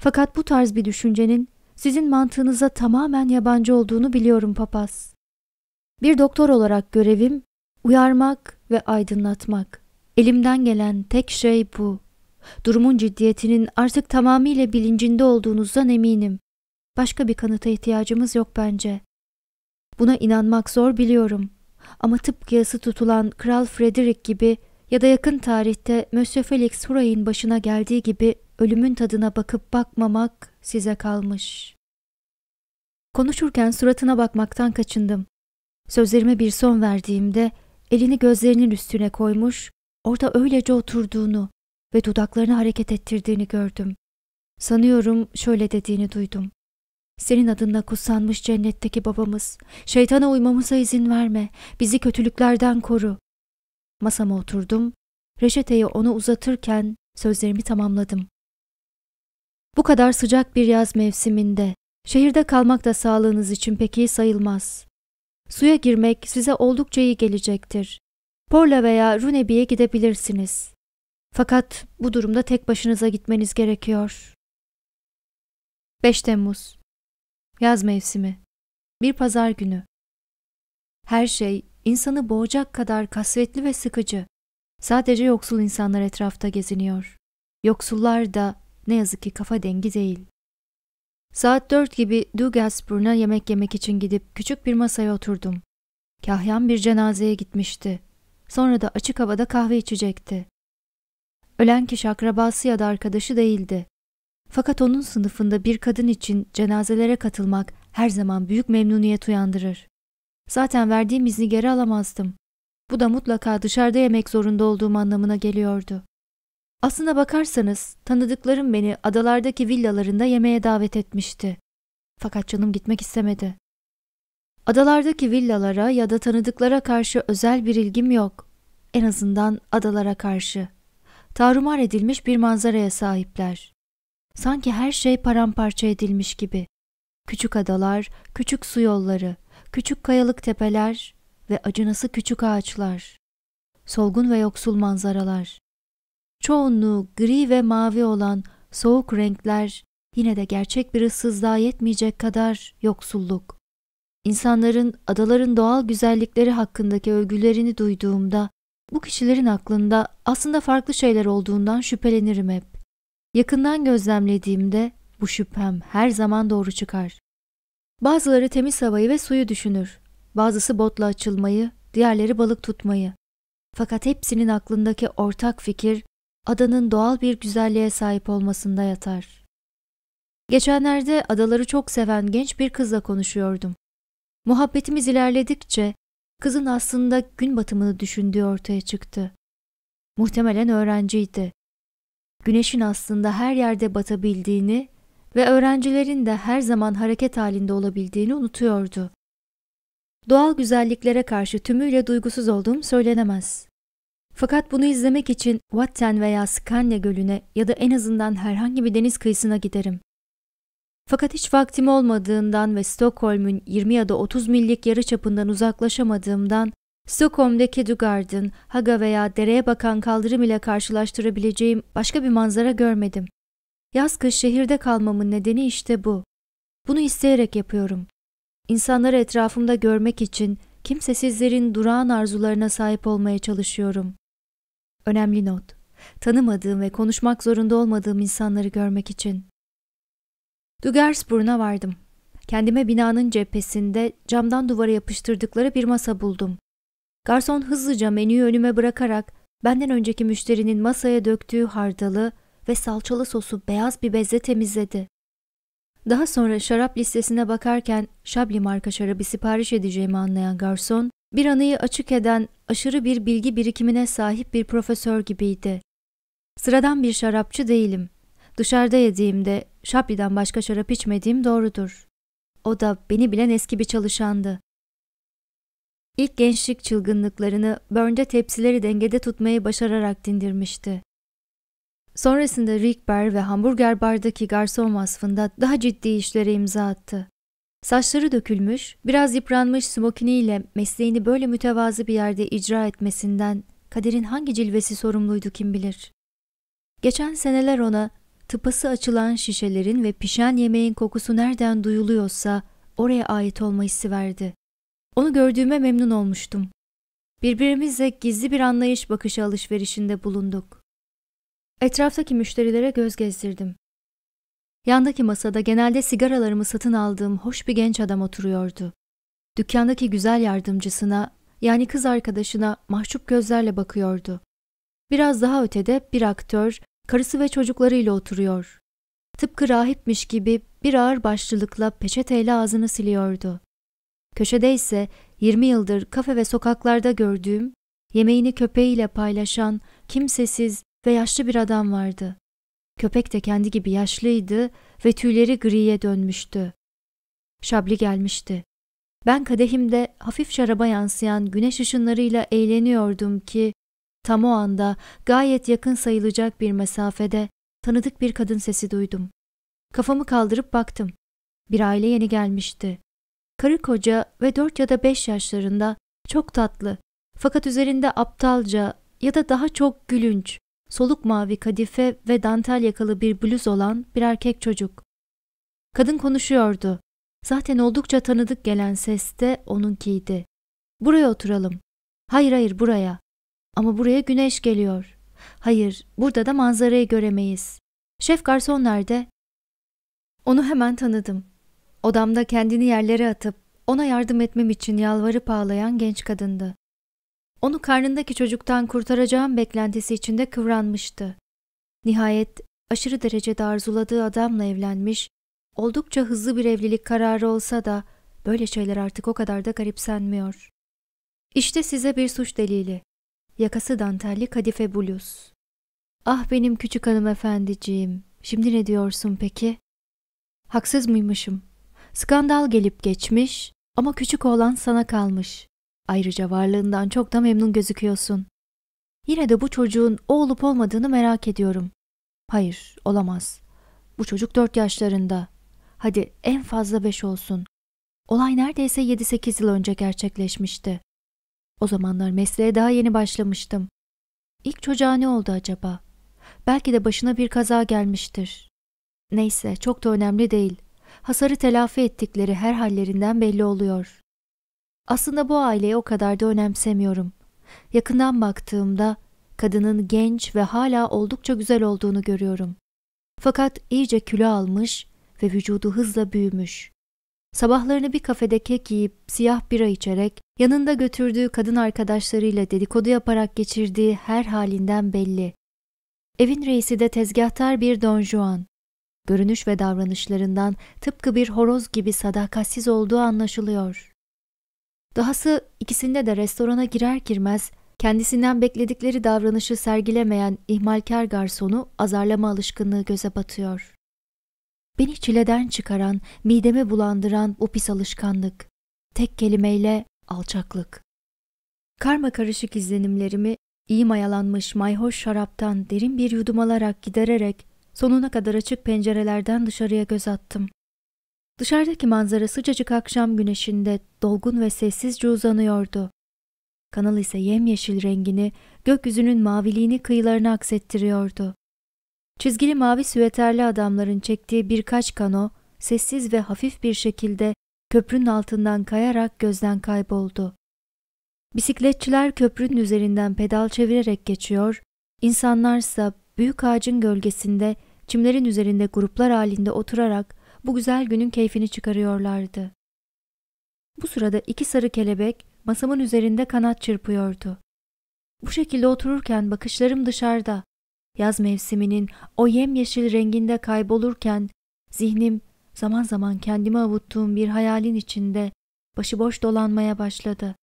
Fakat bu tarz bir düşüncenin sizin mantığınıza tamamen yabancı olduğunu biliyorum papaz. Bir doktor olarak görevim uyarmak ve aydınlatmak. Elimden gelen tek şey bu. Durumun ciddiyetinin artık tamamıyla bilincinde olduğunuzdan eminim. Başka bir kanıta ihtiyacımız yok bence. Buna inanmak zor biliyorum. Ama tıpkı yası tutulan Kral Frederick gibi ya da yakın tarihte Monsieur Felix Huray'ın başına geldiği gibi ölümün tadına bakıp bakmamak size kalmış. Konuşurken suratına bakmaktan kaçındım. Sözlerime bir son verdiğimde elini gözlerinin üstüne koymuş, orada öylece oturduğunu ve dudaklarını hareket ettirdiğini gördüm. Sanıyorum şöyle dediğini duydum. Senin adınla kutsanmış cennetteki babamız, şeytana uymamıza izin verme, bizi kötülüklerden koru. Masama oturdum, reçeteyi ona uzatırken sözlerimi tamamladım. Bu kadar sıcak bir yaz mevsiminde şehirde kalmak da sağlığınız için pek iyi sayılmaz. Suya girmek size oldukça iyi gelecektir. Porla veya Runebi'ye gidebilirsiniz. Fakat bu durumda tek başınıza gitmeniz gerekiyor. 5 Temmuz Yaz mevsimi Bir pazar günü Her şey insanı boğacak kadar kasvetli ve sıkıcı. Sadece yoksul insanlar etrafta geziniyor. Yoksullar da ne yazık ki kafa dengi değil. Saat dört gibi Dugasburn'a yemek yemek için gidip küçük bir masaya oturdum. Kahyan bir cenazeye gitmişti. Sonra da açık havada kahve içecekti. Ölen kişi akrabası ya da arkadaşı değildi. Fakat onun sınıfında bir kadın için cenazelere katılmak her zaman büyük memnuniyet uyandırır. Zaten verdiğim izni geri alamazdım. Bu da mutlaka dışarıda yemek zorunda olduğum anlamına geliyordu. Aslına bakarsanız tanıdıklarım beni adalardaki villalarında yemeğe davet etmişti. Fakat canım gitmek istemedi. Adalardaki villalara ya da tanıdıklara karşı özel bir ilgim yok. En azından adalara karşı. Tarumar edilmiş bir manzaraya sahipler. Sanki her şey paramparça edilmiş gibi. Küçük adalar, küçük su yolları, küçük kayalık tepeler ve acınası küçük ağaçlar. Solgun ve yoksul manzaralar çoğunluğu gri ve mavi olan soğuk renkler yine de gerçek bir ıssızlığa yetmeyecek kadar yoksulluk. İnsanların adaların doğal güzellikleri hakkındaki övgülerini duyduğumda bu kişilerin aklında aslında farklı şeyler olduğundan şüphelenirim hep. Yakından gözlemlediğimde bu şüphem her zaman doğru çıkar. Bazıları temiz havayı ve suyu düşünür. Bazısı botla açılmayı, diğerleri balık tutmayı. Fakat hepsinin aklındaki ortak fikir adanın doğal bir güzelliğe sahip olmasında yatar. Geçenlerde adaları çok seven genç bir kızla konuşuyordum. Muhabbetimiz ilerledikçe kızın aslında gün batımını düşündüğü ortaya çıktı. Muhtemelen öğrenciydi. Güneşin aslında her yerde batabildiğini ve öğrencilerin de her zaman hareket halinde olabildiğini unutuyordu. Doğal güzelliklere karşı tümüyle duygusuz olduğum söylenemez. Fakat bunu izlemek için Watten veya Skanne gölüne ya da en azından herhangi bir deniz kıyısına giderim. Fakat hiç vaktim olmadığından ve Stockholm'un 20 ya da 30 millik yarı çapından uzaklaşamadığımdan Stockholm'deki Dugard'ın Haga veya dereye bakan kaldırım ile karşılaştırabileceğim başka bir manzara görmedim. Yaz kış şehirde kalmamın nedeni işte bu. Bunu isteyerek yapıyorum. İnsanları etrafımda görmek için kimsesizlerin durağan arzularına sahip olmaya çalışıyorum. Önemli not. Tanımadığım ve konuşmak zorunda olmadığım insanları görmek için. Dugersburg'a vardım. Kendime binanın cephesinde camdan duvara yapıştırdıkları bir masa buldum. Garson hızlıca menüyü önüme bırakarak benden önceki müşterinin masaya döktüğü hardalı ve salçalı sosu beyaz bir bezle temizledi. Daha sonra şarap listesine bakarken Şabli marka şarabı sipariş edeceğimi anlayan garson bir anıyı açık eden aşırı bir bilgi birikimine sahip bir profesör gibiydi. Sıradan bir şarapçı değilim. Dışarıda yediğimde şapliden başka şarap içmediğim doğrudur. O da beni bilen eski bir çalışandı. İlk gençlik çılgınlıklarını Burn'de tepsileri dengede tutmayı başararak dindirmişti. Sonrasında Rick Bar ve Hamburger Bar'daki garson vasfında daha ciddi işlere imza attı. Saçları dökülmüş, biraz yıpranmış smokiniyle mesleğini böyle mütevazı bir yerde icra etmesinden kaderin hangi cilvesi sorumluydu kim bilir. Geçen seneler ona tıpası açılan şişelerin ve pişen yemeğin kokusu nereden duyuluyorsa oraya ait olma hissi verdi. Onu gördüğüme memnun olmuştum. Birbirimizle gizli bir anlayış bakışı alışverişinde bulunduk. Etraftaki müşterilere göz gezdirdim. Yandaki masada genelde sigaralarımı satın aldığım hoş bir genç adam oturuyordu. Dükkandaki güzel yardımcısına, yani kız arkadaşına mahcup gözlerle bakıyordu. Biraz daha ötede bir aktör, karısı ve çocuklarıyla oturuyor. Tıpkı rahipmiş gibi bir ağır başlılıkla peçeteyle ağzını siliyordu. Köşede ise 20 yıldır kafe ve sokaklarda gördüğüm, yemeğini köpeğiyle paylaşan, kimsesiz ve yaşlı bir adam vardı. Köpek de kendi gibi yaşlıydı ve tüyleri griye dönmüştü. Şabli gelmişti. Ben kadehimde hafif şaraba yansıyan güneş ışınlarıyla eğleniyordum ki tam o anda gayet yakın sayılacak bir mesafede tanıdık bir kadın sesi duydum. Kafamı kaldırıp baktım. Bir aile yeni gelmişti. Karı koca ve dört ya da beş yaşlarında çok tatlı fakat üzerinde aptalca ya da daha çok gülünç soluk mavi kadife ve dantel yakalı bir bluz olan bir erkek çocuk. Kadın konuşuyordu. Zaten oldukça tanıdık gelen ses de onunkiydi. Buraya oturalım. Hayır hayır buraya. Ama buraya güneş geliyor. Hayır, burada da manzarayı göremeyiz. Şef garson nerede? Onu hemen tanıdım. Odamda kendini yerlere atıp ona yardım etmem için yalvarıp ağlayan genç kadındı. Onu karnındaki çocuktan kurtaracağım beklentisi içinde kıvranmıştı. Nihayet aşırı derecede arzuladığı adamla evlenmiş, oldukça hızlı bir evlilik kararı olsa da böyle şeyler artık o kadar da garipsenmiyor. İşte size bir suç delili. Yakası dantelli kadife bluz. Ah benim küçük hanımefendiciğim, şimdi ne diyorsun peki? Haksız mıymışım? Skandal gelip geçmiş ama küçük oğlan sana kalmış. Ayrıca varlığından çok da memnun gözüküyorsun. Yine de bu çocuğun o olup olmadığını merak ediyorum. Hayır, olamaz. Bu çocuk dört yaşlarında. Hadi en fazla beş olsun. Olay neredeyse yedi sekiz yıl önce gerçekleşmişti. O zamanlar mesleğe daha yeni başlamıştım. İlk çocuğa ne oldu acaba? Belki de başına bir kaza gelmiştir. Neyse, çok da önemli değil. Hasarı telafi ettikleri her hallerinden belli oluyor. Aslında bu aileyi o kadar da önemsemiyorum. Yakından baktığımda kadının genç ve hala oldukça güzel olduğunu görüyorum. Fakat iyice kilo almış ve vücudu hızla büyümüş. Sabahlarını bir kafede kek yiyip siyah bira içerek, yanında götürdüğü kadın arkadaşlarıyla dedikodu yaparak geçirdiği her halinden belli. Evin reisi de tezgahtar bir Don Juan. Görünüş ve davranışlarından tıpkı bir horoz gibi sadakatsiz olduğu anlaşılıyor.'' Dahası ikisinde de restorana girer girmez kendisinden bekledikleri davranışı sergilemeyen ihmalkar garsonu azarlama alışkınlığı göze batıyor. Beni çileden çıkaran, midemi bulandıran bu pis alışkanlık. Tek kelimeyle alçaklık. Karma karışık izlenimlerimi iyi mayalanmış mayhoş şaraptan derin bir yudum alarak gidererek sonuna kadar açık pencerelerden dışarıya göz attım. Dışarıdaki manzara sıcacık akşam güneşinde dolgun ve sessizce uzanıyordu. Kanal ise yemyeşil rengini, gökyüzünün maviliğini kıyılarına aksettiriyordu. Çizgili mavi süveterli adamların çektiği birkaç kano, sessiz ve hafif bir şekilde köprünün altından kayarak gözden kayboldu. Bisikletçiler köprünün üzerinden pedal çevirerek geçiyor, insanlarsa büyük ağacın gölgesinde, çimlerin üzerinde gruplar halinde oturarak bu güzel günün keyfini çıkarıyorlardı. Bu sırada iki sarı kelebek masamın üzerinde kanat çırpıyordu. Bu şekilde otururken bakışlarım dışarıda. Yaz mevsiminin o yemyeşil renginde kaybolurken zihnim zaman zaman kendimi avuttuğum bir hayalin içinde başıboş dolanmaya başladı.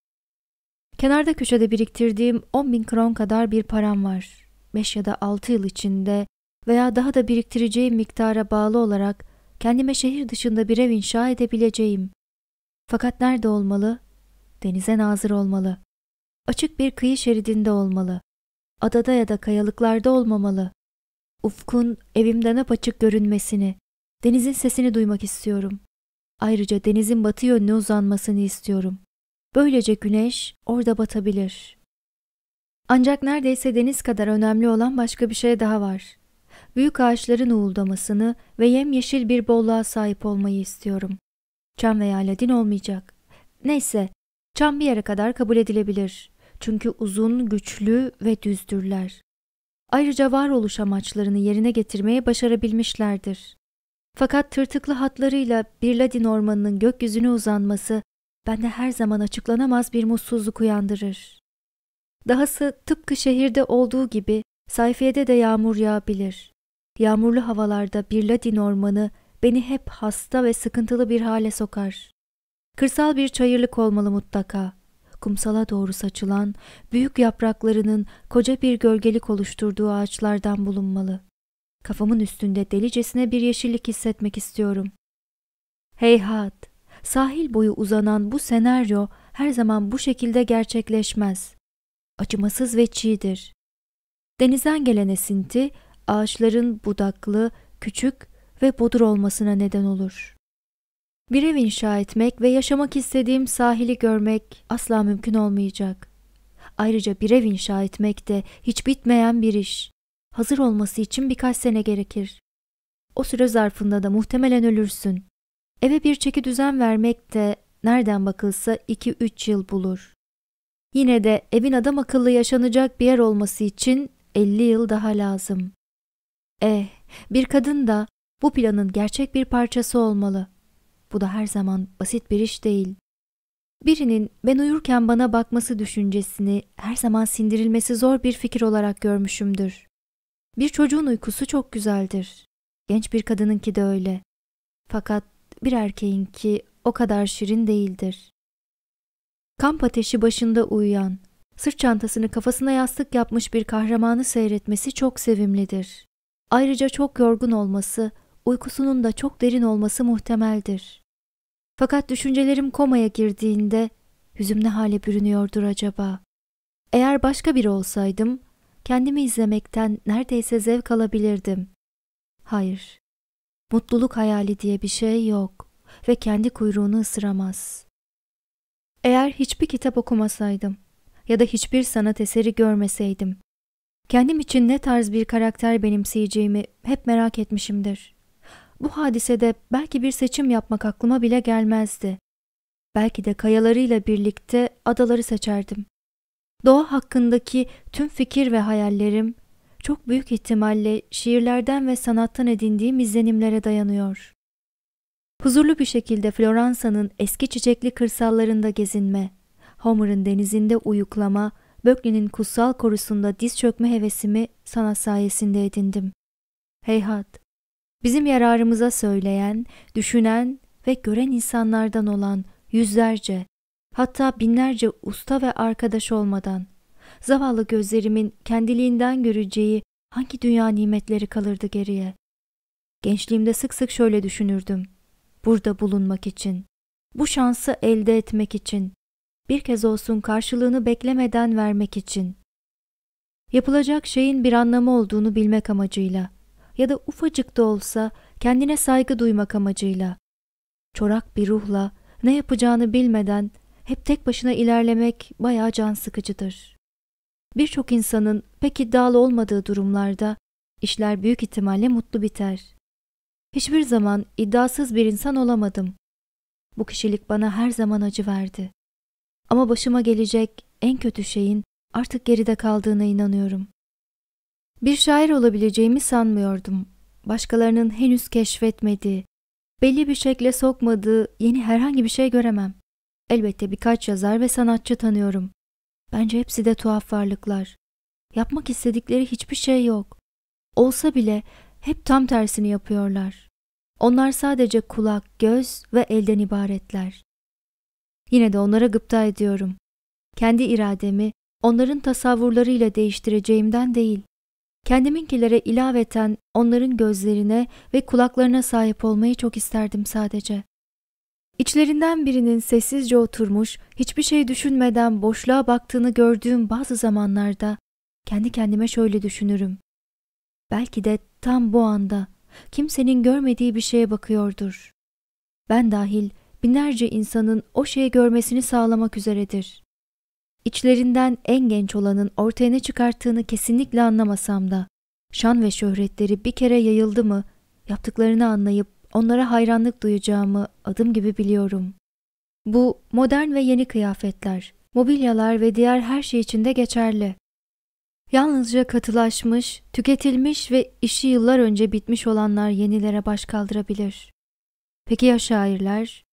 Kenarda köşede biriktirdiğim 10 bin kron kadar bir param var. 5 ya da 6 yıl içinde veya daha da biriktireceğim miktara bağlı olarak Kendime şehir dışında bir ev inşa edebileceğim. Fakat nerede olmalı? Denize nazır olmalı. Açık bir kıyı şeridinde olmalı. Adada ya da kayalıklarda olmamalı. Ufkun evimden apaçık görünmesini, denizin sesini duymak istiyorum. Ayrıca denizin batı yönüne uzanmasını istiyorum. Böylece güneş orada batabilir. Ancak neredeyse deniz kadar önemli olan başka bir şey daha var büyük ağaçların uğuldamasını ve yemyeşil bir bolluğa sahip olmayı istiyorum. Çam veya ladin olmayacak. Neyse, çam bir yere kadar kabul edilebilir. Çünkü uzun, güçlü ve düzdürler. Ayrıca varoluş amaçlarını yerine getirmeye başarabilmişlerdir. Fakat tırtıklı hatlarıyla bir ladin ormanının gökyüzüne uzanması bende her zaman açıklanamaz bir mutsuzluk uyandırır. Dahası tıpkı şehirde olduğu gibi sayfiyede de yağmur yağabilir. Yağmurlu havalarda bir Ladin ormanı beni hep hasta ve sıkıntılı bir hale sokar. Kırsal bir çayırlık olmalı mutlaka. Kumsala doğru saçılan, büyük yapraklarının koca bir gölgelik oluşturduğu ağaçlardan bulunmalı. Kafamın üstünde delicesine bir yeşillik hissetmek istiyorum. Heyhat, sahil boyu uzanan bu senaryo her zaman bu şekilde gerçekleşmez. Acımasız ve çiğdir. Denizden gelen esinti ağaçların budaklı, küçük ve bodur olmasına neden olur. Bir ev inşa etmek ve yaşamak istediğim sahili görmek asla mümkün olmayacak. Ayrıca bir ev inşa etmek de hiç bitmeyen bir iş. Hazır olması için birkaç sene gerekir. O süre zarfında da muhtemelen ölürsün. Eve bir çeki düzen vermek de nereden bakılsa 2-3 yıl bulur. Yine de evin adam akıllı yaşanacak bir yer olması için 50 yıl daha lazım. Eh, bir kadın da bu planın gerçek bir parçası olmalı. Bu da her zaman basit bir iş değil. Birinin ben uyurken bana bakması düşüncesini her zaman sindirilmesi zor bir fikir olarak görmüşümdür. Bir çocuğun uykusu çok güzeldir. Genç bir kadınınki de öyle. Fakat bir erkeğinki o kadar şirin değildir. Kamp ateşi başında uyuyan, sırt çantasını kafasına yastık yapmış bir kahramanı seyretmesi çok sevimlidir. Ayrıca çok yorgun olması, uykusunun da çok derin olması muhtemeldir. Fakat düşüncelerim komaya girdiğinde yüzüm ne hale bürünüyordur acaba? Eğer başka biri olsaydım, kendimi izlemekten neredeyse zevk alabilirdim. Hayır, mutluluk hayali diye bir şey yok ve kendi kuyruğunu ısıramaz. Eğer hiçbir kitap okumasaydım ya da hiçbir sanat eseri görmeseydim, Kendim için ne tarz bir karakter benimseyeceğimi hep merak etmişimdir. Bu hadisede belki bir seçim yapmak aklıma bile gelmezdi. Belki de kayalarıyla birlikte adaları seçerdim. Doğa hakkındaki tüm fikir ve hayallerim çok büyük ihtimalle şiirlerden ve sanattan edindiğim izlenimlere dayanıyor. Huzurlu bir şekilde Floransa'nın eski çiçekli kırsallarında gezinme, Homer'ın denizinde uyuklama Böklü'nün kutsal korusunda diz çökme hevesimi sana sayesinde edindim. Heyhat, bizim yararımıza söyleyen, düşünen ve gören insanlardan olan yüzlerce, hatta binlerce usta ve arkadaş olmadan, zavallı gözlerimin kendiliğinden göreceği hangi dünya nimetleri kalırdı geriye? Gençliğimde sık sık şöyle düşünürdüm. Burada bulunmak için, bu şansı elde etmek için, bir kez olsun karşılığını beklemeden vermek için. Yapılacak şeyin bir anlamı olduğunu bilmek amacıyla ya da ufacık da olsa kendine saygı duymak amacıyla. Çorak bir ruhla ne yapacağını bilmeden hep tek başına ilerlemek bayağı can sıkıcıdır. Birçok insanın pek iddialı olmadığı durumlarda işler büyük ihtimalle mutlu biter. Hiçbir zaman iddiasız bir insan olamadım. Bu kişilik bana her zaman acı verdi. Ama başıma gelecek en kötü şeyin artık geride kaldığına inanıyorum. Bir şair olabileceğimi sanmıyordum. Başkalarının henüz keşfetmediği, belli bir şekle sokmadığı yeni herhangi bir şey göremem. Elbette birkaç yazar ve sanatçı tanıyorum. Bence hepsi de tuhaf varlıklar. Yapmak istedikleri hiçbir şey yok. Olsa bile hep tam tersini yapıyorlar. Onlar sadece kulak, göz ve elden ibaretler. Yine de onlara gıpta ediyorum. Kendi irademi onların tasavvurlarıyla değiştireceğimden değil, kendiminkilere ilaveten onların gözlerine ve kulaklarına sahip olmayı çok isterdim sadece. İçlerinden birinin sessizce oturmuş, hiçbir şey düşünmeden boşluğa baktığını gördüğüm bazı zamanlarda kendi kendime şöyle düşünürüm. Belki de tam bu anda kimsenin görmediği bir şeye bakıyordur. Ben dahil binlerce insanın o şeyi görmesini sağlamak üzeredir. İçlerinden en genç olanın ortaya ne çıkarttığını kesinlikle anlamasam da, şan ve şöhretleri bir kere yayıldı mı, yaptıklarını anlayıp onlara hayranlık duyacağımı adım gibi biliyorum. Bu modern ve yeni kıyafetler, mobilyalar ve diğer her şey için de geçerli. Yalnızca katılaşmış, tüketilmiş ve işi yıllar önce bitmiş olanlar yenilere baş kaldırabilir. Peki ya şairler,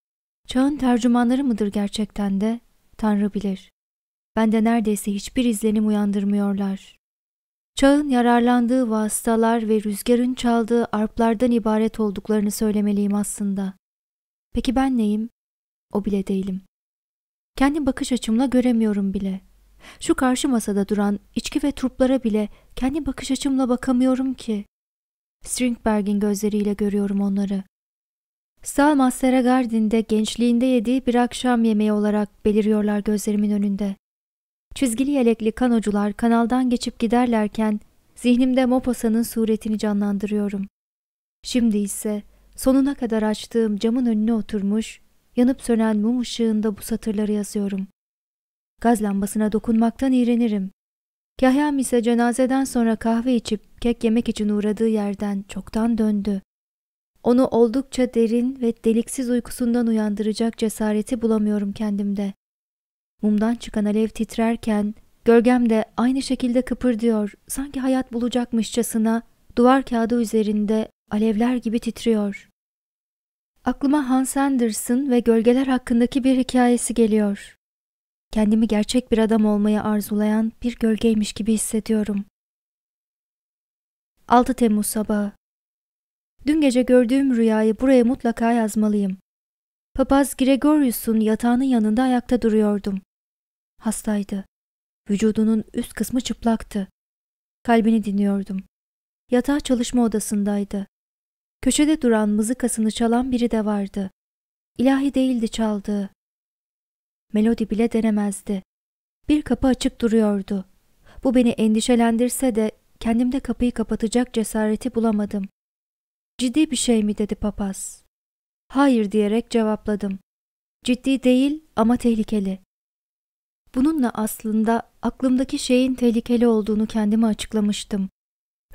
Çağın tercümanları mıdır gerçekten de? Tanrı bilir. Ben de neredeyse hiçbir izlenim uyandırmıyorlar. Çağın yararlandığı vasıtalar ve rüzgarın çaldığı arplardan ibaret olduklarını söylemeliyim aslında. Peki ben neyim? O bile değilim. Kendi bakış açımla göremiyorum bile. Şu karşı masada duran içki ve turplara bile kendi bakış açımla bakamıyorum ki. Stringberg'in gözleriyle görüyorum onları. Salma Seragarden'de gençliğinde yediği bir akşam yemeği olarak beliriyorlar gözlerimin önünde. Çizgili yelekli kanocular kanaldan geçip giderlerken zihnimde Mopasa'nın suretini canlandırıyorum. Şimdi ise sonuna kadar açtığım camın önüne oturmuş, yanıp sönen mum ışığında bu satırları yazıyorum. Gaz lambasına dokunmaktan iğrenirim. Kahyam ise cenazeden sonra kahve içip kek yemek için uğradığı yerden çoktan döndü. Onu oldukça derin ve deliksiz uykusundan uyandıracak cesareti bulamıyorum kendimde. Mumdan çıkan alev titrerken gölgem de aynı şekilde kıpırdıyor. Sanki hayat bulacakmışçasına duvar kağıdı üzerinde alevler gibi titriyor. Aklıma Hans Anderson ve gölgeler hakkındaki bir hikayesi geliyor. Kendimi gerçek bir adam olmayı arzulayan bir gölgeymiş gibi hissediyorum. 6 Temmuz sabahı Dün gece gördüğüm rüyayı buraya mutlaka yazmalıyım. Papaz Gregorius'un yatağının yanında ayakta duruyordum. Hastaydı. Vücudunun üst kısmı çıplaktı. Kalbini dinliyordum. Yatağı çalışma odasındaydı. Köşede duran mızıkasını çalan biri de vardı. İlahi değildi çaldığı. Melodi bile denemezdi. Bir kapı açık duruyordu. Bu beni endişelendirse de kendimde kapıyı kapatacak cesareti bulamadım. Ciddi bir şey mi dedi papaz. Hayır diyerek cevapladım. Ciddi değil ama tehlikeli. Bununla aslında aklımdaki şeyin tehlikeli olduğunu kendime açıklamıştım.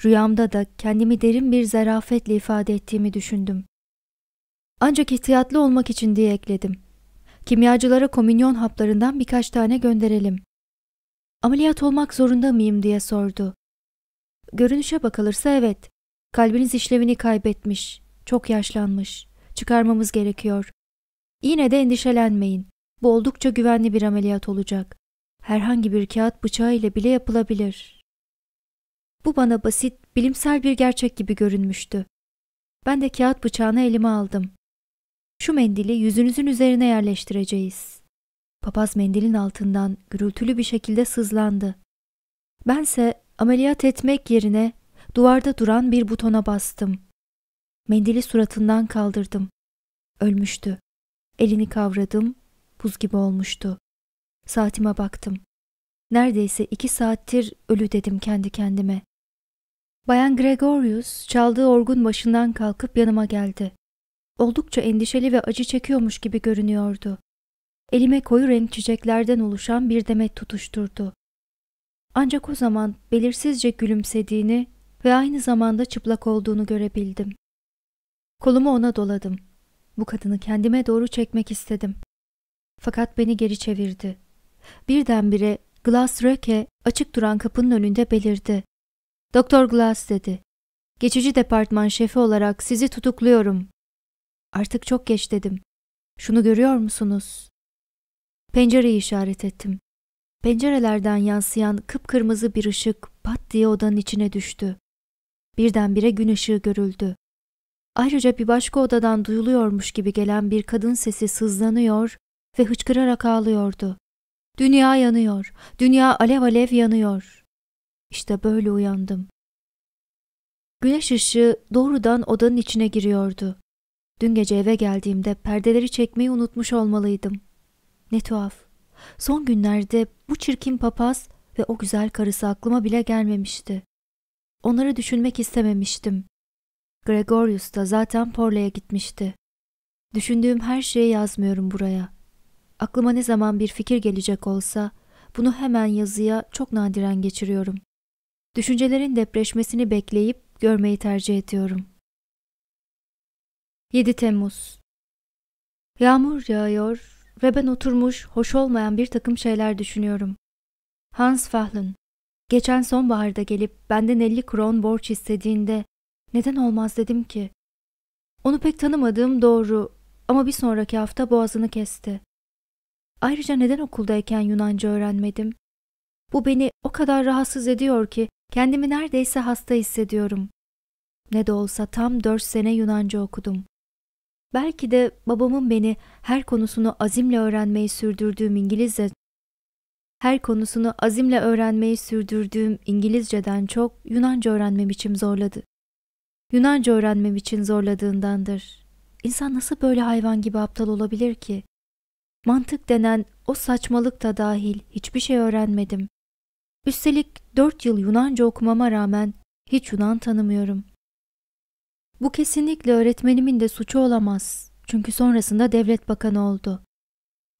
Rüyamda da kendimi derin bir zarafetle ifade ettiğimi düşündüm. Ancak ihtiyatlı olmak için diye ekledim. Kimyacılara komünyon haplarından birkaç tane gönderelim. Ameliyat olmak zorunda mıyım diye sordu. Görünüşe bakılırsa evet. Kalbiniz işlevini kaybetmiş, çok yaşlanmış. Çıkarmamız gerekiyor. Yine de endişelenmeyin. Bu oldukça güvenli bir ameliyat olacak. Herhangi bir kağıt bıçağı ile bile yapılabilir. Bu bana basit, bilimsel bir gerçek gibi görünmüştü. Ben de kağıt bıçağını elime aldım. Şu mendili yüzünüzün üzerine yerleştireceğiz. Papaz mendilin altından gürültülü bir şekilde sızlandı. Bense ameliyat etmek yerine duvarda duran bir butona bastım. Mendili suratından kaldırdım. Ölmüştü. Elini kavradım, buz gibi olmuştu. Saatime baktım. Neredeyse iki saattir ölü dedim kendi kendime. Bayan Gregorius çaldığı orgun başından kalkıp yanıma geldi. Oldukça endişeli ve acı çekiyormuş gibi görünüyordu. Elime koyu renk çiçeklerden oluşan bir demet tutuşturdu. Ancak o zaman belirsizce gülümsediğini ve aynı zamanda çıplak olduğunu görebildim. Kolumu ona doladım. Bu kadını kendime doğru çekmek istedim. Fakat beni geri çevirdi. Birdenbire Glass Röke açık duran kapının önünde belirdi. Doktor Glass dedi. Geçici departman şefi olarak sizi tutukluyorum. Artık çok geç dedim. Şunu görüyor musunuz? Pencereyi işaret ettim. Pencerelerden yansıyan kıpkırmızı bir ışık pat diye odanın içine düştü. Birdenbire gün ışığı görüldü. Ayrıca bir başka odadan duyuluyormuş gibi gelen bir kadın sesi sızlanıyor ve hıçkırarak ağlıyordu. Dünya yanıyor, dünya alev alev yanıyor. İşte böyle uyandım. Güneş ışığı doğrudan odanın içine giriyordu. Dün gece eve geldiğimde perdeleri çekmeyi unutmuş olmalıydım. Ne tuhaf. Son günlerde bu çirkin papaz ve o güzel karısı aklıma bile gelmemişti. Onları düşünmek istememiştim. Gregorius da zaten Porla'ya gitmişti. Düşündüğüm her şeyi yazmıyorum buraya. Aklıma ne zaman bir fikir gelecek olsa bunu hemen yazıya çok nadiren geçiriyorum. Düşüncelerin depreşmesini bekleyip görmeyi tercih ediyorum. 7 Temmuz Yağmur yağıyor ve ben oturmuş, hoş olmayan bir takım şeyler düşünüyorum. Hans Fahlen Geçen sonbaharda gelip benden 50 kron borç istediğinde neden olmaz dedim ki. Onu pek tanımadığım doğru ama bir sonraki hafta boğazını kesti. Ayrıca neden okuldayken Yunanca öğrenmedim? Bu beni o kadar rahatsız ediyor ki kendimi neredeyse hasta hissediyorum. Ne de olsa tam dört sene Yunanca okudum. Belki de babamın beni her konusunu azimle öğrenmeyi sürdürdüğüm İngilizce her konusunu azimle öğrenmeyi sürdürdüğüm İngilizceden çok Yunanca öğrenmem için zorladı. Yunanca öğrenmem için zorladığındandır. İnsan nasıl böyle hayvan gibi aptal olabilir ki? Mantık denen o saçmalık da dahil hiçbir şey öğrenmedim. Üstelik dört yıl Yunanca okumama rağmen hiç Yunan tanımıyorum. Bu kesinlikle öğretmenimin de suçu olamaz. Çünkü sonrasında devlet bakanı oldu.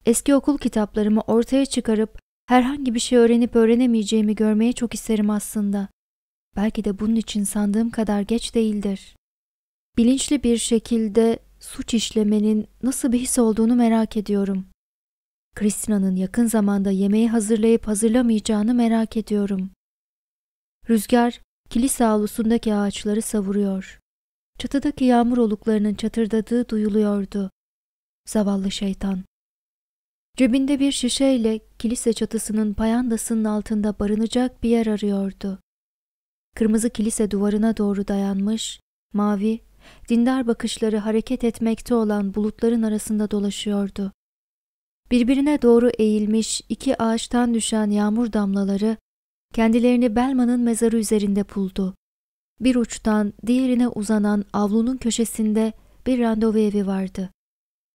Eski okul kitaplarımı ortaya çıkarıp Herhangi bir şey öğrenip öğrenemeyeceğimi görmeye çok isterim aslında. Belki de bunun için sandığım kadar geç değildir. Bilinçli bir şekilde suç işlemenin nasıl bir his olduğunu merak ediyorum. Kristina'nın yakın zamanda yemeği hazırlayıp hazırlamayacağını merak ediyorum. Rüzgar kilise avlusundaki ağaçları savuruyor. Çatıdaki yağmur oluklarının çatırdadığı duyuluyordu. Zavallı şeytan. Cebinde bir şişeyle kilise çatısının payandasının altında barınacak bir yer arıyordu. Kırmızı kilise duvarına doğru dayanmış, mavi, dindar bakışları hareket etmekte olan bulutların arasında dolaşıyordu. Birbirine doğru eğilmiş iki ağaçtan düşen yağmur damlaları kendilerini Belma'nın mezarı üzerinde buldu. Bir uçtan diğerine uzanan avlunun köşesinde bir randevu evi vardı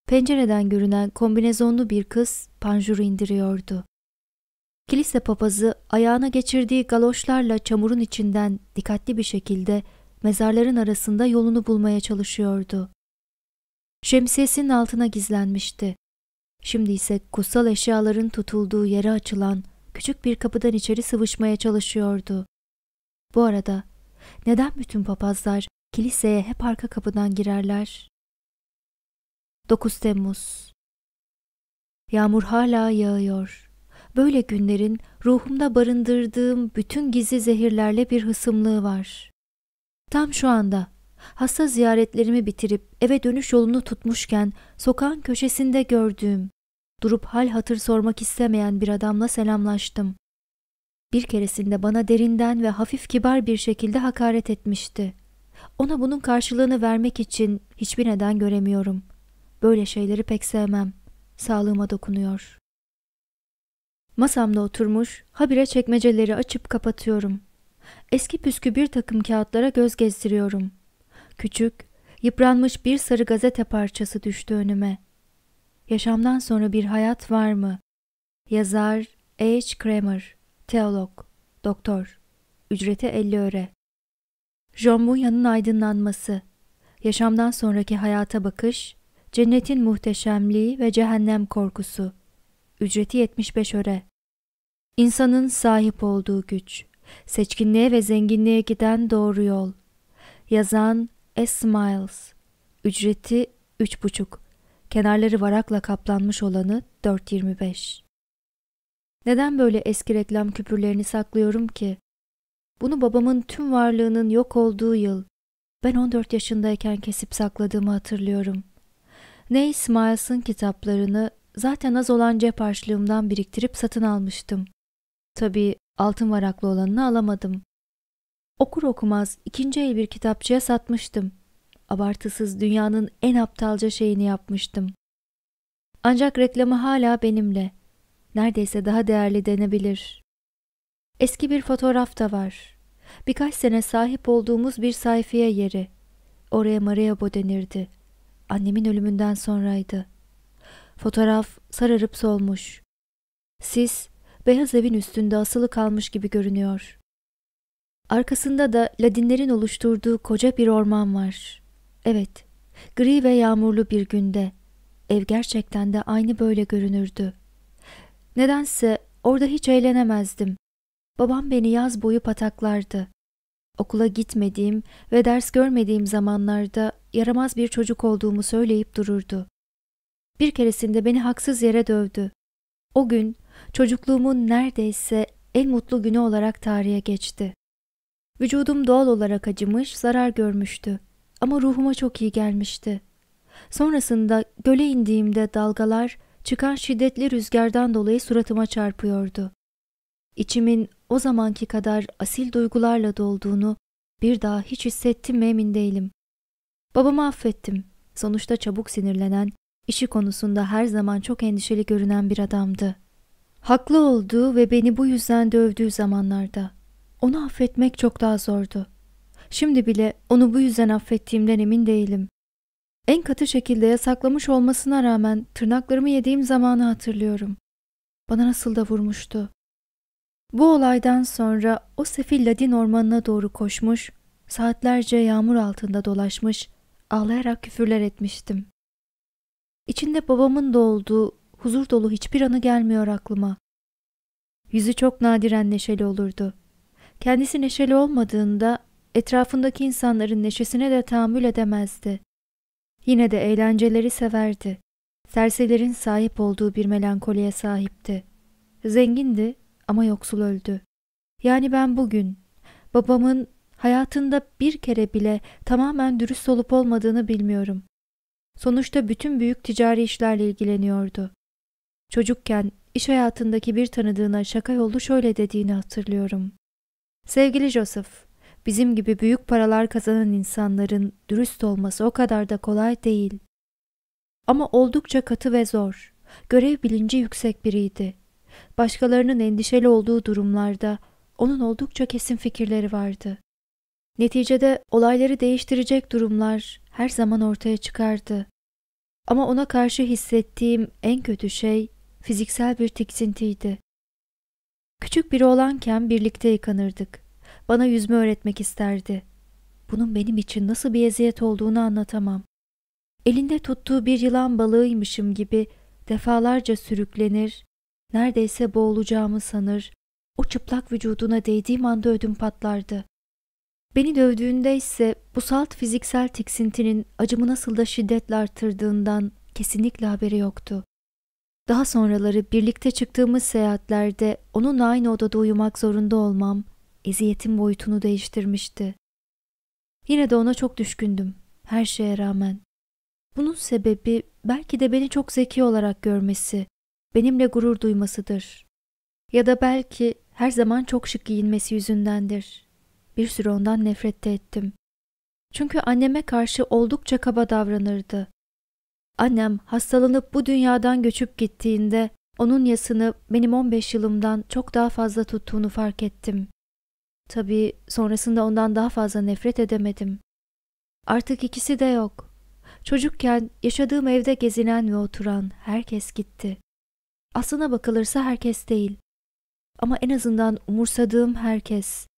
pencereden görünen kombinezonlu bir kız panjuru indiriyordu. Kilise papazı ayağına geçirdiği galoşlarla çamurun içinden dikkatli bir şekilde mezarların arasında yolunu bulmaya çalışıyordu. Şemsiyesinin altına gizlenmişti. Şimdi ise kutsal eşyaların tutulduğu yere açılan küçük bir kapıdan içeri sıvışmaya çalışıyordu. Bu arada neden bütün papazlar kiliseye hep arka kapıdan girerler? 9 Temmuz Yağmur hala yağıyor. Böyle günlerin ruhumda barındırdığım bütün gizli zehirlerle bir hısımlığı var. Tam şu anda hasta ziyaretlerimi bitirip eve dönüş yolunu tutmuşken sokağın köşesinde gördüğüm, durup hal hatır sormak istemeyen bir adamla selamlaştım. Bir keresinde bana derinden ve hafif kibar bir şekilde hakaret etmişti. Ona bunun karşılığını vermek için hiçbir neden göremiyorum. Böyle şeyleri pek sevmem. Sağlığıma dokunuyor. Masamda oturmuş, habire çekmeceleri açıp kapatıyorum. Eski püskü bir takım kağıtlara göz gezdiriyorum. Küçük, yıpranmış bir sarı gazete parçası düştü önüme. Yaşamdan sonra bir hayat var mı? Yazar H. Kramer, teolog, doktor. Ücreti 50 öre. John Bunyan'ın aydınlanması. Yaşamdan sonraki hayata bakış, Cennetin muhteşemliği ve cehennem korkusu. Ücreti 75 öre. İnsanın sahip olduğu güç. Seçkinliğe ve zenginliğe giden doğru yol. Yazan S. Miles. Ücreti 3,5. Kenarları varakla kaplanmış olanı 4.25. Neden böyle eski reklam küpürlerini saklıyorum ki? Bunu babamın tüm varlığının yok olduğu yıl, ben 14 yaşındayken kesip sakladığımı hatırlıyorum. Ney Smiles'ın kitaplarını zaten az olan cep harçlığımdan biriktirip satın almıştım. Tabii altın varaklı olanını alamadım. Okur okumaz ikinci el bir kitapçıya satmıştım. Abartısız dünyanın en aptalca şeyini yapmıştım. Ancak reklamı hala benimle. Neredeyse daha değerli denebilir. Eski bir fotoğraf da var. Birkaç sene sahip olduğumuz bir sayfaya yeri. Oraya Mareabo denirdi annemin ölümünden sonraydı. Fotoğraf sararıp solmuş. Sis beyaz evin üstünde asılı kalmış gibi görünüyor. Arkasında da ladinlerin oluşturduğu koca bir orman var. Evet, gri ve yağmurlu bir günde ev gerçekten de aynı böyle görünürdü. Nedense orada hiç eğlenemezdim. Babam beni yaz boyu pataklardı. Okula gitmediğim ve ders görmediğim zamanlarda yaramaz bir çocuk olduğumu söyleyip dururdu. Bir keresinde beni haksız yere dövdü. O gün çocukluğumun neredeyse en mutlu günü olarak tarihe geçti. Vücudum doğal olarak acımış, zarar görmüştü ama ruhuma çok iyi gelmişti. Sonrasında göle indiğimde dalgalar çıkan şiddetli rüzgardan dolayı suratıma çarpıyordu. İçimin o zamanki kadar asil duygularla dolduğunu bir daha hiç hissettim mi emin değilim. Babamı affettim. Sonuçta çabuk sinirlenen, işi konusunda her zaman çok endişeli görünen bir adamdı. Haklı olduğu ve beni bu yüzden dövdüğü zamanlarda. Onu affetmek çok daha zordu. Şimdi bile onu bu yüzden affettiğimden emin değilim. En katı şekilde yasaklamış olmasına rağmen tırnaklarımı yediğim zamanı hatırlıyorum. Bana nasıl da vurmuştu. Bu olaydan sonra o sefil Ladin ormanına doğru koşmuş, saatlerce yağmur altında dolaşmış ağlayarak küfürler etmiştim. İçinde babamın da olduğu huzur dolu hiçbir anı gelmiyor aklıma. Yüzü çok nadiren neşeli olurdu. Kendisi neşeli olmadığında etrafındaki insanların neşesine de tahammül edemezdi. Yine de eğlenceleri severdi. Serserilerin sahip olduğu bir melankoliye sahipti. Zengindi ama yoksul öldü. Yani ben bugün babamın Hayatında bir kere bile tamamen dürüst olup olmadığını bilmiyorum. Sonuçta bütün büyük ticari işlerle ilgileniyordu. Çocukken iş hayatındaki bir tanıdığına şaka yollu şöyle dediğini hatırlıyorum. Sevgili Joseph, bizim gibi büyük paralar kazanan insanların dürüst olması o kadar da kolay değil. Ama oldukça katı ve zor. Görev bilinci yüksek biriydi. Başkalarının endişeli olduğu durumlarda onun oldukça kesin fikirleri vardı. Neticede olayları değiştirecek durumlar her zaman ortaya çıkardı. Ama ona karşı hissettiğim en kötü şey fiziksel bir tiksintiydi. Küçük biri olanken birlikte yıkanırdık. Bana yüzme öğretmek isterdi. Bunun benim için nasıl bir eziyet olduğunu anlatamam. Elinde tuttuğu bir yılan balığıymışım gibi defalarca sürüklenir, neredeyse boğulacağımı sanır, o çıplak vücuduna değdiğim anda ödüm patlardı. Beni dövdüğünde ise bu salt fiziksel tiksintinin acımı nasıl da şiddetle artırdığından kesinlikle haberi yoktu. Daha sonraları birlikte çıktığımız seyahatlerde onun aynı odada uyumak zorunda olmam eziyetin boyutunu değiştirmişti. Yine de ona çok düşkündüm her şeye rağmen. Bunun sebebi belki de beni çok zeki olarak görmesi, benimle gurur duymasıdır. Ya da belki her zaman çok şık giyinmesi yüzündendir. Bir süre ondan nefret de ettim. Çünkü anneme karşı oldukça kaba davranırdı. Annem hastalanıp bu dünyadan göçüp gittiğinde onun yasını benim 15 yılımdan çok daha fazla tuttuğunu fark ettim. Tabii sonrasında ondan daha fazla nefret edemedim. Artık ikisi de yok. Çocukken yaşadığım evde gezinen ve oturan herkes gitti. Aslına bakılırsa herkes değil. Ama en azından umursadığım herkes.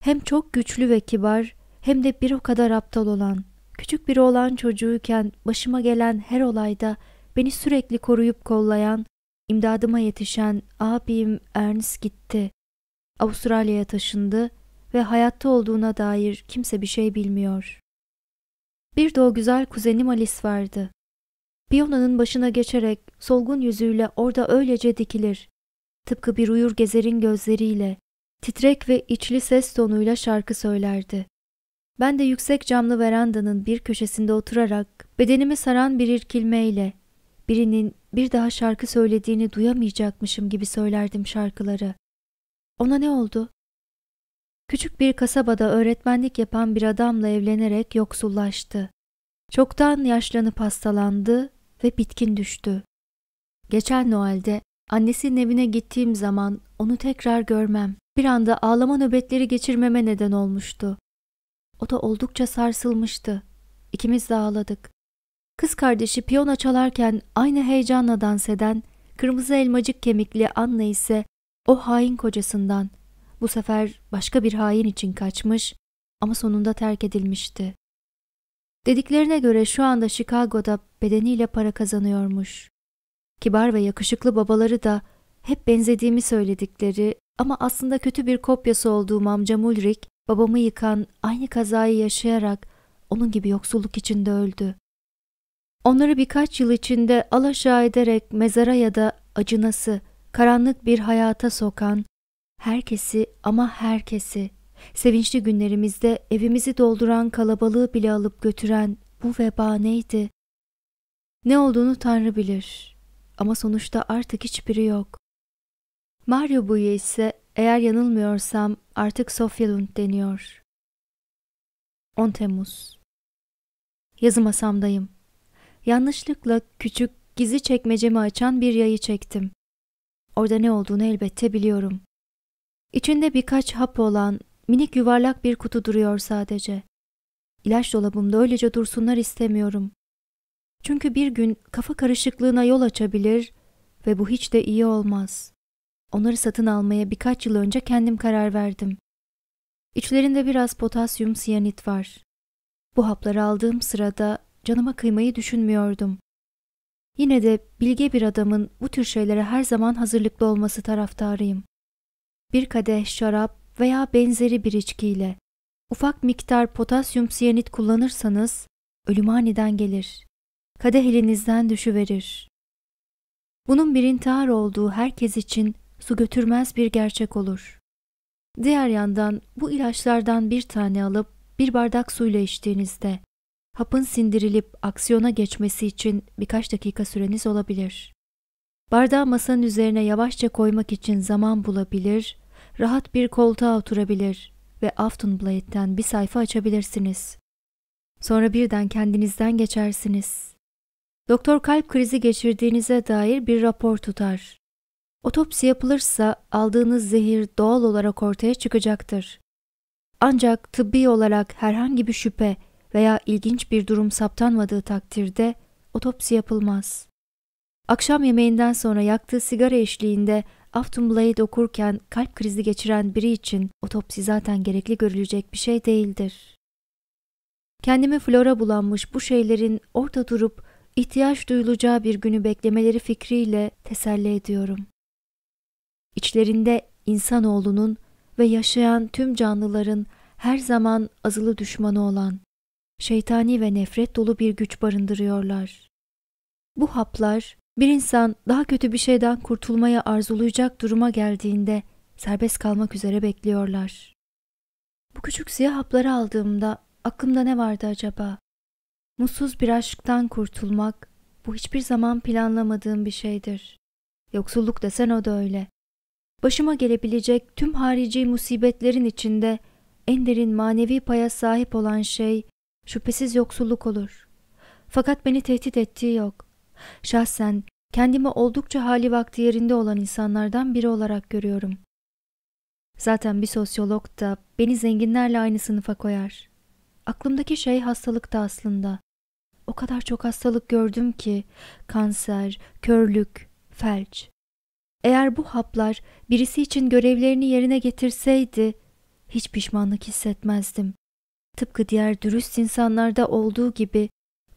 Hem çok güçlü ve kibar hem de bir o kadar aptal olan, küçük bir olan çocuğuyken başıma gelen her olayda beni sürekli koruyup kollayan, imdadıma yetişen abim Ernst gitti. Avustralya'ya taşındı ve hayatta olduğuna dair kimse bir şey bilmiyor. Bir de o güzel kuzenim Alice vardı. Piyanonun başına geçerek solgun yüzüyle orada öylece dikilir. Tıpkı bir uyur gezerin gözleriyle Titrek ve içli ses tonuyla şarkı söylerdi. Ben de yüksek camlı verandanın bir köşesinde oturarak bedenimi saran bir irkilmeyle birinin bir daha şarkı söylediğini duyamayacakmışım gibi söylerdim şarkıları. Ona ne oldu? Küçük bir kasabada öğretmenlik yapan bir adamla evlenerek yoksullaştı. Çoktan yaşlanıp hastalandı ve bitkin düştü. Geçen Noel'de annesinin evine gittiğim zaman onu tekrar görmem bir anda ağlama nöbetleri geçirmeme neden olmuştu. O da oldukça sarsılmıştı. İkimiz de ağladık. Kız kardeşi piyano çalarken aynı heyecanla dans eden kırmızı elmacık kemikli Anna ise o hain kocasından bu sefer başka bir hain için kaçmış ama sonunda terk edilmişti. Dediklerine göre şu anda Chicago'da bedeniyle para kazanıyormuş. Kibar ve yakışıklı babaları da hep benzediğimi söyledikleri ama aslında kötü bir kopyası olduğum amcam Ulrik, babamı yıkan aynı kazayı yaşayarak onun gibi yoksulluk içinde öldü. Onları birkaç yıl içinde alaşağı ederek mezara ya da acınası, karanlık bir hayata sokan, herkesi ama herkesi, sevinçli günlerimizde evimizi dolduran kalabalığı bile alıp götüren bu veba neydi? Ne olduğunu Tanrı bilir ama sonuçta artık hiçbiri yok. Mario Buya ise eğer yanılmıyorsam artık Sofya deniyor. 10 Temmuz Yazı masamdayım. Yanlışlıkla küçük, gizli çekmecemi açan bir yayı çektim. Orada ne olduğunu elbette biliyorum. İçinde birkaç hap olan minik yuvarlak bir kutu duruyor sadece. İlaç dolabımda öylece dursunlar istemiyorum. Çünkü bir gün kafa karışıklığına yol açabilir ve bu hiç de iyi olmaz. Onları satın almaya birkaç yıl önce kendim karar verdim. İçlerinde biraz potasyum siyanit var. Bu hapları aldığım sırada canıma kıymayı düşünmüyordum. Yine de bilge bir adamın bu tür şeylere her zaman hazırlıklı olması taraftarıyım. Bir kadeh şarap veya benzeri bir içkiyle ufak miktar potasyum siyanit kullanırsanız ölüm aniden gelir. Kadeh elinizden düşüverir. Bunun bir intihar olduğu herkes için su götürmez bir gerçek olur. Diğer yandan bu ilaçlardan bir tane alıp bir bardak suyla içtiğinizde hapın sindirilip aksiyona geçmesi için birkaç dakika süreniz olabilir. Bardağı masanın üzerine yavaşça koymak için zaman bulabilir, rahat bir koltuğa oturabilir ve afton Aftonblade'den bir sayfa açabilirsiniz. Sonra birden kendinizden geçersiniz. Doktor kalp krizi geçirdiğinize dair bir rapor tutar. Otopsi yapılırsa aldığınız zehir doğal olarak ortaya çıkacaktır. Ancak tıbbi olarak herhangi bir şüphe veya ilginç bir durum saptanmadığı takdirde otopsi yapılmaz. Akşam yemeğinden sonra yaktığı sigara eşliğinde Afton Blade okurken kalp krizi geçiren biri için otopsi zaten gerekli görülecek bir şey değildir. Kendimi flora bulanmış bu şeylerin orta durup ihtiyaç duyulacağı bir günü beklemeleri fikriyle teselli ediyorum. İçlerinde insanoğlunun ve yaşayan tüm canlıların her zaman azılı düşmanı olan şeytani ve nefret dolu bir güç barındırıyorlar. Bu haplar bir insan daha kötü bir şeyden kurtulmaya arzulayacak duruma geldiğinde serbest kalmak üzere bekliyorlar. Bu küçük siyah hapları aldığımda aklımda ne vardı acaba? Mutsuz bir aşktan kurtulmak bu hiçbir zaman planlamadığım bir şeydir. Yoksulluk desen o da öyle başıma gelebilecek tüm harici musibetlerin içinde en derin manevi paya sahip olan şey şüphesiz yoksulluk olur. Fakat beni tehdit ettiği yok. Şahsen kendimi oldukça hali vakti yerinde olan insanlardan biri olarak görüyorum. Zaten bir sosyolog da beni zenginlerle aynı sınıfa koyar. Aklımdaki şey hastalık da aslında. O kadar çok hastalık gördüm ki kanser, körlük, felç, eğer bu haplar birisi için görevlerini yerine getirseydi hiç pişmanlık hissetmezdim. Tıpkı diğer dürüst insanlarda olduğu gibi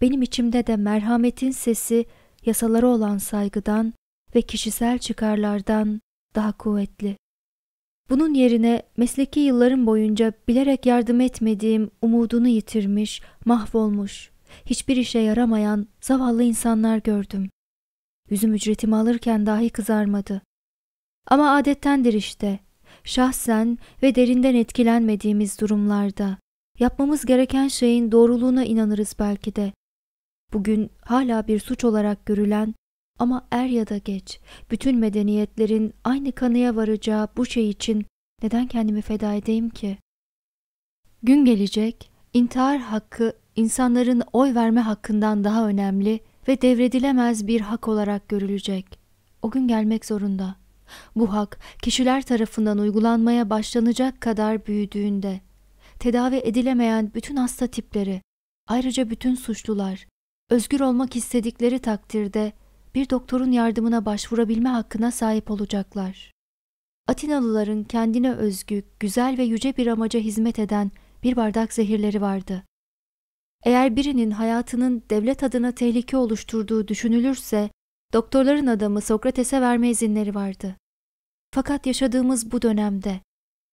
benim içimde de merhametin sesi yasalara olan saygıdan ve kişisel çıkarlardan daha kuvvetli. Bunun yerine mesleki yıllarım boyunca bilerek yardım etmediğim umudunu yitirmiş, mahvolmuş, hiçbir işe yaramayan zavallı insanlar gördüm. Yüzüm ücretimi alırken dahi kızarmadı. Ama adettendir işte. Şahsen ve derinden etkilenmediğimiz durumlarda yapmamız gereken şeyin doğruluğuna inanırız belki de. Bugün hala bir suç olarak görülen ama er ya da geç bütün medeniyetlerin aynı kanıya varacağı bu şey için neden kendimi feda edeyim ki? Gün gelecek, intihar hakkı insanların oy verme hakkından daha önemli ve devredilemez bir hak olarak görülecek. O gün gelmek zorunda. Bu hak kişiler tarafından uygulanmaya başlanacak kadar büyüdüğünde tedavi edilemeyen bütün hasta tipleri, ayrıca bütün suçlular özgür olmak istedikleri takdirde bir doktorun yardımına başvurabilme hakkına sahip olacaklar. Atinalıların kendine özgü, güzel ve yüce bir amaca hizmet eden bir bardak zehirleri vardı. Eğer birinin hayatının devlet adına tehlike oluşturduğu düşünülürse, doktorların adamı Sokrates'e verme izinleri vardı. Fakat yaşadığımız bu dönemde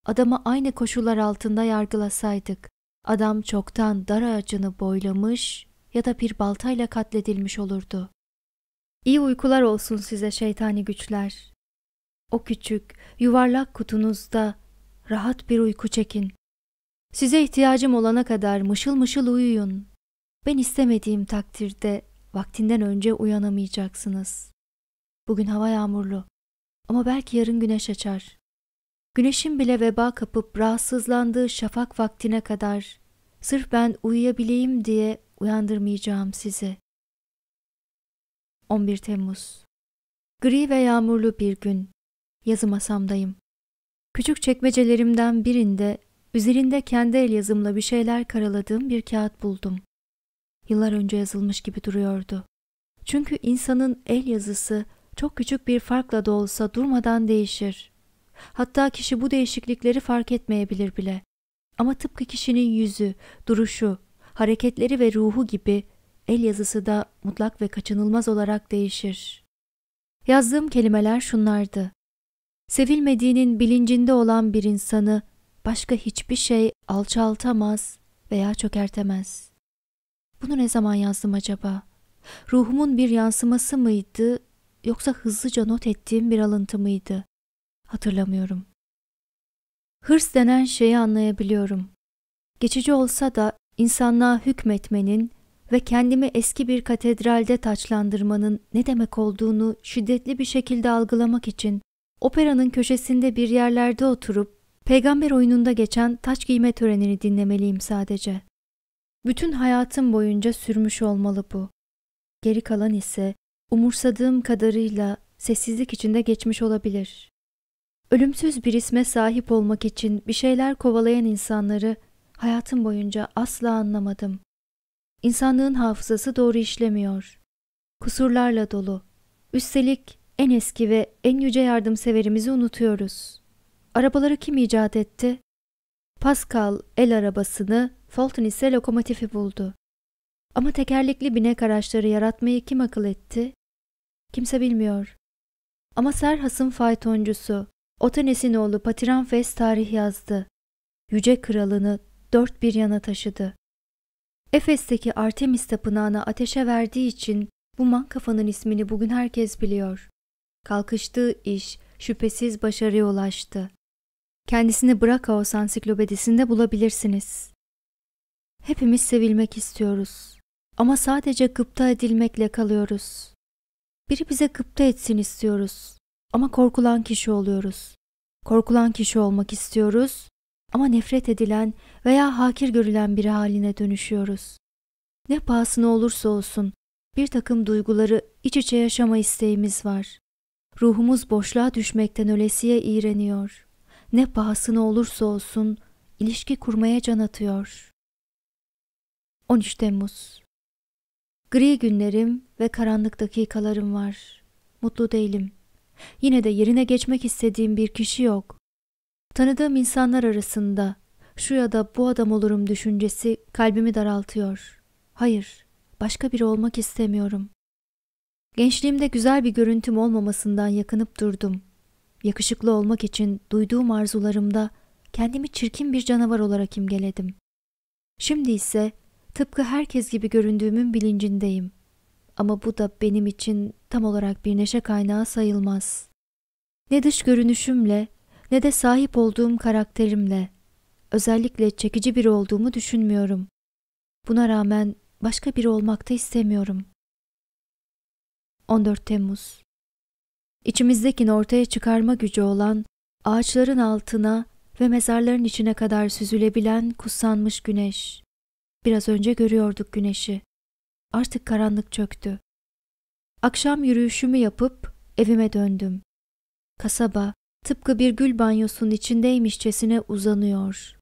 adamı aynı koşullar altında yargılasaydık, adam çoktan dar ağacını boylamış ya da bir baltayla katledilmiş olurdu. İyi uykular olsun size şeytani güçler. O küçük, yuvarlak kutunuzda rahat bir uyku çekin. Size ihtiyacım olana kadar mışıl mışıl uyuyun. Ben istemediğim takdirde vaktinden önce uyanamayacaksınız. Bugün hava yağmurlu ama belki yarın güneş açar. Güneşin bile veba kapıp rahatsızlandığı şafak vaktine kadar sırf ben uyuyabileyim diye uyandırmayacağım sizi. 11 Temmuz Gri ve yağmurlu bir gün. Yazı masamdayım. Küçük çekmecelerimden birinde Üzerinde kendi el yazımla bir şeyler karaladığım bir kağıt buldum. Yıllar önce yazılmış gibi duruyordu. Çünkü insanın el yazısı çok küçük bir farkla da olsa durmadan değişir. Hatta kişi bu değişiklikleri fark etmeyebilir bile. Ama tıpkı kişinin yüzü, duruşu, hareketleri ve ruhu gibi el yazısı da mutlak ve kaçınılmaz olarak değişir. Yazdığım kelimeler şunlardı. Sevilmediğinin bilincinde olan bir insanı başka hiçbir şey alçaltamaz veya çökertemez. Bunu ne zaman yazdım acaba? Ruhumun bir yansıması mıydı yoksa hızlıca not ettiğim bir alıntı mıydı? Hatırlamıyorum. Hırs denen şeyi anlayabiliyorum. Geçici olsa da insanlığa hükmetmenin ve kendimi eski bir katedralde taçlandırmanın ne demek olduğunu şiddetli bir şekilde algılamak için operanın köşesinde bir yerlerde oturup Peygamber oyununda geçen taç giyme törenini dinlemeliyim sadece. Bütün hayatım boyunca sürmüş olmalı bu. Geri kalan ise umursadığım kadarıyla sessizlik içinde geçmiş olabilir. Ölümsüz bir isme sahip olmak için bir şeyler kovalayan insanları hayatım boyunca asla anlamadım. İnsanlığın hafızası doğru işlemiyor. Kusurlarla dolu. Üstelik en eski ve en yüce yardımseverimizi unutuyoruz.'' Arabaları kim icat etti? Pascal el arabasını, Fulton ise lokomotifi buldu. Ama tekerlekli binek araçları yaratmayı kim akıl etti? Kimse bilmiyor. Ama Serhas'ın faytoncusu, Otanes'in oğlu Patiranfes tarih yazdı. Yüce kralını dört bir yana taşıdı. Efes'teki Artemis tapınağına ateşe verdiği için bu mankafanın ismini bugün herkes biliyor. Kalkıştığı iş şüphesiz başarıya ulaştı. Kendisini Brakaos ansiklopedisinde bulabilirsiniz. Hepimiz sevilmek istiyoruz. Ama sadece gıpta edilmekle kalıyoruz. Biri bize gıpta etsin istiyoruz. Ama korkulan kişi oluyoruz. Korkulan kişi olmak istiyoruz ama nefret edilen veya hakir görülen biri haline dönüşüyoruz. Ne pahasına olursa olsun bir takım duyguları iç içe yaşama isteğimiz var. Ruhumuz boşluğa düşmekten ölesiye iğreniyor.'' ne pahasına olursa olsun ilişki kurmaya can atıyor. 13 Temmuz Gri günlerim ve karanlık dakikalarım var. Mutlu değilim. Yine de yerine geçmek istediğim bir kişi yok. Tanıdığım insanlar arasında şu ya da bu adam olurum düşüncesi kalbimi daraltıyor. Hayır, başka biri olmak istemiyorum. Gençliğimde güzel bir görüntüm olmamasından yakınıp durdum. Yakışıklı olmak için duyduğum arzularımda kendimi çirkin bir canavar olarak imgeledim. Şimdi ise tıpkı herkes gibi göründüğümün bilincindeyim. Ama bu da benim için tam olarak bir neşe kaynağı sayılmaz. Ne dış görünüşümle ne de sahip olduğum karakterimle özellikle çekici biri olduğumu düşünmüyorum. Buna rağmen başka biri olmakta istemiyorum. 14 Temmuz içimizdekini ortaya çıkarma gücü olan, ağaçların altına ve mezarların içine kadar süzülebilen kutsanmış güneş. Biraz önce görüyorduk güneşi. Artık karanlık çöktü. Akşam yürüyüşümü yapıp evime döndüm. Kasaba tıpkı bir gül banyosunun içindeymişçesine uzanıyor.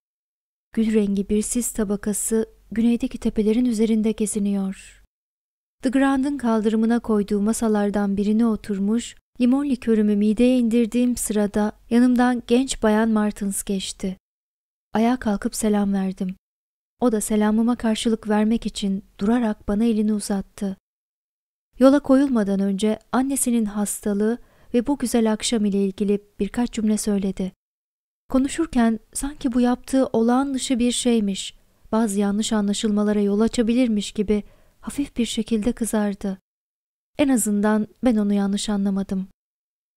Gül rengi bir sis tabakası güneydeki tepelerin üzerinde geziniyor. The Grand'ın kaldırımına koyduğu masalardan birine oturmuş, Limon likörümü mideye indirdiğim sırada yanımdan genç bayan Martins geçti. Ayağa kalkıp selam verdim. O da selamıma karşılık vermek için durarak bana elini uzattı. Yola koyulmadan önce annesinin hastalığı ve bu güzel akşam ile ilgili birkaç cümle söyledi. Konuşurken sanki bu yaptığı olağan dışı bir şeymiş, bazı yanlış anlaşılmalara yol açabilirmiş gibi hafif bir şekilde kızardı. En azından ben onu yanlış anlamadım.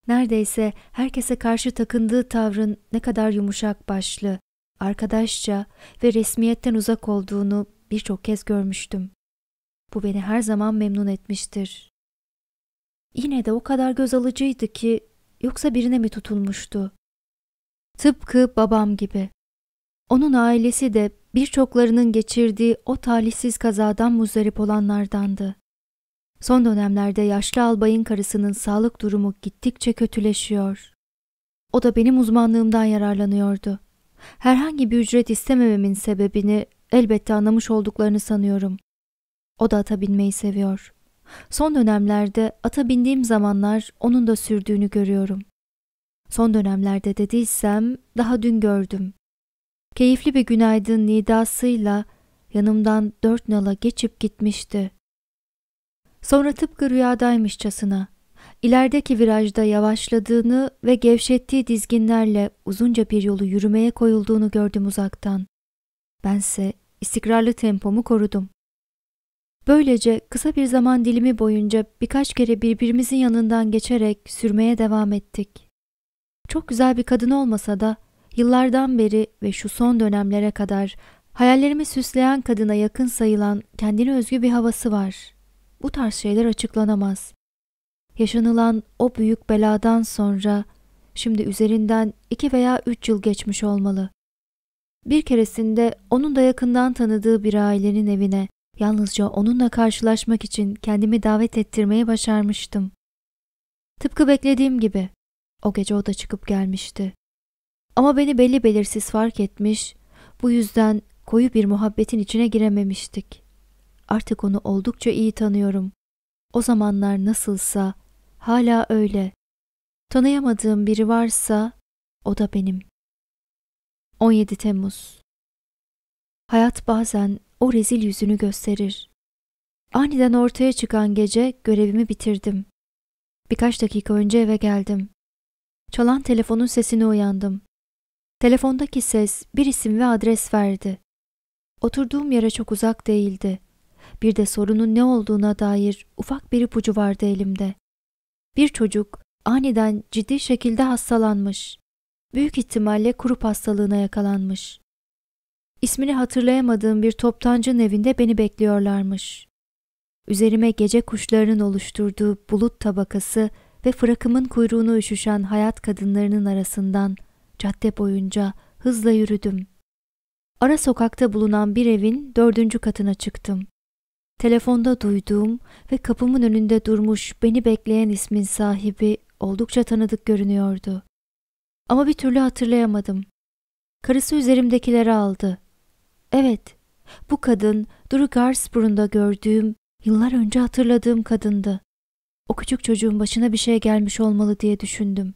Neredeyse herkese karşı takındığı tavrın ne kadar yumuşak başlı, arkadaşça ve resmiyetten uzak olduğunu birçok kez görmüştüm. Bu beni her zaman memnun etmiştir. Yine de o kadar göz alıcıydı ki yoksa birine mi tutulmuştu? Tıpkı babam gibi. Onun ailesi de birçoklarının geçirdiği o talihsiz kazadan muzdarip olanlardandı. Son dönemlerde yaşlı albayın karısının sağlık durumu gittikçe kötüleşiyor. O da benim uzmanlığımdan yararlanıyordu. Herhangi bir ücret istemememin sebebini elbette anlamış olduklarını sanıyorum. O da ata binmeyi seviyor. Son dönemlerde ata bindiğim zamanlar onun da sürdüğünü görüyorum. Son dönemlerde dediysem daha dün gördüm. Keyifli bir günaydın nidasıyla yanımdan dört nala geçip gitmişti. Sonra tıpkı rüyadaymışçasına ilerideki virajda yavaşladığını ve gevşettiği dizginlerle uzunca bir yolu yürümeye koyulduğunu gördüm uzaktan. Bense istikrarlı tempomu korudum. Böylece kısa bir zaman dilimi boyunca birkaç kere birbirimizin yanından geçerek sürmeye devam ettik. Çok güzel bir kadın olmasa da yıllardan beri ve şu son dönemlere kadar hayallerimi süsleyen kadına yakın sayılan kendine özgü bir havası var.'' bu tarz şeyler açıklanamaz. Yaşanılan o büyük beladan sonra şimdi üzerinden iki veya üç yıl geçmiş olmalı. Bir keresinde onun da yakından tanıdığı bir ailenin evine yalnızca onunla karşılaşmak için kendimi davet ettirmeye başarmıştım. Tıpkı beklediğim gibi o gece o da çıkıp gelmişti. Ama beni belli belirsiz fark etmiş, bu yüzden koyu bir muhabbetin içine girememiştik. Artık onu oldukça iyi tanıyorum. O zamanlar nasılsa hala öyle. Tanıyamadığım biri varsa o da benim. 17 Temmuz Hayat bazen o rezil yüzünü gösterir. Aniden ortaya çıkan gece görevimi bitirdim. Birkaç dakika önce eve geldim. Çalan telefonun sesini uyandım. Telefondaki ses bir isim ve adres verdi. Oturduğum yere çok uzak değildi. Bir de sorunun ne olduğuna dair ufak bir ipucu vardı elimde. Bir çocuk aniden ciddi şekilde hastalanmış. Büyük ihtimalle kurup hastalığına yakalanmış. İsmini hatırlayamadığım bir toptancının evinde beni bekliyorlarmış. Üzerime gece kuşlarının oluşturduğu bulut tabakası ve fırakımın kuyruğunu üşüşen hayat kadınlarının arasından cadde boyunca hızla yürüdüm. Ara sokakta bulunan bir evin dördüncü katına çıktım telefonda duyduğum ve kapımın önünde durmuş beni bekleyen ismin sahibi oldukça tanıdık görünüyordu. Ama bir türlü hatırlayamadım. Karısı üzerimdekileri aldı. Evet, bu kadın Duru Garsburun'da gördüğüm, yıllar önce hatırladığım kadındı. O küçük çocuğun başına bir şey gelmiş olmalı diye düşündüm.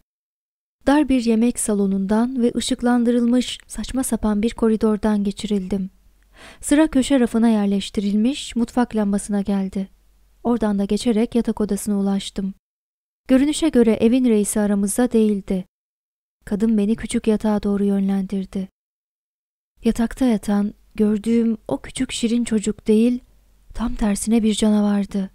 Dar bir yemek salonundan ve ışıklandırılmış saçma sapan bir koridordan geçirildim. Sıra köşe rafına yerleştirilmiş mutfak lambasına geldi. Oradan da geçerek yatak odasına ulaştım. Görünüşe göre evin reisi aramızda değildi. Kadın beni küçük yatağa doğru yönlendirdi. Yatakta yatan, gördüğüm o küçük şirin çocuk değil, tam tersine bir canavardı.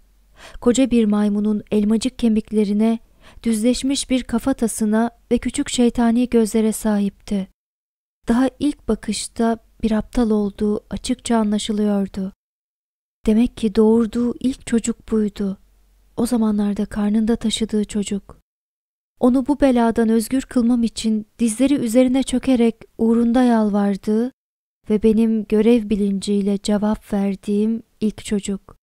Koca bir maymunun elmacık kemiklerine, düzleşmiş bir kafatasına ve küçük şeytani gözlere sahipti. Daha ilk bakışta bir aptal olduğu açıkça anlaşılıyordu. Demek ki doğurduğu ilk çocuk buydu. O zamanlarda karnında taşıdığı çocuk. Onu bu beladan özgür kılmam için dizleri üzerine çökerek uğrunda yalvardığı ve benim görev bilinciyle cevap verdiğim ilk çocuk.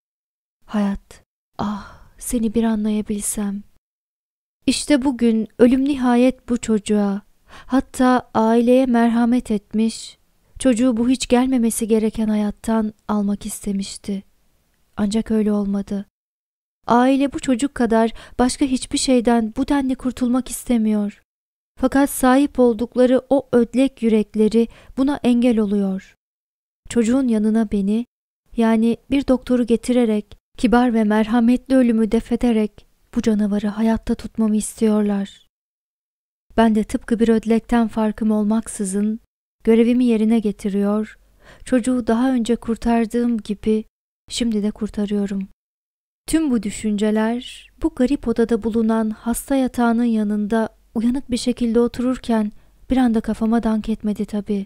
Hayat, ah seni bir anlayabilsem. İşte bugün ölüm nihayet bu çocuğa, hatta aileye merhamet etmiş Çocuğu bu hiç gelmemesi gereken hayattan almak istemişti. Ancak öyle olmadı. Aile bu çocuk kadar başka hiçbir şeyden bu denli kurtulmak istemiyor. Fakat sahip oldukları o ödlek yürekleri buna engel oluyor. Çocuğun yanına beni, yani bir doktoru getirerek, kibar ve merhametli ölümü defederek bu canavarı hayatta tutmamı istiyorlar. Ben de tıpkı bir ödlekten farkım olmaksızın Görevimi yerine getiriyor, çocuğu daha önce kurtardığım gibi şimdi de kurtarıyorum. Tüm bu düşünceler bu garip odada bulunan hasta yatağının yanında uyanık bir şekilde otururken bir anda kafama dank etmedi tabii.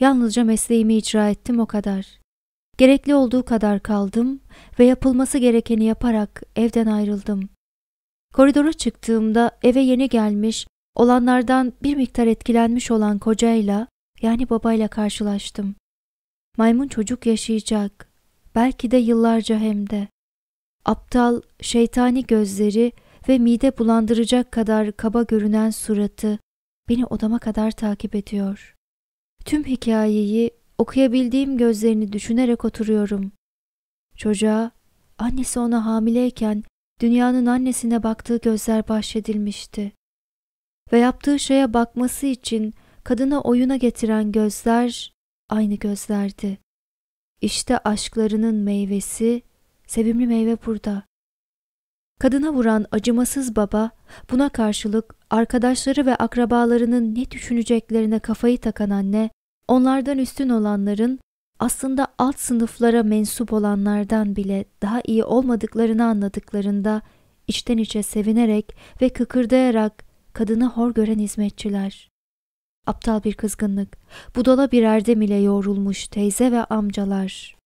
Yalnızca mesleğimi icra ettim o kadar. Gerekli olduğu kadar kaldım ve yapılması gerekeni yaparak evden ayrıldım. Koridora çıktığımda eve yeni gelmiş, olanlardan bir miktar etkilenmiş olan kocayla yani babayla karşılaştım. Maymun çocuk yaşayacak. Belki de yıllarca hem de. Aptal, şeytani gözleri ve mide bulandıracak kadar kaba görünen suratı beni odama kadar takip ediyor. Tüm hikayeyi okuyabildiğim gözlerini düşünerek oturuyorum. Çocuğa annesi ona hamileyken dünyanın annesine baktığı gözler bahşedilmişti. Ve yaptığı şeye bakması için Kadına oyuna getiren gözler aynı gözlerdi. İşte aşklarının meyvesi, sevimli meyve burada. Kadına vuran acımasız baba buna karşılık arkadaşları ve akrabalarının ne düşüneceklerine kafayı takan anne, onlardan üstün olanların aslında alt sınıflara mensup olanlardan bile daha iyi olmadıklarını anladıklarında içten içe sevinerek ve kıkırdayarak kadını hor gören hizmetçiler. Aptal bir kızgınlık, budala bir erdem ile yoğrulmuş teyze ve amcalar.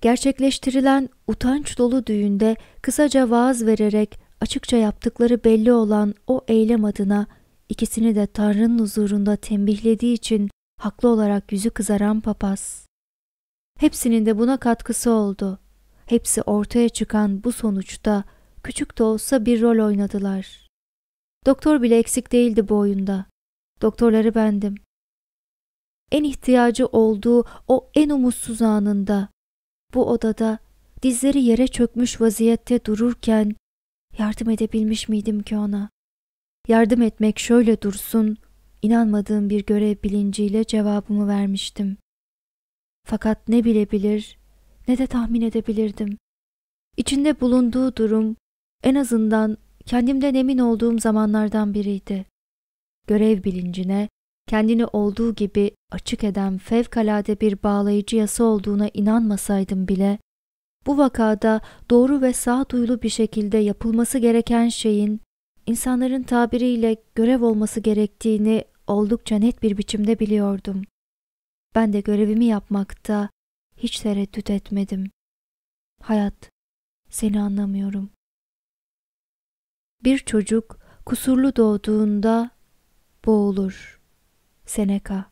Gerçekleştirilen utanç dolu düğünde kısaca vaaz vererek açıkça yaptıkları belli olan o eylem adına ikisini de Tanrı'nın huzurunda tembihlediği için haklı olarak yüzü kızaran papaz. Hepsinin de buna katkısı oldu. Hepsi ortaya çıkan bu sonuçta küçük de olsa bir rol oynadılar. Doktor bile eksik değildi bu oyunda. Doktorları bendim. En ihtiyacı olduğu o en umutsuz anında bu odada dizleri yere çökmüş vaziyette dururken yardım edebilmiş miydim ki ona? Yardım etmek şöyle dursun, inanmadığım bir görev bilinciyle cevabımı vermiştim. Fakat ne bilebilir ne de tahmin edebilirdim. İçinde bulunduğu durum en azından kendimden emin olduğum zamanlardan biriydi görev bilincine, kendini olduğu gibi açık eden fevkalade bir bağlayıcı yasa olduğuna inanmasaydım bile, bu vakada doğru ve sağduyulu bir şekilde yapılması gereken şeyin, insanların tabiriyle görev olması gerektiğini oldukça net bir biçimde biliyordum. Ben de görevimi yapmakta hiç tereddüt etmedim. Hayat, seni anlamıyorum. Bir çocuk kusurlu doğduğunda boğulur. Seneca